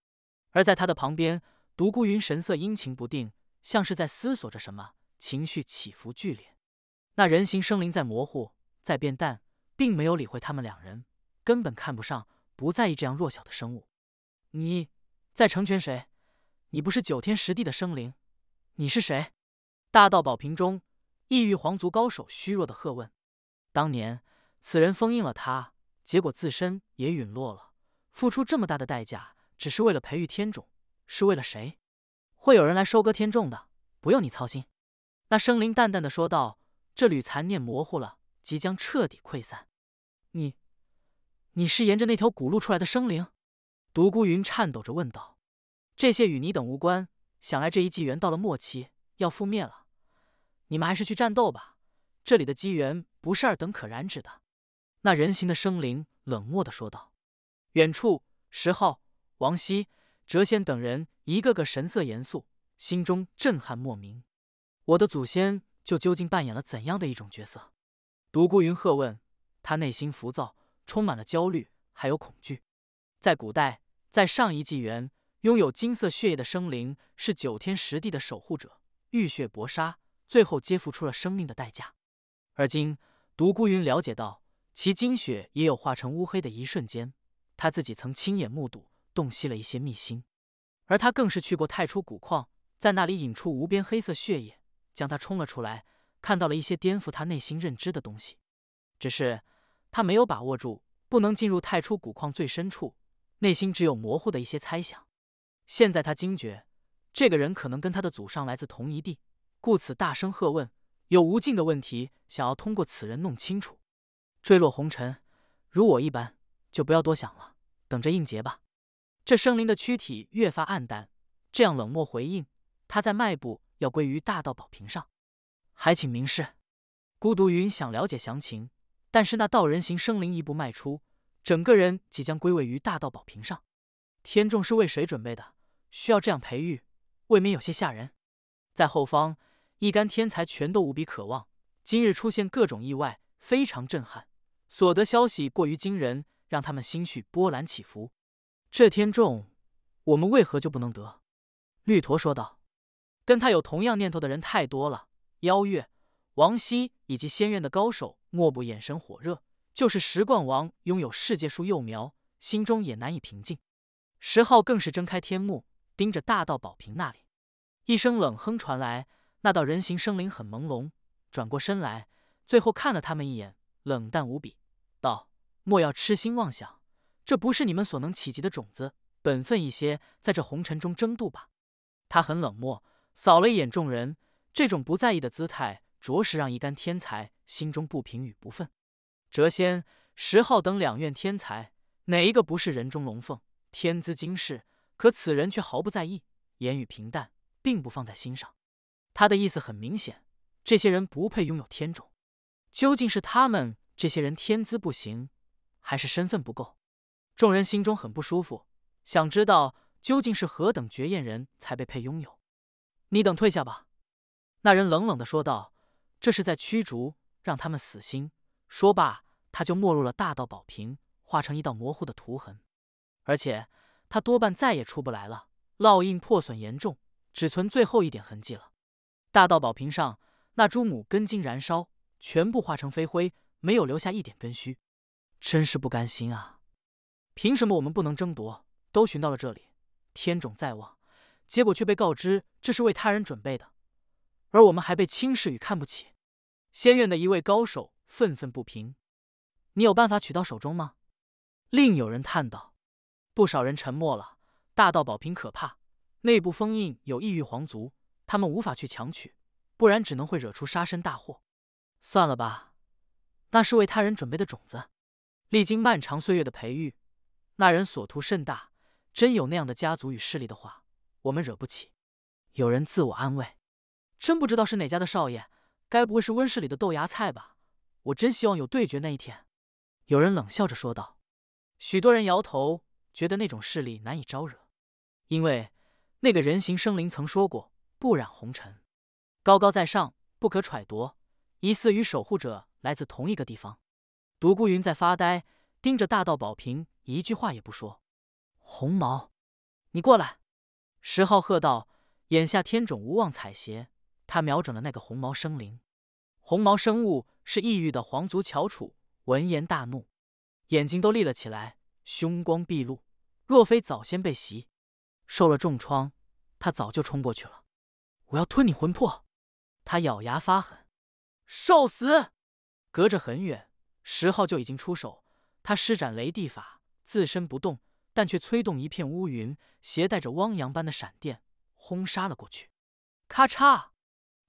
而在他的旁边，独孤云神色阴晴不定，像是在思索着什么，情绪起伏剧烈。那人形生灵在模糊，在变淡，并没有理会他们两人，根本看不上，不在意这样弱小的生物。你在成全谁？你不是九天十地的生灵，你是谁？大道宝瓶中，异域皇族高手虚弱的喝问：“当年。”此人封印了他，结果自身也陨落了，付出这么大的代价，只是为了培育天种，是为了谁？会有人来收割天种的，不用你操心。”那生灵淡淡的说道。这缕残念模糊了，即将彻底溃散。你，你是沿着那条古路出来的生灵？独孤云颤抖着问道。这些与你等无关，想来这一纪元到了末期，要覆灭了，你们还是去战斗吧。这里的机缘不是二等可染指的。那人形的生灵冷漠的说道：“远处，石昊、王希、谪仙等人一个个神色严肃，心中震撼莫名。我的祖先就究竟扮演了怎样的一种角色？”独孤云鹤问。他内心浮躁，充满了焦虑，还有恐惧。在古代，在上一纪元，拥有金色血液的生灵是九天十地的守护者，浴血搏杀，最后皆付出了生命的代价。而今，独孤云了解到。其精血也有化成乌黑的一瞬间，他自己曾亲眼目睹，洞悉了一些秘辛。而他更是去过太初古矿，在那里引出无边黑色血液，将他冲了出来，看到了一些颠覆他内心认知的东西。只是他没有把握住，不能进入太初古矿最深处，内心只有模糊的一些猜想。现在他惊觉，这个人可能跟他的祖上来自同一地，故此大声喝问，有无尽的问题想要通过此人弄清楚。坠落红尘，如我一般，就不要多想了，等着应劫吧。这生灵的躯体越发暗淡，这样冷漠回应。他在迈步要归于大道宝瓶上，还请明示。孤独云想了解详情，但是那道人形生灵一步迈出，整个人即将归位于大道宝瓶上。天众是为谁准备的？需要这样培育，未免有些吓人。在后方，一干天才全都无比渴望。今日出现各种意外，非常震撼。所得消息过于惊人，让他们心绪波澜起伏。这天众，我们为何就不能得？绿驼说道。跟他有同样念头的人太多了，邀月、王希以及仙院的高手，莫不眼神火热。就是石冠王拥有世界树幼苗，心中也难以平静。石昊更是睁开天目，盯着大道宝瓶那里，一声冷哼传来。那道人形生灵很朦胧，转过身来，最后看了他们一眼，冷淡无比。道：“莫要痴心妄想，这不是你们所能企及的种子。本分一些，在这红尘中争渡吧。”他很冷漠，扫了一眼众人，这种不在意的姿态，着实让一干天才心中不平与不忿。谪仙、石昊等两院天才，哪一个不是人中龙凤，天资惊世？可此人却毫不在意，言语平淡，并不放在心上。他的意思很明显：这些人不配拥有天种。究竟是他们？这些人天资不行，还是身份不够。众人心中很不舒服，想知道究竟是何等绝艳人才被配拥有。你等退下吧。”那人冷冷的说道，“这是在驱逐，让他们死心。”说罢，他就没入了大道宝瓶，化成一道模糊的图痕。而且他多半再也出不来了，烙印破损严重，只存最后一点痕迹了。大道宝瓶上那株母根茎燃烧，全部化成飞灰。没有留下一点根须，真是不甘心啊！凭什么我们不能争夺？都寻到了这里，天种在望，结果却被告知这是为他人准备的，而我们还被轻视与看不起。仙院的一位高手愤愤不平：“你有办法取到手中吗？”另有人叹道：“不少人沉默了。大道宝瓶可怕，内部封印有异域皇族，他们无法去强取，不然只能会惹出杀身大祸。算了吧。”那是为他人准备的种子，历经漫长岁月的培育，那人所图甚大。真有那样的家族与势力的话，我们惹不起。有人自我安慰，真不知道是哪家的少爷，该不会是温室里的豆芽菜吧？我真希望有对决那一天。有人冷笑着说道。许多人摇头，觉得那种势力难以招惹，因为那个人形生灵曾说过：“不染红尘，高高在上，不可揣度。”疑似与守护者来自同一个地方。独孤云在发呆，盯着大道宝瓶，一句话也不说。红毛，你过来！石浩喝道：“眼下天种无望采撷。”他瞄准了那个红毛生灵。红毛生物是异域的皇族翘楚，闻言大怒，眼睛都立了起来，凶光毕露。若非早先被袭，受了重创，他早就冲过去了。我要吞你魂魄！他咬牙发狠。受死！隔着很远，石昊就已经出手。他施展雷地法，自身不动，但却催动一片乌云，携带着汪洋般的闪电，轰杀了过去。咔嚓，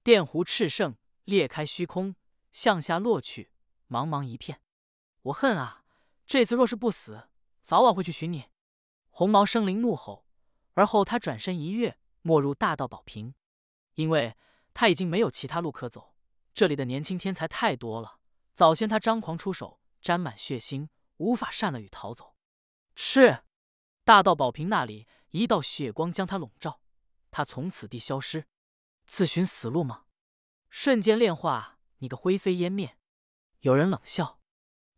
电弧炽盛，裂开虚空，向下落去，茫茫一片。我恨啊！这次若是不死，早晚会去寻你。红毛生灵怒吼，而后他转身一跃，没入大道宝瓶，因为他已经没有其他路可走。这里的年轻天才太多了。早先他张狂出手，沾满血腥，无法善了，与逃走。是大道宝瓶那里，一道血光将他笼罩，他从此地消失。自寻死路吗？瞬间炼化你个灰飞烟灭！有人冷笑。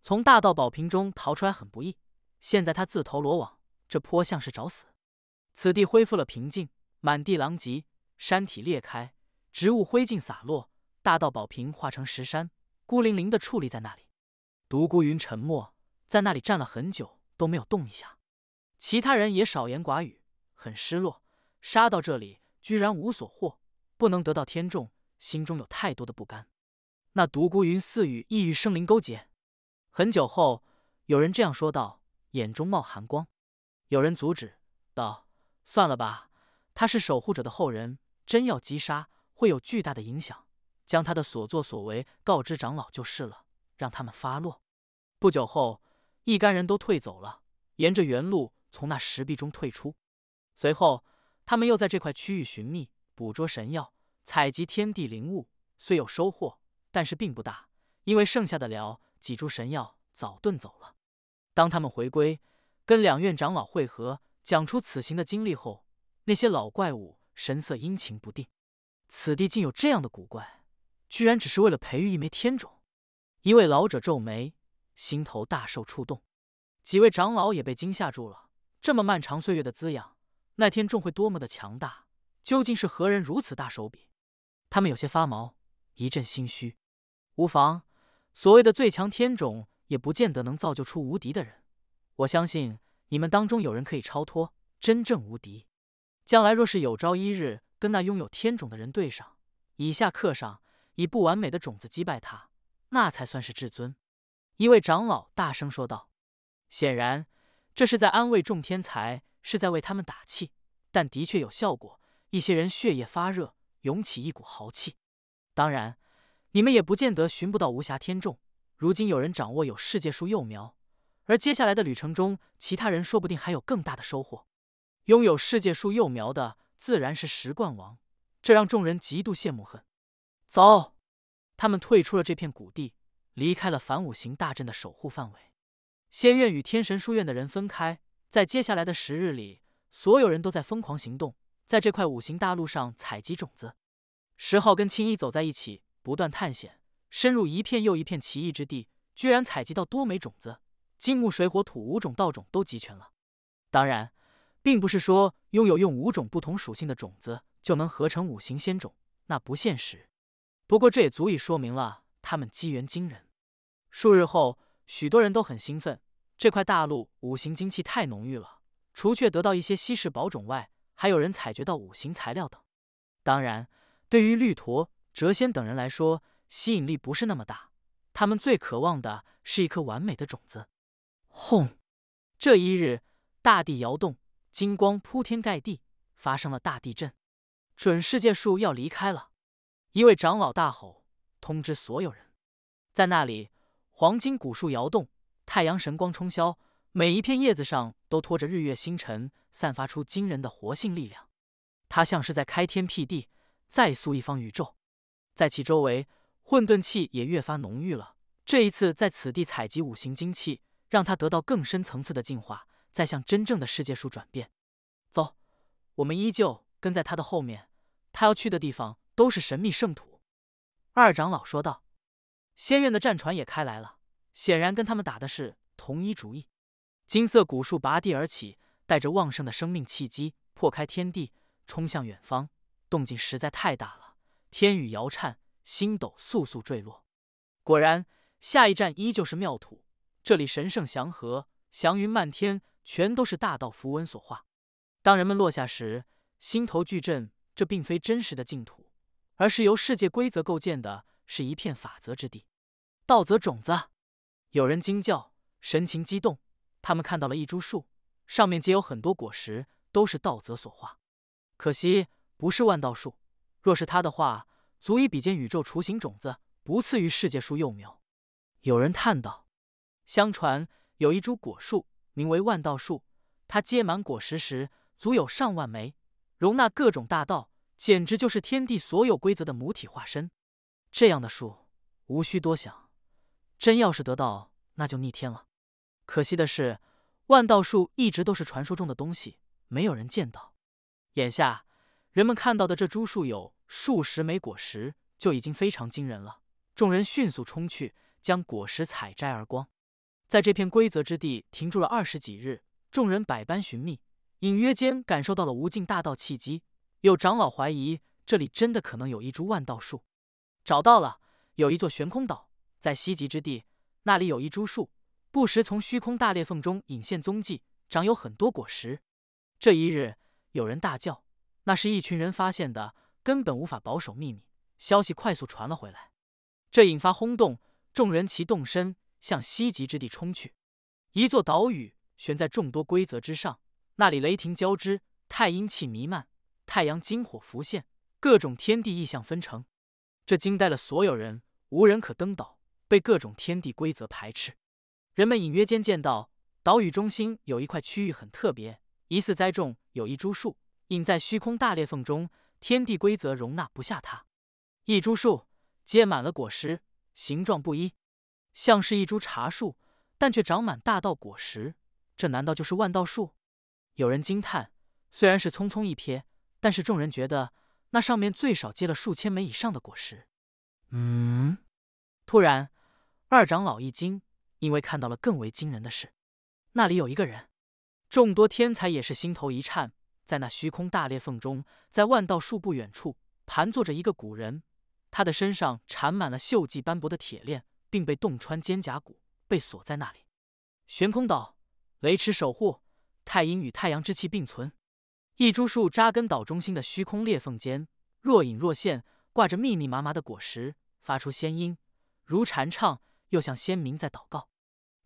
从大道宝瓶中逃出来很不易，现在他自投罗网，这颇像是找死。此地恢复了平静，满地狼藉，山体裂开，植物灰烬洒落。大道宝瓶化成石山，孤零零的矗立在那里。独孤云沉默，在那里站了很久都没有动一下。其他人也少言寡语，很失落。杀到这里居然无所获，不能得到天众，心中有太多的不甘。那独孤云似与异域生灵勾结。很久后，有人这样说道，眼中冒寒光。有人阻止道：“算了吧，他是守护者的后人，真要击杀，会有巨大的影响。”将他的所作所为告知长老就是了，让他们发落。不久后，一干人都退走了，沿着原路从那石壁中退出。随后，他们又在这块区域寻觅、捕捉神药、采集天地灵物，虽有收获，但是并不大，因为剩下的了几株神药早遁走了。当他们回归，跟两院长老会合，讲出此行的经历后，那些老怪物神色阴晴不定，此地竟有这样的古怪。居然只是为了培育一枚天种，一位老者皱眉，心头大受触动。几位长老也被惊吓住了。这么漫长岁月的滋养，那天众会多么的强大？究竟是何人如此大手笔？他们有些发毛，一阵心虚。无妨，所谓的最强天种也不见得能造就出无敌的人。我相信你们当中有人可以超脱，真正无敌。将来若是有朝一日跟那拥有天种的人对上，以下课上。以不完美的种子击败他，那才算是至尊。一位长老大声说道：“显然这是在安慰众天才，是在为他们打气。但的确有效果，一些人血液发热，涌起一股豪气。当然，你们也不见得寻不到无暇天众。如今有人掌握有世界树幼苗，而接下来的旅程中，其他人说不定还有更大的收获。拥有世界树幼苗的自然是石冠王，这让众人极度羡慕恨。”走，他们退出了这片谷地，离开了反五行大阵的守护范围。仙院与天神书院的人分开，在接下来的十日里，所有人都在疯狂行动，在这块五行大陆上采集种子。十号跟青衣走在一起，不断探险，深入一片又一片奇异之地，居然采集到多枚种子，金木水火土五种稻种都集全了。当然，并不是说拥有用五种不同属性的种子就能合成五行仙种，那不现实。不过这也足以说明了他们机缘惊人。数日后，许多人都很兴奋，这块大陆五行精气太浓郁了。除却得到一些稀世宝种外，还有人采掘到五行材料等。当然，对于绿驼、谪仙等人来说，吸引力不是那么大。他们最渴望的是一颗完美的种子。轰！这一日，大地摇动，金光铺天盖地，发生了大地震。准世界树要离开了。一位长老大吼：“通知所有人，在那里，黄金古树摇动，太阳神光冲霄，每一片叶子上都托着日月星辰，散发出惊人的活性力量。它像是在开天辟地，再塑一方宇宙。在其周围，混沌气也越发浓郁了。这一次，在此地采集五行精气，让它得到更深层次的进化，再向真正的世界树转变。走，我们依旧跟在他的后面，他要去的地方。”都是神秘圣土，二长老说道：“仙院的战船也开来了，显然跟他们打的是同一主意。”金色古树拔地而起，带着旺盛的生命气机，破开天地，冲向远方。动静实在太大了，天宇摇颤，星斗簌簌坠落。果然，下一站依旧是妙土，这里神圣祥和，祥云漫天，全都是大道符文所化。当人们落下时，心头巨震，这并非真实的净土。而是由世界规则构建的，是一片法则之地。道泽种子，有人惊叫，神情激动。他们看到了一株树，上面结有很多果实，都是道泽所化。可惜不是万道树，若是它的话，足以比肩宇宙雏形种子，不次于世界树幼苗。有人叹道：“相传有一株果树，名为万道树，它结满果实时，足有上万枚，容纳各种大道。”简直就是天地所有规则的母体化身，这样的树无需多想，真要是得到，那就逆天了。可惜的是，万道树一直都是传说中的东西，没有人见到。眼下人们看到的这株树有数十枚果实，就已经非常惊人了。众人迅速冲去，将果实采摘而光。在这片规则之地停住了二十几日，众人百般寻觅，隐约间感受到了无尽大道契机。有长老怀疑，这里真的可能有一株万道树。找到了，有一座悬空岛，在西极之地，那里有一株树，不时从虚空大裂缝中隐现踪迹，长有很多果实。这一日，有人大叫，那是一群人发现的，根本无法保守秘密，消息快速传了回来，这引发轰动，众人齐动身向西极之地冲去。一座岛屿悬在众多规则之上，那里雷霆交织，太阴气弥漫。太阳金火浮现，各种天地异象纷呈，这惊呆了所有人，无人可登岛，被各种天地规则排斥。人们隐约间见到岛屿中心有一块区域很特别，疑似栽种有一株树，隐在虚空大裂缝中，天地规则容纳不下它。一株树结满了果实，形状不一，像是一株茶树，但却长满大道果实。这难道就是万道树？有人惊叹，虽然是匆匆一瞥。但是众人觉得那上面最少结了数千枚以上的果实。嗯，突然，二长老一惊，因为看到了更为惊人的事：那里有一个人。众多天才也是心头一颤，在那虚空大裂缝中，在万道树不远处，盘坐着一个古人。他的身上缠满了锈迹斑驳的铁链，并被洞穿肩胛骨，被锁在那里。悬空岛，雷池守护，太阴与太阳之气并存。一株树扎根岛中心的虚空裂缝间，若隐若现，挂着密密麻麻的果实，发出仙音，如禅唱，又像仙民在祷告。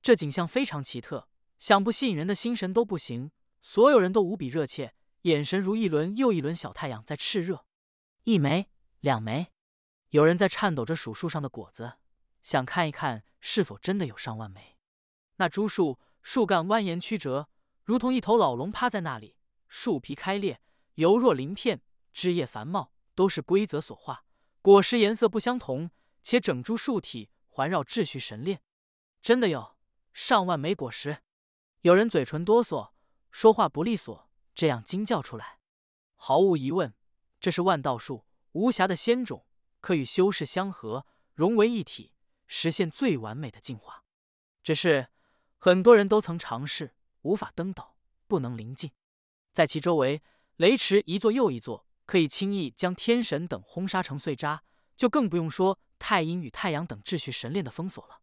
这景象非常奇特，想不吸引人的心神都不行。所有人都无比热切，眼神如一轮又一轮小太阳在炽热。一枚，两枚，有人在颤抖着数树上的果子，想看一看是否真的有上万枚。那株树，树干蜿蜒曲折，如同一头老龙趴在那里。树皮开裂，犹若鳞片；枝叶繁茂，都是规则所化。果实颜色不相同，且整株树体环绕秩序神链。真的有上万枚果实？有人嘴唇哆嗦，说话不利索，这样惊叫出来。毫无疑问，这是万道树，无瑕的仙种，可与修士相合，融为一体，实现最完美的进化。只是很多人都曾尝试，无法登岛，不能临近。在其周围，雷池一座又一座，可以轻易将天神等轰杀成碎渣，就更不用说太阴与太阳等秩序神炼的封锁了。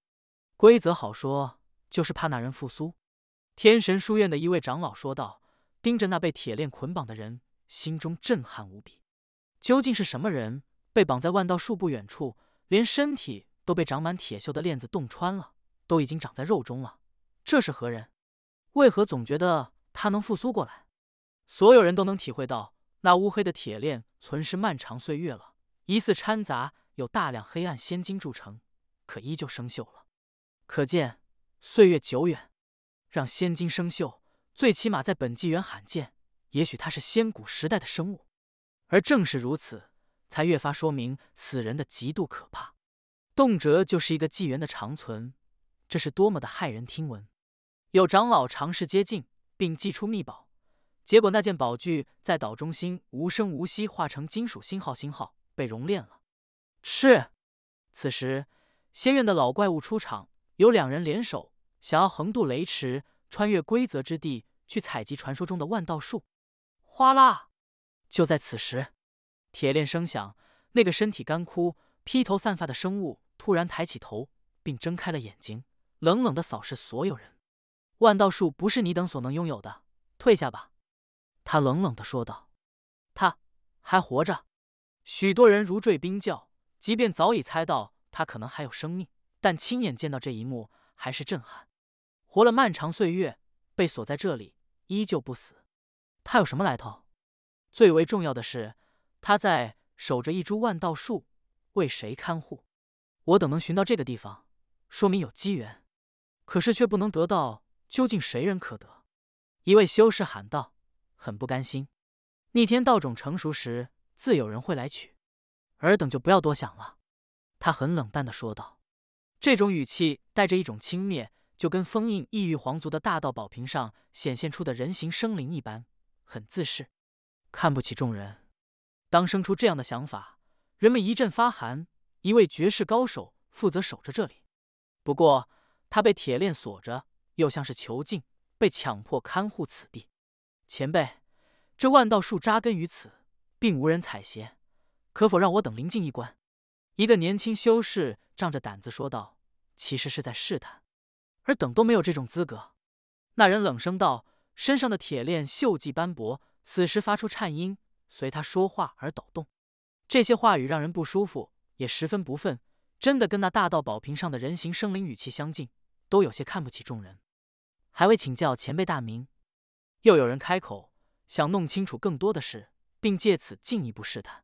规则好说，就是怕那人复苏。天神书院的一位长老说道，盯着那被铁链捆绑的人，心中震撼无比。究竟是什么人被绑在万道树不远处，连身体都被长满铁锈的链子洞穿了，都已经长在肉中了？这是何人？为何总觉得他能复苏过来？所有人都能体会到，那乌黑的铁链存世漫长岁月了，疑似掺杂有大量黑暗仙金铸成，可依旧生锈了。可见岁月久远，让仙金生锈，最起码在本纪元罕见。也许它是先古时代的生物，而正是如此，才越发说明此人的极度可怕。动辄就是一个纪元的长存，这是多么的骇人听闻！有长老尝试接近，并祭出秘宝。结果那件宝具在岛中心无声无息化成金属星号星号，被熔炼了。是。此时仙院的老怪物出场，有两人联手想要横渡雷池，穿越规则之地，去采集传说中的万道术。哗啦！就在此时，铁链声响，那个身体干枯、披头散发的生物突然抬起头，并睁开了眼睛，冷冷的扫视所有人。万道术不是你等所能拥有的，退下吧。他冷冷的说道：“他还活着。”许多人如坠冰窖，即便早已猜到他可能还有生命，但亲眼见到这一幕还是震撼。活了漫长岁月，被锁在这里，依旧不死。他有什么来头？最为重要的是，他在守着一株万道树，为谁看护？我等能寻到这个地方，说明有机缘，可是却不能得到。究竟谁人可得？一位修士喊道。很不甘心，逆天道种成熟时，自有人会来取，尔等就不要多想了。”他很冷淡的说道，这种语气带着一种轻蔑，就跟封印异域皇族的大道宝瓶上显现出的人形生灵一般，很自视，看不起众人。当生出这样的想法，人们一阵发寒。一位绝世高手负责守着这里，不过他被铁链锁着，又像是囚禁，被强迫看护此地。前辈，这万道树扎根于此，并无人采撷，可否让我等临近一观？一个年轻修士仗着胆子说道，其实是在试探。而等都没有这种资格。那人冷声道，身上的铁链锈迹斑驳，此时发出颤音，随他说话而抖动。这些话语让人不舒服，也十分不忿，真的跟那大道宝瓶上的人形生灵语气相近，都有些看不起众人。还未请教前辈大名。又有人开口，想弄清楚更多的事，并借此进一步试探。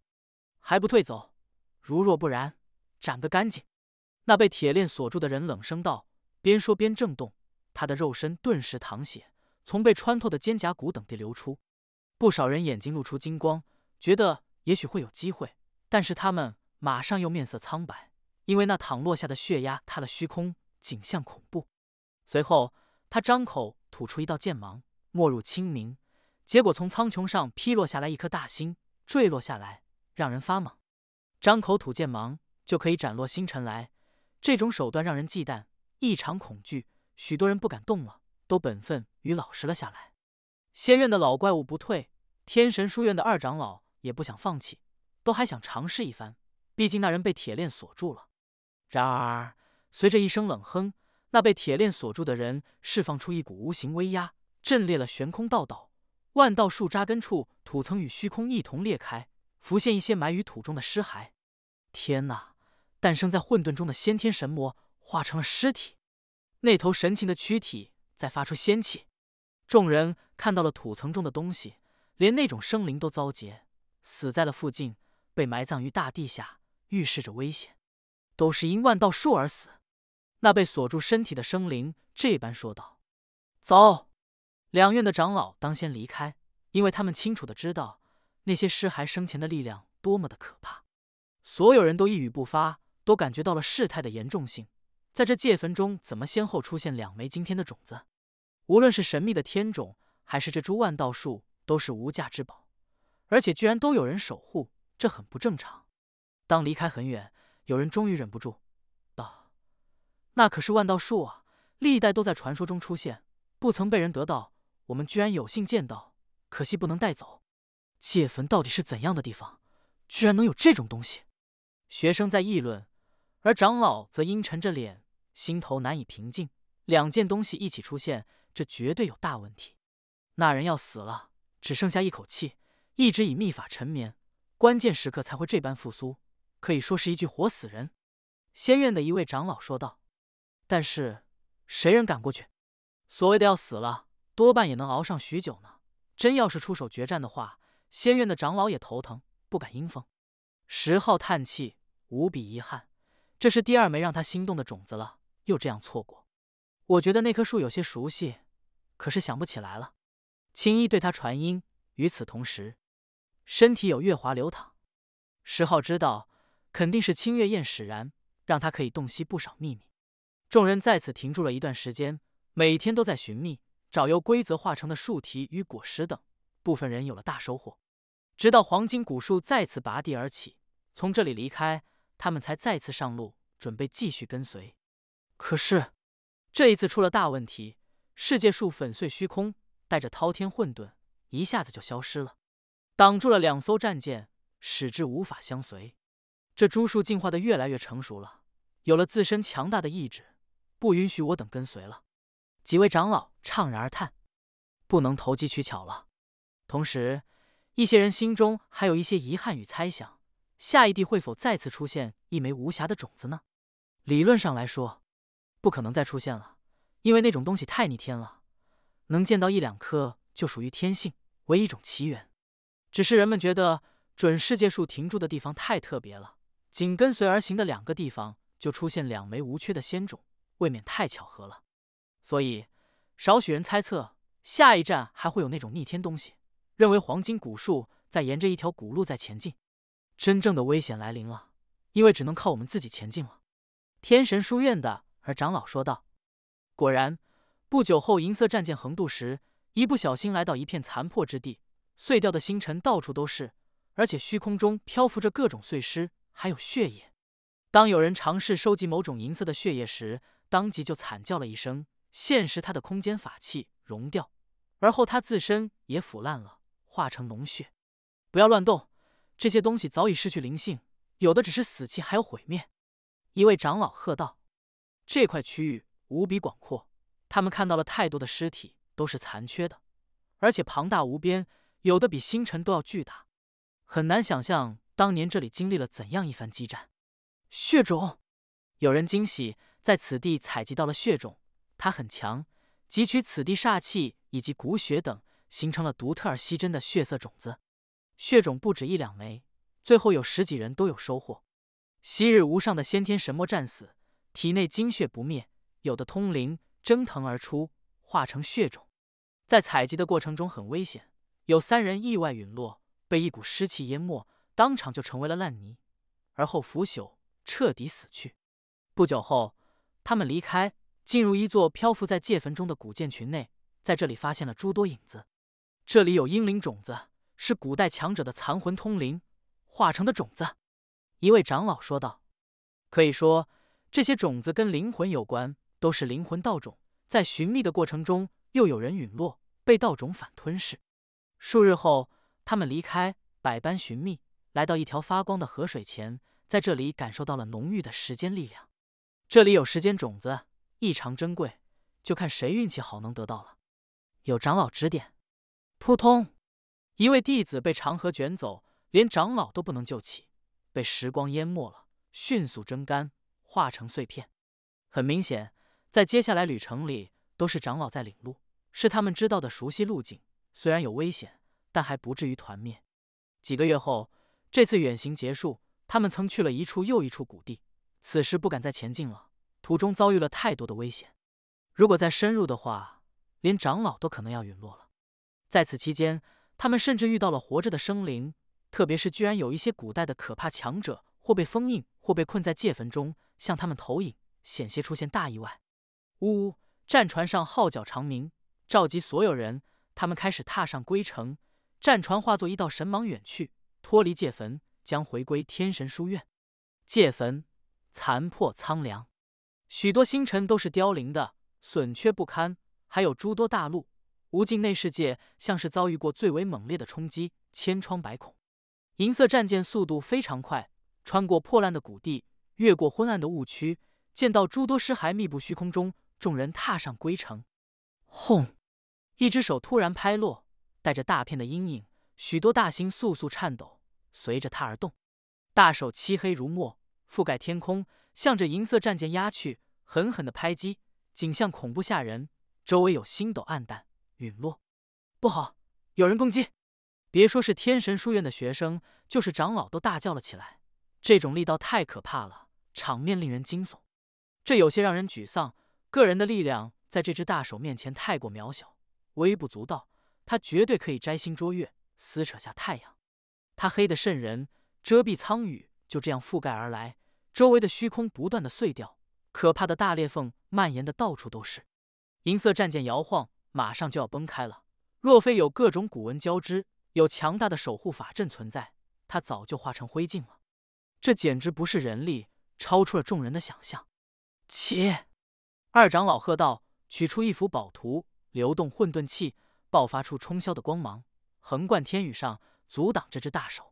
还不退走！如若不然，斩个干净！那被铁链锁住的人冷声道，边说边震动，他的肉身顿时淌血，从被穿透的肩胛骨等地流出。不少人眼睛露出金光，觉得也许会有机会，但是他们马上又面色苍白，因为那躺落下的血压塌了虚空，景象恐怖。随后，他张口吐出一道剑芒。没入清明，结果从苍穹上劈落下来一颗大星，坠落下来，让人发懵。张口吐剑芒，就可以斩落星辰来，这种手段让人忌惮，异常恐惧。许多人不敢动了，都本分与老实了下来。仙院的老怪物不退，天神书院的二长老也不想放弃，都还想尝试一番。毕竟那人被铁链锁住了。然而，随着一声冷哼，那被铁链锁住的人释放出一股无形威压。震裂了悬空道道，万道树扎根处土层与虚空一同裂开，浮现一些埋于土中的尸骸。天哪！诞生在混沌中的先天神魔化成了尸体，那头神禽的躯体在发出仙气。众人看到了土层中的东西，连那种生灵都遭劫，死在了附近，被埋葬于大地下，预示着危险。都是因万道树而死。那被锁住身体的生灵这般说道：“走。”两院的长老当先离开，因为他们清楚的知道那些尸骸生前的力量多么的可怕。所有人都一语不发，都感觉到了事态的严重性。在这界坟中，怎么先后出现两枚惊天的种子？无论是神秘的天种，还是这株万道树，都是无价之宝，而且居然都有人守护，这很不正常。当离开很远，有人终于忍不住道：“那可是万道树啊，历代都在传说中出现，不曾被人得到。”我们居然有幸见到，可惜不能带走。界坟到底是怎样的地方？居然能有这种东西？学生在议论，而长老则阴沉着脸，心头难以平静。两件东西一起出现，这绝对有大问题。那人要死了，只剩下一口气，一直以秘法沉眠，关键时刻才会这般复苏，可以说是一具活死人。仙院的一位长老说道：“但是谁人敢过去？所谓的要死了？”多半也能熬上许久呢。真要是出手决战的话，仙院的长老也头疼，不敢应风。石浩叹气，无比遗憾，这是第二枚让他心动的种子了，又这样错过。我觉得那棵树有些熟悉，可是想不起来了。青衣对他传音，与此同时，身体有月华流淌。石浩知道，肯定是清月焰使然，让他可以洞悉不少秘密。众人在此停住了一段时间，每天都在寻觅。找由规则化成的树体与果实等，部分人有了大收获。直到黄金古树再次拔地而起，从这里离开，他们才再次上路，准备继续跟随。可是这一次出了大问题，世界树粉碎虚空，带着滔天混沌，一下子就消失了，挡住了两艘战舰，使之无法相随。这株树进化的越来越成熟了，有了自身强大的意志，不允许我等跟随了。几位长老。怅然而叹，不能投机取巧了。同时，一些人心中还有一些遗憾与猜想：下一地会否再次出现一枚无暇的种子呢？理论上来说，不可能再出现了，因为那种东西太逆天了。能见到一两颗，就属于天性为一种奇缘。只是人们觉得，准世界树停住的地方太特别了，紧跟随而行的两个地方就出现两枚无缺的仙种，未免太巧合了。所以。少许人猜测，下一站还会有那种逆天东西。认为黄金古树在沿着一条古路在前进。真正的危险来临了，因为只能靠我们自己前进了。天神书院的二长老说道：“果然，不久后，银色战舰横渡时，一不小心来到一片残破之地，碎掉的星辰到处都是，而且虚空中漂浮着各种碎尸，还有血液。当有人尝试收集某种银色的血液时，当即就惨叫了一声。”现实，他的空间法器融掉，而后他自身也腐烂了，化成脓血。不要乱动，这些东西早已失去灵性，有的只是死气，还有毁灭。一位长老喝道：“这块区域无比广阔，他们看到了太多的尸体，都是残缺的，而且庞大无边，有的比星辰都要巨大，很难想象当年这里经历了怎样一番激战。”血种，有人惊喜，在此地采集到了血种。它很强，汲取此地煞气以及骨血等，形成了独特而稀珍的血色种子。血种不止一两枚，最后有十几人都有收获。昔日无上的先天神魔战死，体内精血不灭，有的通灵蒸腾而出，化成血种。在采集的过程中很危险，有三人意外陨落，被一股尸气淹没，当场就成为了烂泥，而后腐朽彻底死去。不久后，他们离开。进入一座漂浮在界坟中的古建群内，在这里发现了诸多影子。这里有英灵种子，是古代强者的残魂通灵化成的种子。一位长老说道：“可以说，这些种子跟灵魂有关，都是灵魂道种。在寻觅的过程中，又有人陨落，被道种反吞噬。”数日后，他们离开，百般寻觅，来到一条发光的河水前，在这里感受到了浓郁的时间力量。这里有时间种子。异常珍贵，就看谁运气好能得到了。有长老指点，扑通，一位弟子被长河卷走，连长老都不能救起，被时光淹没了，迅速蒸干，化成碎片。很明显，在接下来旅程里都是长老在领路，是他们知道的熟悉路径。虽然有危险，但还不至于团灭。几个月后，这次远行结束，他们曾去了一处又一处谷地，此时不敢再前进了。途中遭遇了太多的危险，如果再深入的话，连长老都可能要陨落了。在此期间，他们甚至遇到了活着的生灵，特别是居然有一些古代的可怕强者，或被封印，或被困在界坟中，向他们投影，险些出现大意外。呜呜！战船上号角长鸣，召集所有人，他们开始踏上归程。战船化作一道神芒远去，脱离界坟，将回归天神书院。界坟残破苍凉。许多星辰都是凋零的，损缺不堪，还有诸多大陆，无尽内世界像是遭遇过最为猛烈的冲击，千疮百孔。银色战舰速度非常快，穿过破烂的谷地，越过昏暗的误区，见到诸多尸骸密布虚空中，众人踏上归程。轰！一只手突然拍落，带着大片的阴影，许多大星簌簌颤抖，随着它而动。大手漆黑如墨，覆盖天空。向着银色战舰压去，狠狠地拍击，景象恐怖吓人。周围有星斗暗淡陨落，不好，有人攻击！别说是天神书院的学生，就是长老都大叫了起来。这种力道太可怕了，场面令人惊悚。这有些让人沮丧，个人的力量在这只大手面前太过渺小，微不足道。他绝对可以摘星捉月，撕扯下太阳。他黑得瘆人，遮蔽苍宇，就这样覆盖而来。周围的虚空不断的碎掉，可怕的大裂缝蔓延的到处都是。银色战舰摇晃，马上就要崩开了。若非有各种古文交织，有强大的守护法阵存在，它早就化成灰烬了。这简直不是人力，超出了众人的想象。起！二长老喝道，取出一幅宝图，流动混沌气，爆发出冲霄的光芒，横贯天宇上，阻挡这只大手。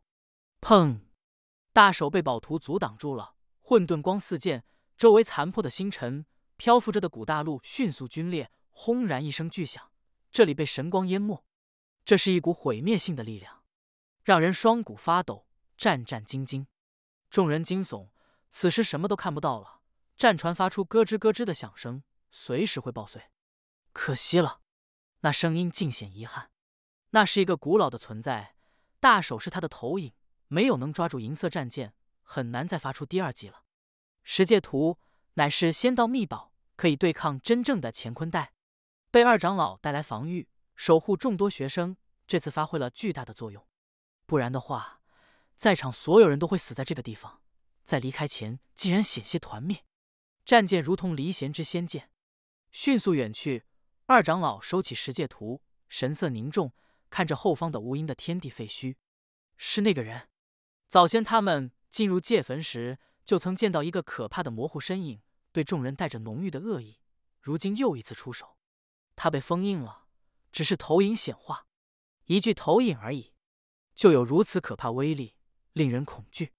砰！大手被宝图阻挡住了。混沌光四溅，周围残破的星辰、漂浮着的古大陆迅速龟裂，轰然一声巨响，这里被神光淹没。这是一股毁灭性的力量，让人双骨发抖、战战兢兢。众人惊悚，此时什么都看不到了。战船发出咯吱咯吱的响声，随时会爆碎。可惜了，那声音尽显遗憾。那是一个古老的存在，大手是他的投影，没有能抓住银色战舰。很难再发出第二季了。十界图乃是仙道秘宝，可以对抗真正的乾坤带。被二长老带来防御，守护众多学生，这次发挥了巨大的作用。不然的话，在场所有人都会死在这个地方。在离开前，竟然险些团灭。战舰如同离弦之仙剑，迅速远去。二长老收起十界图，神色凝重，看着后方的无垠的天地废墟。是那个人。早先他们。进入界坟时，就曾见到一个可怕的模糊身影，对众人带着浓郁的恶意。如今又一次出手，他被封印了，只是投影显化，一具投影而已，就有如此可怕威力，令人恐惧。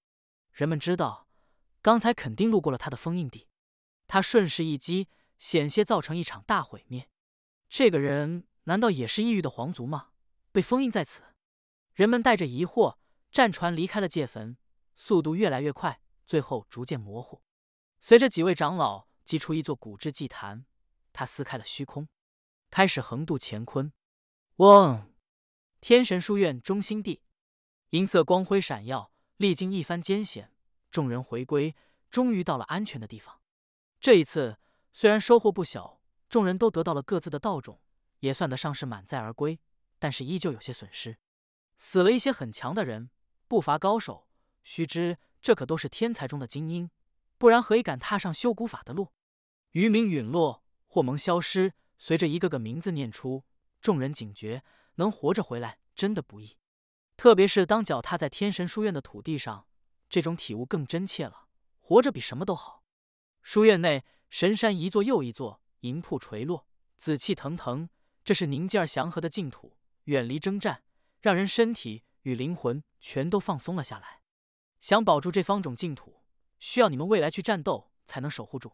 人们知道，刚才肯定路过了他的封印地，他顺势一击，险些造成一场大毁灭。这个人难道也是异域的皇族吗？被封印在此，人们带着疑惑，战船离开了界坟。速度越来越快，最后逐渐模糊。随着几位长老祭出一座古制祭坛，他撕开了虚空，开始横渡乾坤。嗡！天神书院中心地，银色光辉闪耀。历经一番艰险，众人回归，终于到了安全的地方。这一次虽然收获不小，众人都得到了各自的道种，也算得上是满载而归。但是依旧有些损失，死了一些很强的人，不乏高手。须知，这可都是天才中的精英，不然何以敢踏上修古法的路？余名陨落，或蒙消失。随着一个个名字念出，众人警觉，能活着回来真的不易。特别是当脚踏在天神书院的土地上，这种体悟更真切了。活着比什么都好。书院内，神山一座又一座，银瀑垂落，紫气腾腾，这是宁静而祥和的净土，远离征战，让人身体与灵魂全都放松了下来。想保住这方种净土，需要你们未来去战斗才能守护住。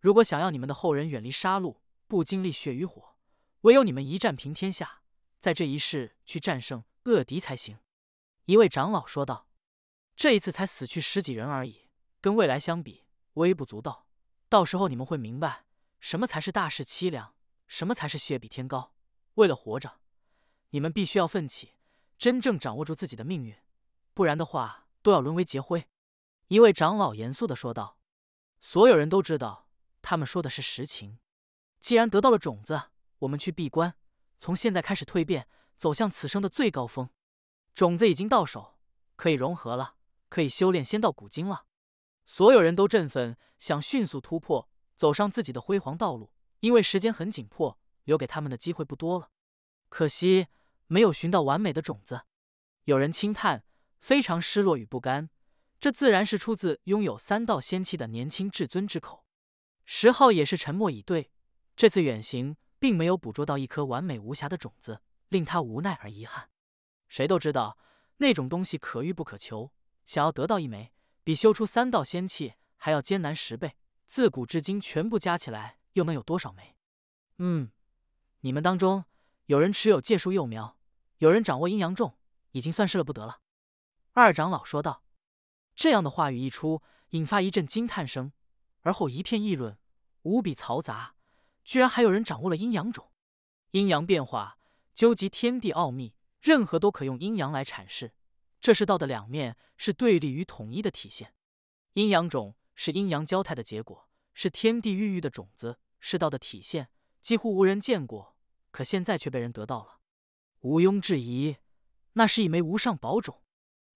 如果想要你们的后人远离杀戮，不经历血与火，唯有你们一战平天下，在这一世去战胜恶敌才行。”一位长老说道，“这一次才死去十几人而已，跟未来相比微不足道。到时候你们会明白什么才是大事凄凉，什么才是血比天高。为了活着，你们必须要奋起，真正掌握住自己的命运，不然的话。”都要沦为劫灰，一位长老严肃的说道。所有人都知道，他们说的是实情。既然得到了种子，我们去闭关，从现在开始蜕变，走向此生的最高峰。种子已经到手，可以融合了，可以修炼仙道古经了。所有人都振奋，想迅速突破，走上自己的辉煌道路。因为时间很紧迫，留给他们的机会不多了。可惜，没有寻到完美的种子，有人轻叹。非常失落与不甘，这自然是出自拥有三道仙气的年轻至尊之口。石浩也是沉默以对。这次远行，并没有捕捉到一颗完美无瑕的种子，令他无奈而遗憾。谁都知道那种东西可遇不可求，想要得到一枚，比修出三道仙气还要艰难十倍。自古至今，全部加起来，又能有多少枚？嗯，你们当中有人持有界术幼苗，有人掌握阴阳种，已经算是了不得了。二长老说道：“这样的话语一出，引发一阵惊叹声，而后一片议论，无比嘈杂。居然还有人掌握了阴阳种，阴阳变化，究极天地奥秘，任何都可用阴阳来阐释。这是道的两面，是对立与统一的体现。阴阳种是阴阳交泰的结果，是天地孕育的种子，是道的体现，几乎无人见过。可现在却被人得到了，毋庸置疑，那是一枚无上宝种。”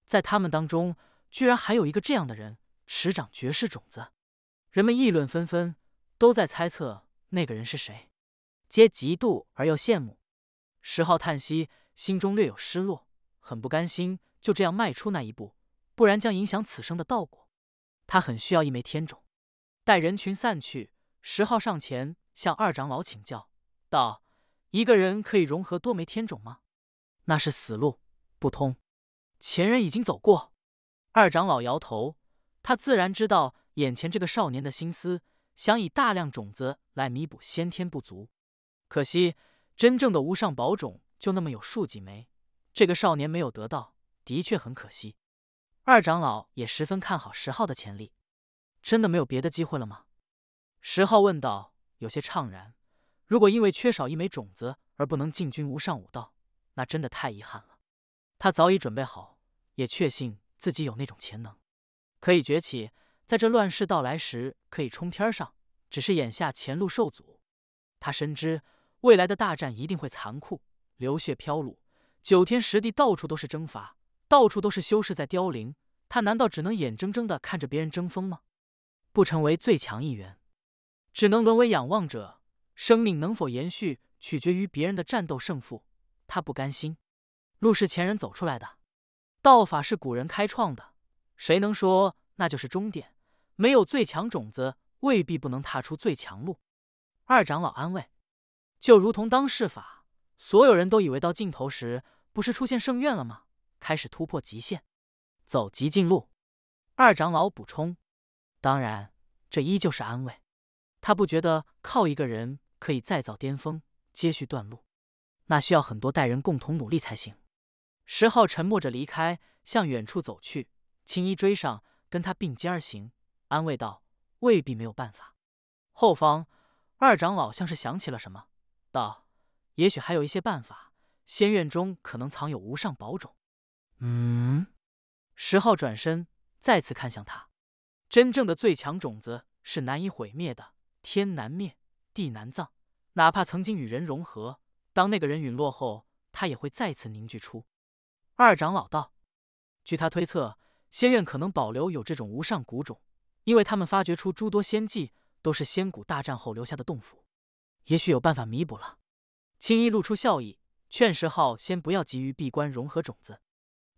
在他们当中，居然还有一个这样的人持掌绝世种子，人们议论纷纷，都在猜测那个人是谁，皆嫉妒而又羡慕。石浩叹息，心中略有失落，很不甘心就这样迈出那一步，不然将影响此生的道果。他很需要一枚天种。待人群散去，石浩上前向二长老请教道：“一个人可以融合多枚天种吗？”“那是死路不通。”前人已经走过，二长老摇头，他自然知道眼前这个少年的心思，想以大量种子来弥补先天不足。可惜，真正的无上宝种就那么有数几枚，这个少年没有得到，的确很可惜。二长老也十分看好十号的潜力。真的没有别的机会了吗？十号问道，有些怅然。如果因为缺少一枚种子而不能进军无上武道，那真的太遗憾了。他早已准备好。也确信自己有那种潜能，可以崛起，在这乱世到来时可以冲天上。只是眼下前路受阻，他深知未来的大战一定会残酷，流血飘橹，九天十地到处都是征伐，到处都是修士在凋零。他难道只能眼睁睁的看着别人争锋吗？不成为最强一员，只能沦为仰望者。生命能否延续，取决于别人的战斗胜负。他不甘心，路是前人走出来的。道法是古人开创的，谁能说那就是终点？没有最强种子，未必不能踏出最强路。二长老安慰，就如同当世法，所有人都以为到尽头时，不是出现圣愿了吗？开始突破极限，走极尽路。二长老补充，当然，这依旧是安慰。他不觉得靠一个人可以再造巅峰，接续断路，那需要很多代人共同努力才行。石浩沉默着离开，向远处走去。青衣追上，跟他并肩而行，安慰道：“未必没有办法。”后方二长老像是想起了什么，道：“也许还有一些办法。仙院中可能藏有无上宝种。”嗯。石浩转身，再次看向他。真正的最强种子是难以毁灭的，天难灭，地难葬。哪怕曾经与人融合，当那个人陨落后，他也会再次凝聚出。二长老道：“据他推测，仙院可能保留有这种无上古种，因为他们发掘出诸多仙迹，都是仙古大战后留下的洞府，也许有办法弥补了。”青衣露出笑意，劝石浩先不要急于闭关融合种子，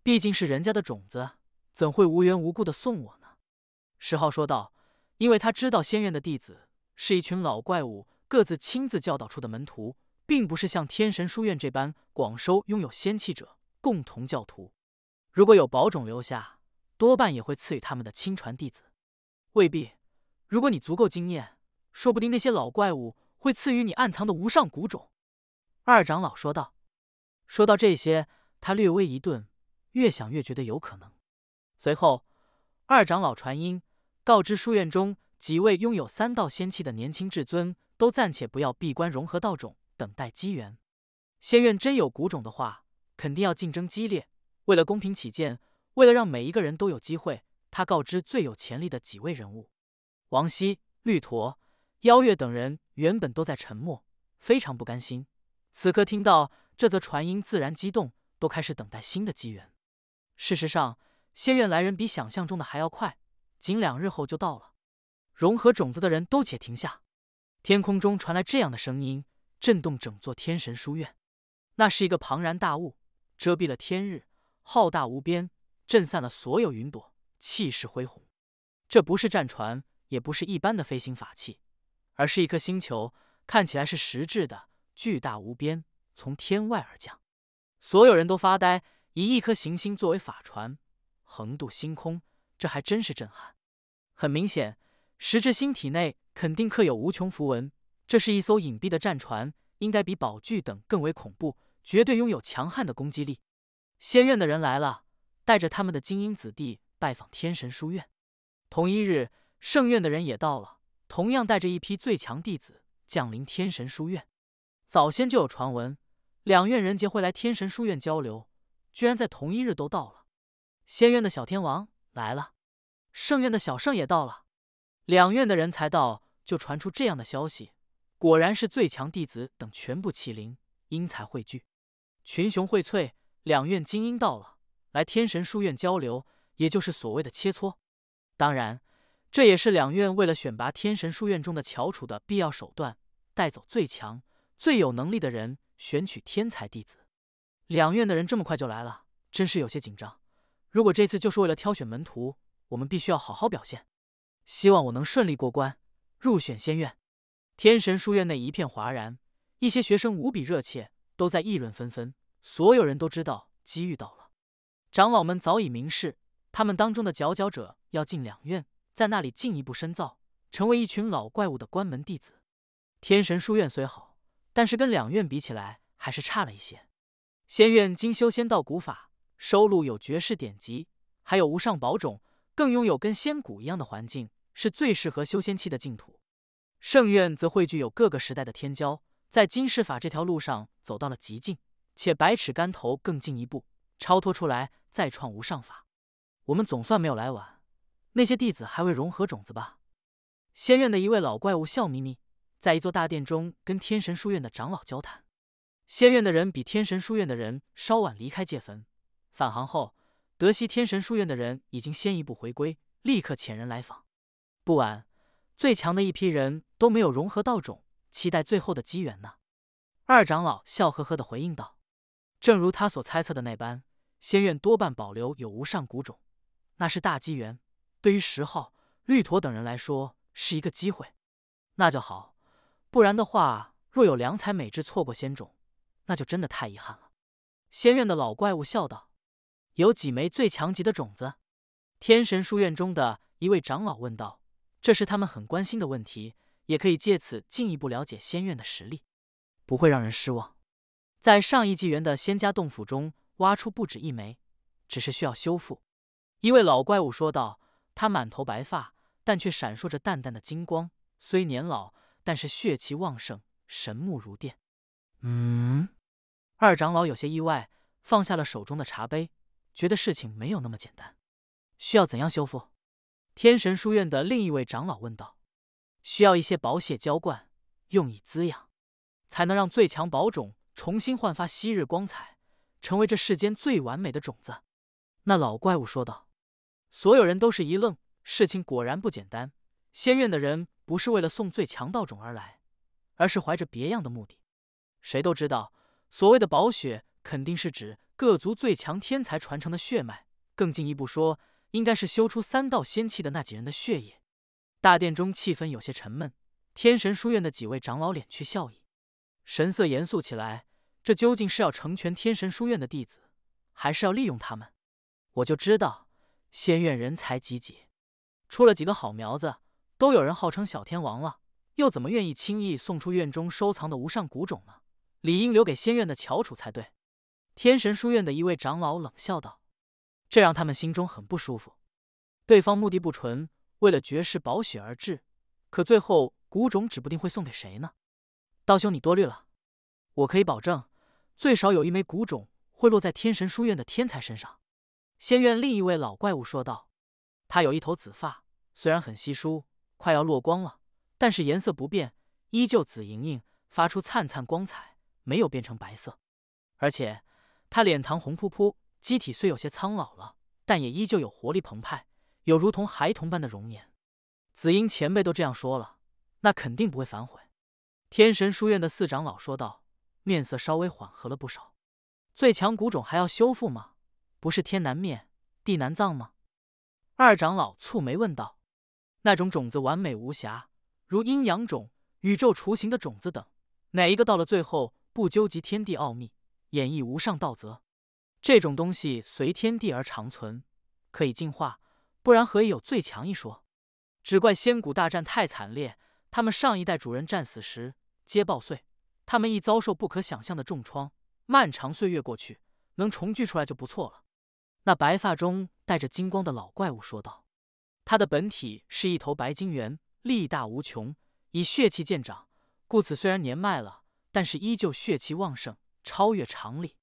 毕竟是人家的种子，怎会无缘无故的送我呢？”石浩说道：“因为他知道仙院的弟子是一群老怪物，各自亲自教导出的门徒，并不是像天神书院这般广收拥有仙气者。”共同教徒，如果有宝种留下，多半也会赐予他们的亲传弟子。未必，如果你足够惊艳，说不定那些老怪物会赐予你暗藏的无上古种。”二长老说道。说到这些，他略微一顿，越想越觉得有可能。随后，二长老传音告知书院中几位拥有三道仙气的年轻至尊，都暂且不要闭关融合道种，等待机缘。仙院真有古种的话。肯定要竞争激烈。为了公平起见，为了让每一个人都有机会，他告知最有潜力的几位人物：王希、绿驼、妖月等人。原本都在沉默，非常不甘心。此刻听到这则传音，自然激动，都开始等待新的机缘。事实上，仙院来人比想象中的还要快，仅两日后就到了。融合种子的人都且停下。天空中传来这样的声音，震动整座天神书院。那是一个庞然大物。遮蔽了天日，浩大无边，震散了所有云朵，气势恢宏。这不是战船，也不是一般的飞行法器，而是一颗星球，看起来是实质的，巨大无边，从天外而降。所有人都发呆，以一颗行星作为法船，横渡星空，这还真是震撼。很明显，石质星体内肯定刻有无穷符文，这是一艘隐蔽的战船，应该比宝具等更为恐怖。绝对拥有强悍的攻击力。仙院的人来了，带着他们的精英子弟拜访天神书院。同一日，圣院的人也到了，同样带着一批最强弟子降临天神书院。早先就有传闻，两院人杰会来天神书院交流，居然在同一日都到了。仙院的小天王来了，圣院的小圣也到了。两院的人才到，就传出这样的消息，果然是最强弟子等全部麒麟英才汇聚，群雄荟萃，两院精英到了，来天神书院交流，也就是所谓的切磋。当然，这也是两院为了选拔天神书院中的翘楚的必要手段，带走最强、最有能力的人，选取天才弟子。两院的人这么快就来了，真是有些紧张。如果这次就是为了挑选门徒，我们必须要好好表现。希望我能顺利过关，入选仙院。天神书院内一片哗然。一些学生无比热切，都在议论纷纷。所有人都知道机遇到了，长老们早已明示，他们当中的佼佼者要进两院，在那里进一步深造，成为一群老怪物的关门弟子。天神书院虽好，但是跟两院比起来还是差了一些。仙院精修仙道古法，收录有绝世典籍，还有无上宝种，更拥有跟仙谷一样的环境，是最适合修仙期的净土。圣院则汇聚有各个时代的天骄。在金世法这条路上走到了极尽，且百尺竿头更进一步，超脱出来，再创无上法。我们总算没有来晚。那些弟子还未融合种子吧？仙院的一位老怪物笑眯眯，在一座大殿中跟天神书院的长老交谈。仙院的人比天神书院的人稍晚离开界坟，返航后，德西天神书院的人已经先一步回归，立刻遣人来访。不晚，最强的一批人都没有融合道种。期待最后的机缘呢，二长老笑呵呵的回应道：“正如他所猜测的那般，仙院多半保留有无上古种，那是大机缘，对于石昊、绿驼等人来说是一个机会。那就好，不然的话，若有良才美质错过仙种，那就真的太遗憾了。”仙院的老怪物笑道：“有几枚最强级的种子？”天神书院中的一位长老问道：“这是他们很关心的问题。”也可以借此进一步了解仙院的实力，不会让人失望。在上一纪元的仙家洞府中挖出不止一枚，只是需要修复。一位老怪物说道：“他满头白发，但却闪烁着淡淡的金光，虽年老，但是血气旺盛，神目如电。”嗯，二长老有些意外，放下了手中的茶杯，觉得事情没有那么简单。需要怎样修复？天神书院的另一位长老问道。需要一些宝血浇灌，用以滋养，才能让最强宝种重新焕发昔日光彩，成为这世间最完美的种子。那老怪物说道。所有人都是一愣，事情果然不简单。仙院的人不是为了送最强道种而来，而是怀着别样的目的。谁都知道，所谓的宝血肯定是指各族最强天才传承的血脉，更进一步说，应该是修出三道仙气的那几人的血液。大殿中气氛有些沉闷，天神书院的几位长老敛去笑意，神色严肃起来。这究竟是要成全天神书院的弟子，还是要利用他们？我就知道仙院人才济济，出了几个好苗子，都有人号称小天王了，又怎么愿意轻易送出院中收藏的无上古种呢？理应留给仙院的翘楚才对。天神书院的一位长老冷笑道，这让他们心中很不舒服。对方目的不纯。为了绝世宝血而至，可最后古种指不定会送给谁呢？道兄，你多虑了，我可以保证，最少有一枚古种会落在天神书院的天才身上。仙院另一位老怪物说道：“他有一头紫发，虽然很稀疏，快要落光了，但是颜色不变，依旧紫莹莹，发出灿灿光彩，没有变成白色。而且他脸膛红扑扑，机体虽有些苍老了，但也依旧有活力澎湃。”有如同孩童般的容颜，紫英前辈都这样说了，那肯定不会反悔。天神书院的四长老说道，面色稍微缓和了不少。最强古种还要修复吗？不是天难灭，地难葬吗？二长老蹙眉问道。那种种子完美无瑕，如阴阳种、宇宙雏形的种子等，哪一个到了最后不究极天地奥秘，演绎无上道则？这种东西随天地而长存，可以进化。不然何以有最强一说？只怪仙古大战太惨烈，他们上一代主人战死时皆爆碎，他们亦遭受不可想象的重创。漫长岁月过去，能重聚出来就不错了。那白发中带着金光的老怪物说道：“他的本体是一头白金猿，力大无穷，以血气见长，故此虽然年迈了，但是依旧血气旺盛，超越常理。”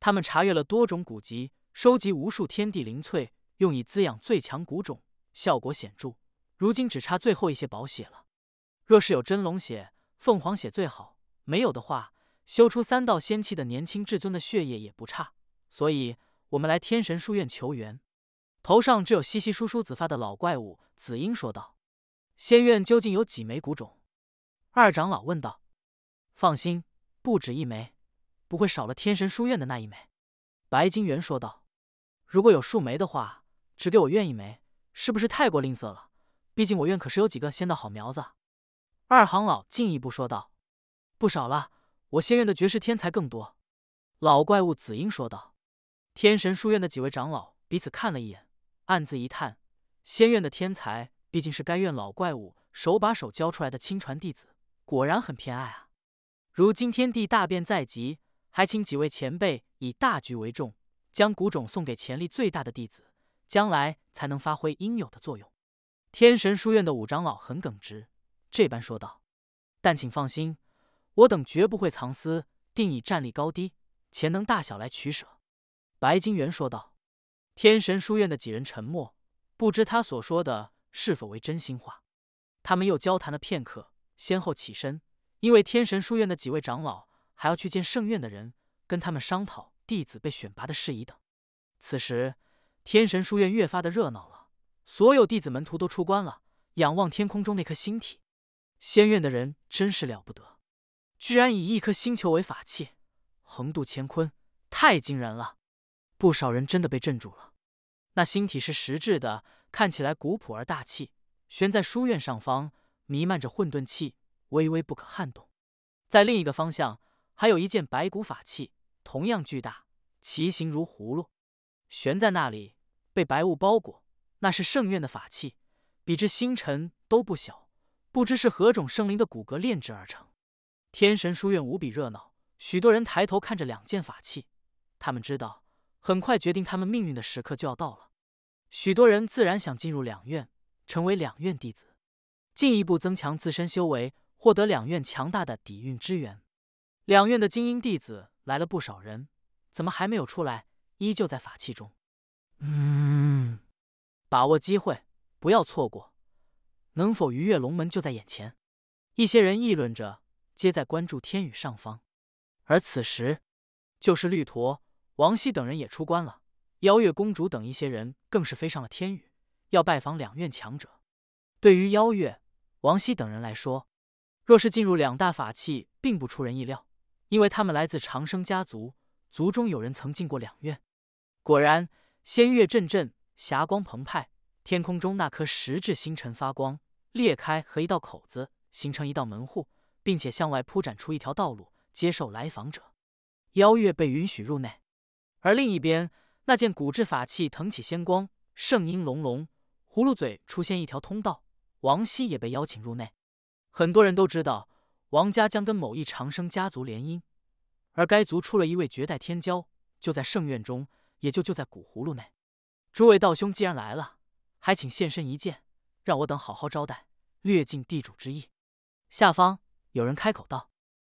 他们查阅了多种古籍，收集无数天地灵粹。用以滋养最强骨种，效果显著。如今只差最后一些宝血了。若是有真龙血、凤凰血最好，没有的话，修出三道仙气的年轻至尊的血液也不差。所以，我们来天神书院求援。头上只有稀稀疏疏紫发的老怪物紫英说道：“仙院究竟有几枚骨种？”二长老问道。“放心，不止一枚，不会少了天神书院的那一枚。”白金元说道。“如果有数枚的话。”只给我愿一枚，是不是太过吝啬了？毕竟我院可是有几个仙道好苗子。二行老进一步说道：“不少了，我仙院的绝世天才更多。”老怪物紫英说道。天神书院的几位长老彼此看了一眼，暗自一叹：仙院的天才毕竟是该院老怪物手把手教出来的亲传弟子，果然很偏爱啊。如今天地大变在即，还请几位前辈以大局为重，将谷种送给潜力最大的弟子。将来才能发挥应有的作用。天神书院的五长老很耿直，这般说道：“但请放心，我等绝不会藏私，定以战力高低、潜能大小来取舍。”白金元说道。天神书院的几人沉默，不知他所说的是否为真心话。他们又交谈了片刻，先后起身，因为天神书院的几位长老还要去见圣院的人，跟他们商讨弟子被选拔的事宜等。此时。天神书院越发的热闹了，所有弟子门徒都出关了，仰望天空中那颗星体。仙院的人真是了不得，居然以一颗星球为法器，横渡乾坤，太惊人了！不少人真的被镇住了。那星体是实质的，看起来古朴而大气，悬在书院上方，弥漫着混沌气，微微不可撼动。在另一个方向，还有一件白骨法器，同样巨大，其形如葫芦。悬在那里，被白雾包裹。那是圣院的法器，比之星辰都不小，不知是何种圣灵的骨骼炼制而成。天神书院无比热闹，许多人抬头看着两件法器，他们知道，很快决定他们命运的时刻就要到了。许多人自然想进入两院，成为两院弟子，进一步增强自身修为，获得两院强大的底蕴支援。两院的精英弟子来了不少人，怎么还没有出来？依旧在法器中，嗯，把握机会，不要错过，能否逾越龙门就在眼前。一些人议论着，皆在关注天宇上方。而此时，就是绿驼、王熙等人也出关了。邀月公主等一些人更是飞上了天宇，要拜访两院强者。对于邀月、王熙等人来说，若是进入两大法器，并不出人意料，因为他们来自长生家族，族中有人曾进过两院。果然，仙月阵阵，霞光澎湃。天空中那颗石质星辰发光裂开，和一道口子形成一道门户，并且向外铺展出一条道路，接受来访者。妖月被允许入内，而另一边那件古制法器腾起仙光，圣音隆隆，葫芦嘴出现一条通道。王希也被邀请入内。很多人都知道，王家将跟某一长生家族联姻，而该族出了一位绝代天骄，就在圣院中。也就就在古葫芦内，诸位道兄既然来了，还请现身一见，让我等好好招待，略尽地主之意。下方有人开口道，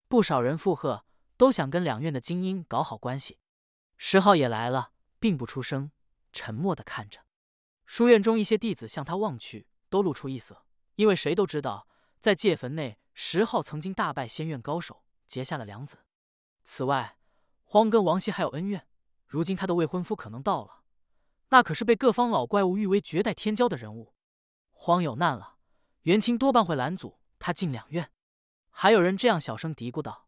不少人附和，都想跟两院的精英搞好关系。石浩也来了，并不出声，沉默的看着。书院中一些弟子向他望去，都露出异色，因为谁都知道，在界坟内，石浩曾经大败仙院高手，结下了梁子。此外，荒跟王希还有恩怨。如今他的未婚夫可能到了，那可是被各方老怪物誉为绝代天骄的人物。荒有难了，元清多半会拦阻他进两院。还有人这样小声嘀咕道：“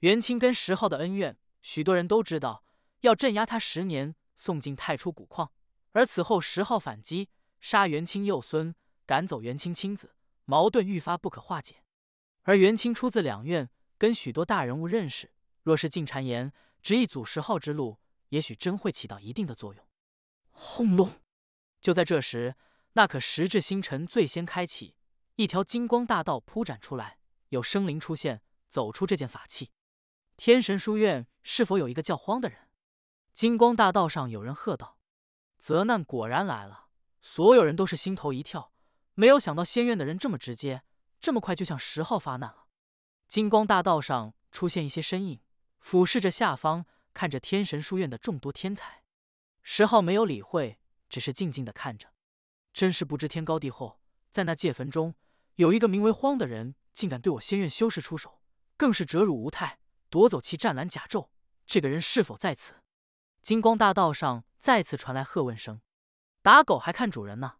元清跟石号的恩怨，许多人都知道。要镇压他十年，送进太初古矿，而此后石号反击，杀元清幼孙，赶走元清亲子，矛盾愈发不可化解。而元清出自两院，跟许多大人物认识，若是进谗言，执意阻石号之路。”也许真会起到一定的作用。轰隆！就在这时，那可十质星辰最先开启，一条金光大道铺展出来，有生灵出现，走出这件法器。天神书院是否有一个叫荒的人？金光大道上有人喝道：“责难果然来了！”所有人都是心头一跳，没有想到仙院的人这么直接，这么快就向十号发难了。金光大道上出现一些身影，俯视着下方。看着天神书院的众多天才，石浩没有理会，只是静静的看着。真是不知天高地厚！在那界坟中，有一个名为荒的人，竟敢对我仙院修士出手，更是折辱无态，夺走其湛蓝甲胄。这个人是否在此？金光大道上再次传来喝问声：“打狗还看主人呢！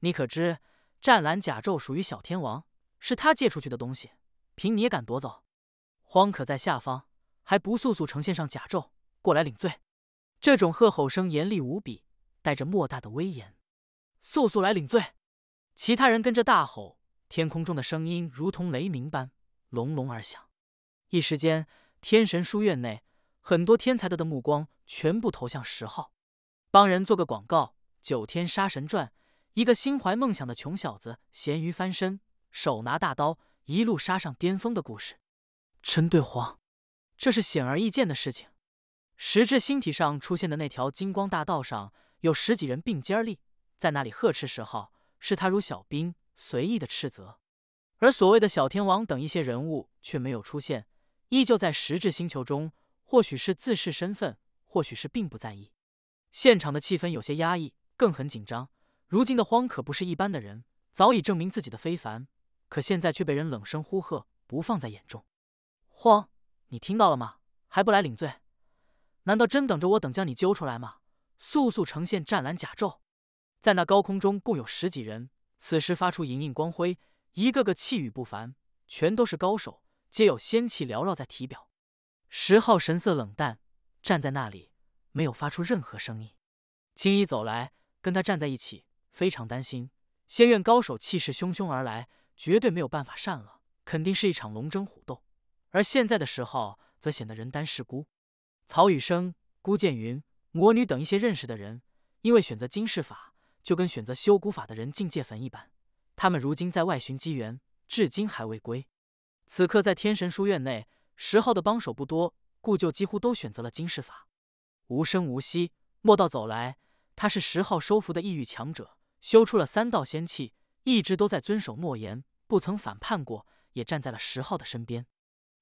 你可知湛蓝甲胄属于小天王，是他借出去的东西，凭你也敢夺走？”荒可在下方，还不速速呈现上甲胄！过来领罪！这种喝吼声严厉无比，带着莫大的威严。速速来领罪！其他人跟着大吼，天空中的声音如同雷鸣般隆隆而响。一时间，天神书院内很多天才的的目光全部投向十号。帮人做个广告，《九天杀神传》，一个心怀梦想的穷小子，咸鱼翻身，手拿大刀，一路杀上巅峰的故事。真对黄，这是显而易见的事情。石质星体上出现的那条金光大道上有十几人并肩立，在那里呵斥石昊，视他如小兵，随意的斥责。而所谓的小天王等一些人物却没有出现，依旧在石质星球中。或许是自视身份，或许是并不在意。现场的气氛有些压抑，更很紧张。如今的荒可不是一般的人，早已证明自己的非凡，可现在却被人冷声呼喝，不放在眼中。荒，你听到了吗？还不来领罪？难道真等着我等将你揪出来吗？速速呈现湛蓝甲胄！在那高空中，共有十几人，此时发出莹莹光辉，一个个气宇不凡，全都是高手，皆有仙气缭绕在体表。十号神色冷淡，站在那里，没有发出任何声音。青衣走来，跟他站在一起，非常担心。仙院高手气势汹汹而来，绝对没有办法善了，肯定是一场龙争虎斗。而现在的十号，则显得人单势孤。曹雨生、孤剑云、魔女等一些认识的人，因为选择金世法，就跟选择修古法的人境界坟一般。他们如今在外寻机缘，至今还未归。此刻在天神书院内，十号的帮手不多，故旧几乎都选择了金世法。无声无息，莫道走来。他是十号收服的异域强者，修出了三道仙器，一直都在遵守诺言，不曾反叛过，也站在了十号的身边。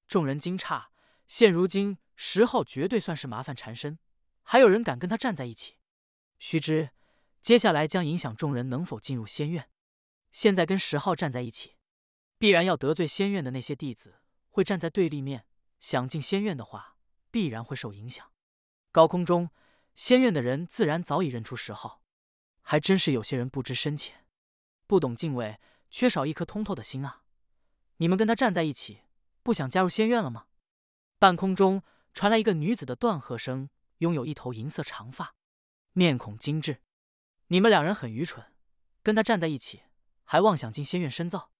众人惊诧，现如今。十号绝对算是麻烦缠身，还有人敢跟他站在一起？须知接下来将影响众人能否进入仙院。现在跟十号站在一起，必然要得罪仙院的那些弟子，会站在对立面。想进仙院的话，必然会受影响。高空中，仙院的人自然早已认出十号，还真是有些人不知深浅，不懂敬畏，缺少一颗通透的心啊！你们跟他站在一起，不想加入仙院了吗？半空中。传来一个女子的断喝声，拥有一头银色长发，面孔精致。你们两人很愚蠢，跟他站在一起，还妄想进仙院深造，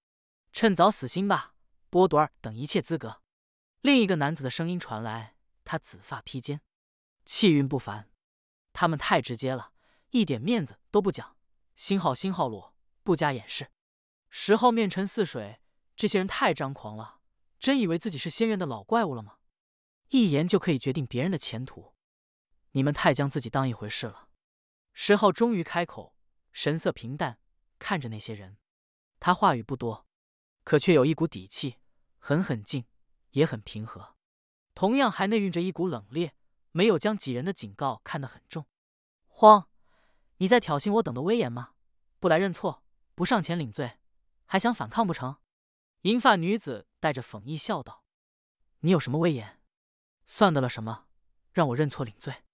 趁早死心吧，剥夺尔等一切资格。另一个男子的声音传来，他紫发披肩，气韵不凡。他们太直接了，一点面子都不讲。星号星号裸不加掩饰。十号面沉似水，这些人太张狂了，真以为自己是仙院的老怪物了吗？一言就可以决定别人的前途，你们太将自己当一回事了。石浩终于开口，神色平淡，看着那些人。他话语不多，可却有一股底气，很狠劲，也很平和，同样还内蕴着一股冷冽，没有将几人的警告看得很重。慌，你在挑衅我等的威严吗？不来认错，不上前领罪，还想反抗不成？银发女子带着讽意笑道：“你有什么威严？”算得了什么？让我认错领罪，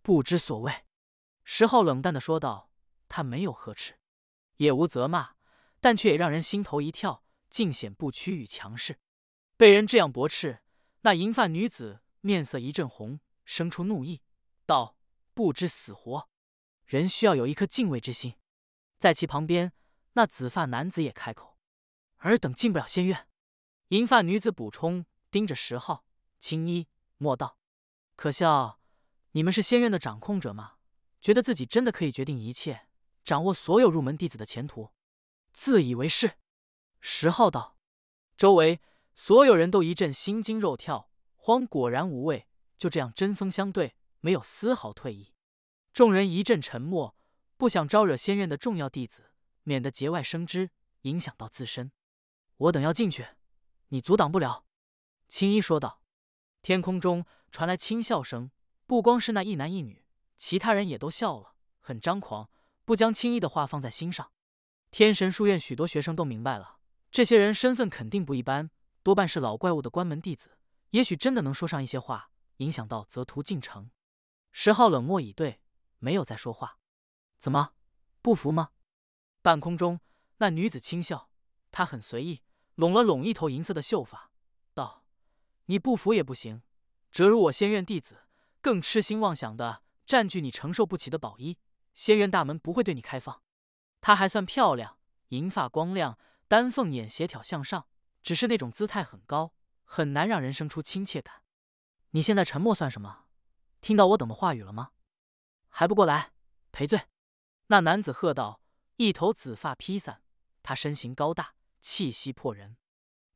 不知所谓。”石浩冷淡的说道，他没有呵斥，也无责骂，但却也让人心头一跳，尽显不屈与强势。被人这样驳斥，那银发女子面色一阵红，生出怒意，道：“不知死活！人需要有一颗敬畏之心。”在其旁边，那紫发男子也开口：“尔等进不了仙院。”银发女子补充，盯着石浩，青衣。莫道，可笑！你们是仙院的掌控者吗？觉得自己真的可以决定一切，掌握所有入门弟子的前途？自以为是。十号道，周围所有人都一阵心惊肉跳，慌。果然无畏，就这样针锋相对，没有丝毫退意。众人一阵沉默，不想招惹仙院的重要弟子，免得节外生枝，影响到自身。我等要进去，你阻挡不了。青衣说道。天空中传来轻笑声，不光是那一男一女，其他人也都笑了，很张狂，不将轻易的话放在心上。天神书院许多学生都明白了，这些人身份肯定不一般，多半是老怪物的关门弟子，也许真的能说上一些话，影响到泽图进城。十号冷漠以对，没有再说话。怎么，不服吗？半空中，那女子轻笑，她很随意，拢了拢一头银色的秀发。你不服也不行，折辱我仙院弟子，更痴心妄想的占据你承受不起的宝衣，仙院大门不会对你开放。她还算漂亮，银发光亮，丹凤眼协挑向上，只是那种姿态很高，很难让人生出亲切感。你现在沉默算什么？听到我等的话语了吗？还不过来赔罪？那男子喝道，一头紫发披散，他身形高大，气息破人。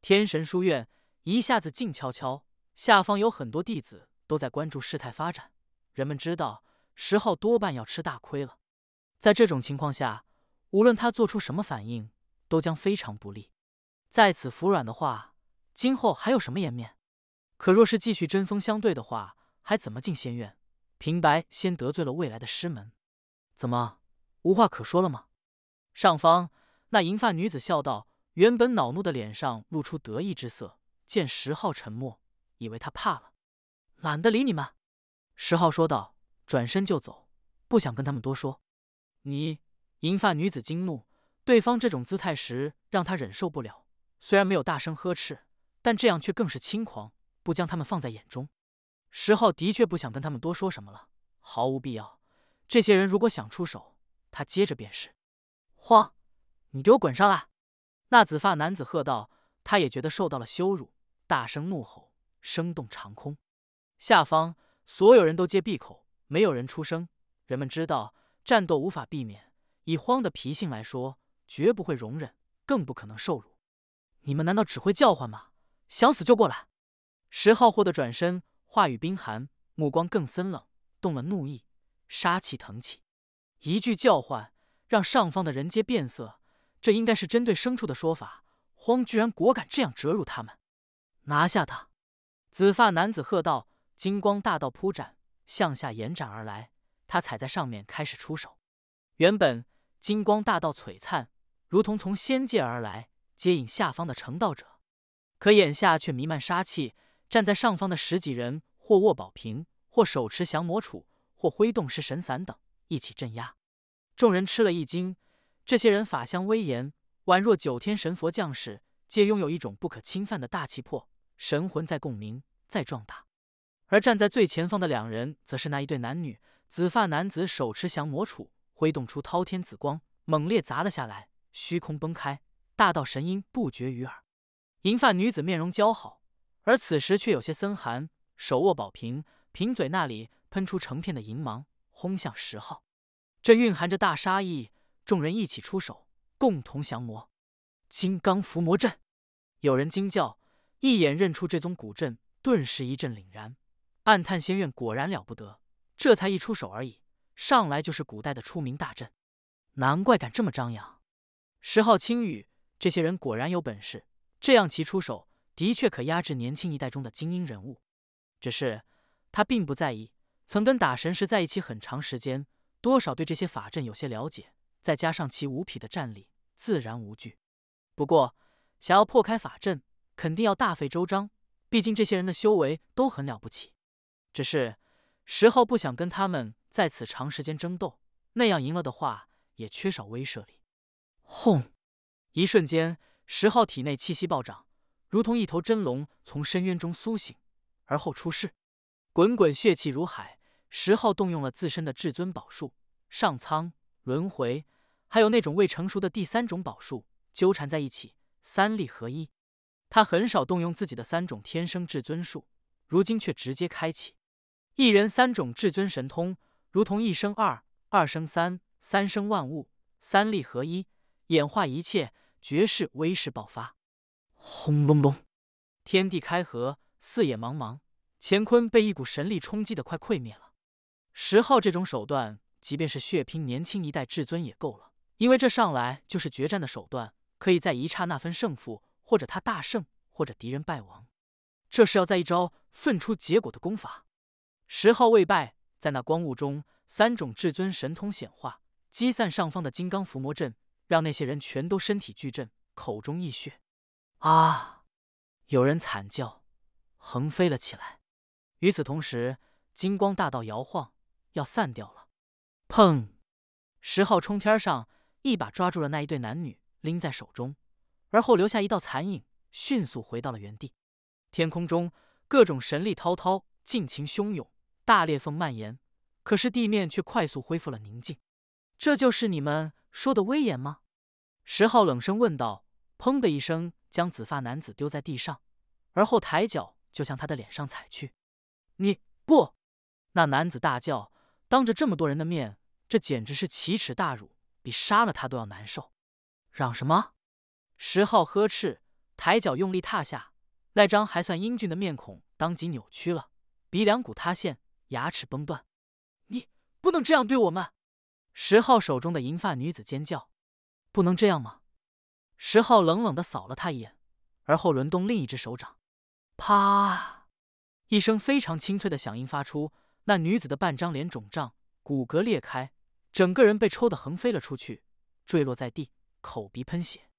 天神书院。一下子静悄悄，下方有很多弟子都在关注事态发展。人们知道石浩多半要吃大亏了。在这种情况下，无论他做出什么反应，都将非常不利。在此服软的话，今后还有什么颜面？可若是继续针锋相对的话，还怎么进仙院？平白先得罪了未来的师门，怎么无话可说了吗？上方那银发女子笑道，原本恼怒的脸上露出得意之色。见石浩沉默，以为他怕了，懒得理你们。石浩说道，转身就走，不想跟他们多说。你银发女子惊怒，对方这种姿态时，让她忍受不了。虽然没有大声呵斥，但这样却更是轻狂，不将他们放在眼中。石浩的确不想跟他们多说什么了，毫无必要。这些人如果想出手，他接着便是。慌，你给我滚上来！那紫发男子喝道，他也觉得受到了羞辱。大声怒吼，声动长空。下方所有人都皆闭口，没有人出声。人们知道战斗无法避免，以荒的脾性来说，绝不会容忍，更不可能受辱。你们难道只会叫唤吗？想死就过来！十号霍的转身，话语冰寒，目光更森冷，动了怒意，杀气腾起。一句叫唤，让上方的人皆变色。这应该是针对牲畜的说法，荒居然果敢这样折辱他们。拿下他！紫发男子喝道：“金光大道铺展，向下延展而来。他踩在上面开始出手。原本金光大道璀璨，如同从仙界而来，接引下方的成道者。可眼下却弥漫杀气，站在上方的十几人，或握宝瓶，或手持降魔杵，或挥动是神伞等，一起镇压。众人吃了一惊，这些人法相威严，宛若九天神佛将士。”皆拥有一种不可侵犯的大气魄，神魂在共鸣，在壮大。而站在最前方的两人，则是那一对男女。紫发男子手持降魔杵，挥动出滔天紫光，猛烈砸了下来，虚空崩开，大道神音不绝于耳。银发女子面容姣好，而此时却有些森寒，手握宝瓶，瓶嘴那里喷出成片的银芒，轰向十号。这蕴含着大杀意，众人一起出手，共同降魔。金刚伏魔阵！有人惊叫，一眼认出这宗古阵，顿时一阵凛然，暗叹仙院果然了不得。这才一出手而已，上来就是古代的出名大阵，难怪敢这么张扬。十号青羽，这些人果然有本事，这样其出手，的确可压制年轻一代中的精英人物。只是他并不在意，曾跟打神石在一起很长时间，多少对这些法阵有些了解，再加上其无匹的战力，自然无惧。不过，想要破开法阵，肯定要大费周章。毕竟这些人的修为都很了不起。只是，石浩不想跟他们在此长时间争斗，那样赢了的话，也缺少威慑力。轰！一瞬间，石浩体内气息暴涨，如同一头真龙从深渊中苏醒，而后出世。滚滚血气如海，石浩动用了自身的至尊宝术——上苍轮回，还有那种未成熟的第三种宝术。纠缠在一起，三力合一。他很少动用自己的三种天生至尊术，如今却直接开启，一人三种至尊神通，如同一生二，二生三，三生万物，三力合一，演化一切，绝世威势爆发。轰隆隆，天地开合，四野茫茫，乾坤被一股神力冲击的快溃灭了。十号这种手段，即便是血拼年轻一代至尊也够了，因为这上来就是决战的手段。可以在一刹那分胜负，或者他大胜，或者敌人败亡。这是要在一招分出结果的功法。十号未败，在那光雾中，三种至尊神通显化，击散上方的金刚伏魔阵，让那些人全都身体巨震，口中溢血。啊！有人惨叫，横飞了起来。与此同时，金光大道摇晃，要散掉了。砰！十号冲天上，一把抓住了那一对男女。拎在手中，而后留下一道残影，迅速回到了原地。天空中各种神力滔滔，尽情汹涌，大裂缝蔓延，可是地面却快速恢复了宁静。这就是你们说的威严吗？石浩冷声问道。砰的一声，将紫发男子丢在地上，而后抬脚就向他的脸上踩去。“你不！”那男子大叫，当着这么多人的面，这简直是奇耻大辱，比杀了他都要难受。嚷什么？石浩呵斥，抬脚用力踏下，那张还算英俊的面孔当即扭曲了，鼻梁骨塌陷，牙齿崩断。你不能这样对我们！石浩手中的银发女子尖叫：“不能这样吗？”石浩冷冷地扫了他一眼，而后轮动另一只手掌，啪！一声非常清脆的响音发出，那女子的半张脸肿胀，骨骼裂开，整个人被抽得横飞了出去，坠落在地。口鼻喷血。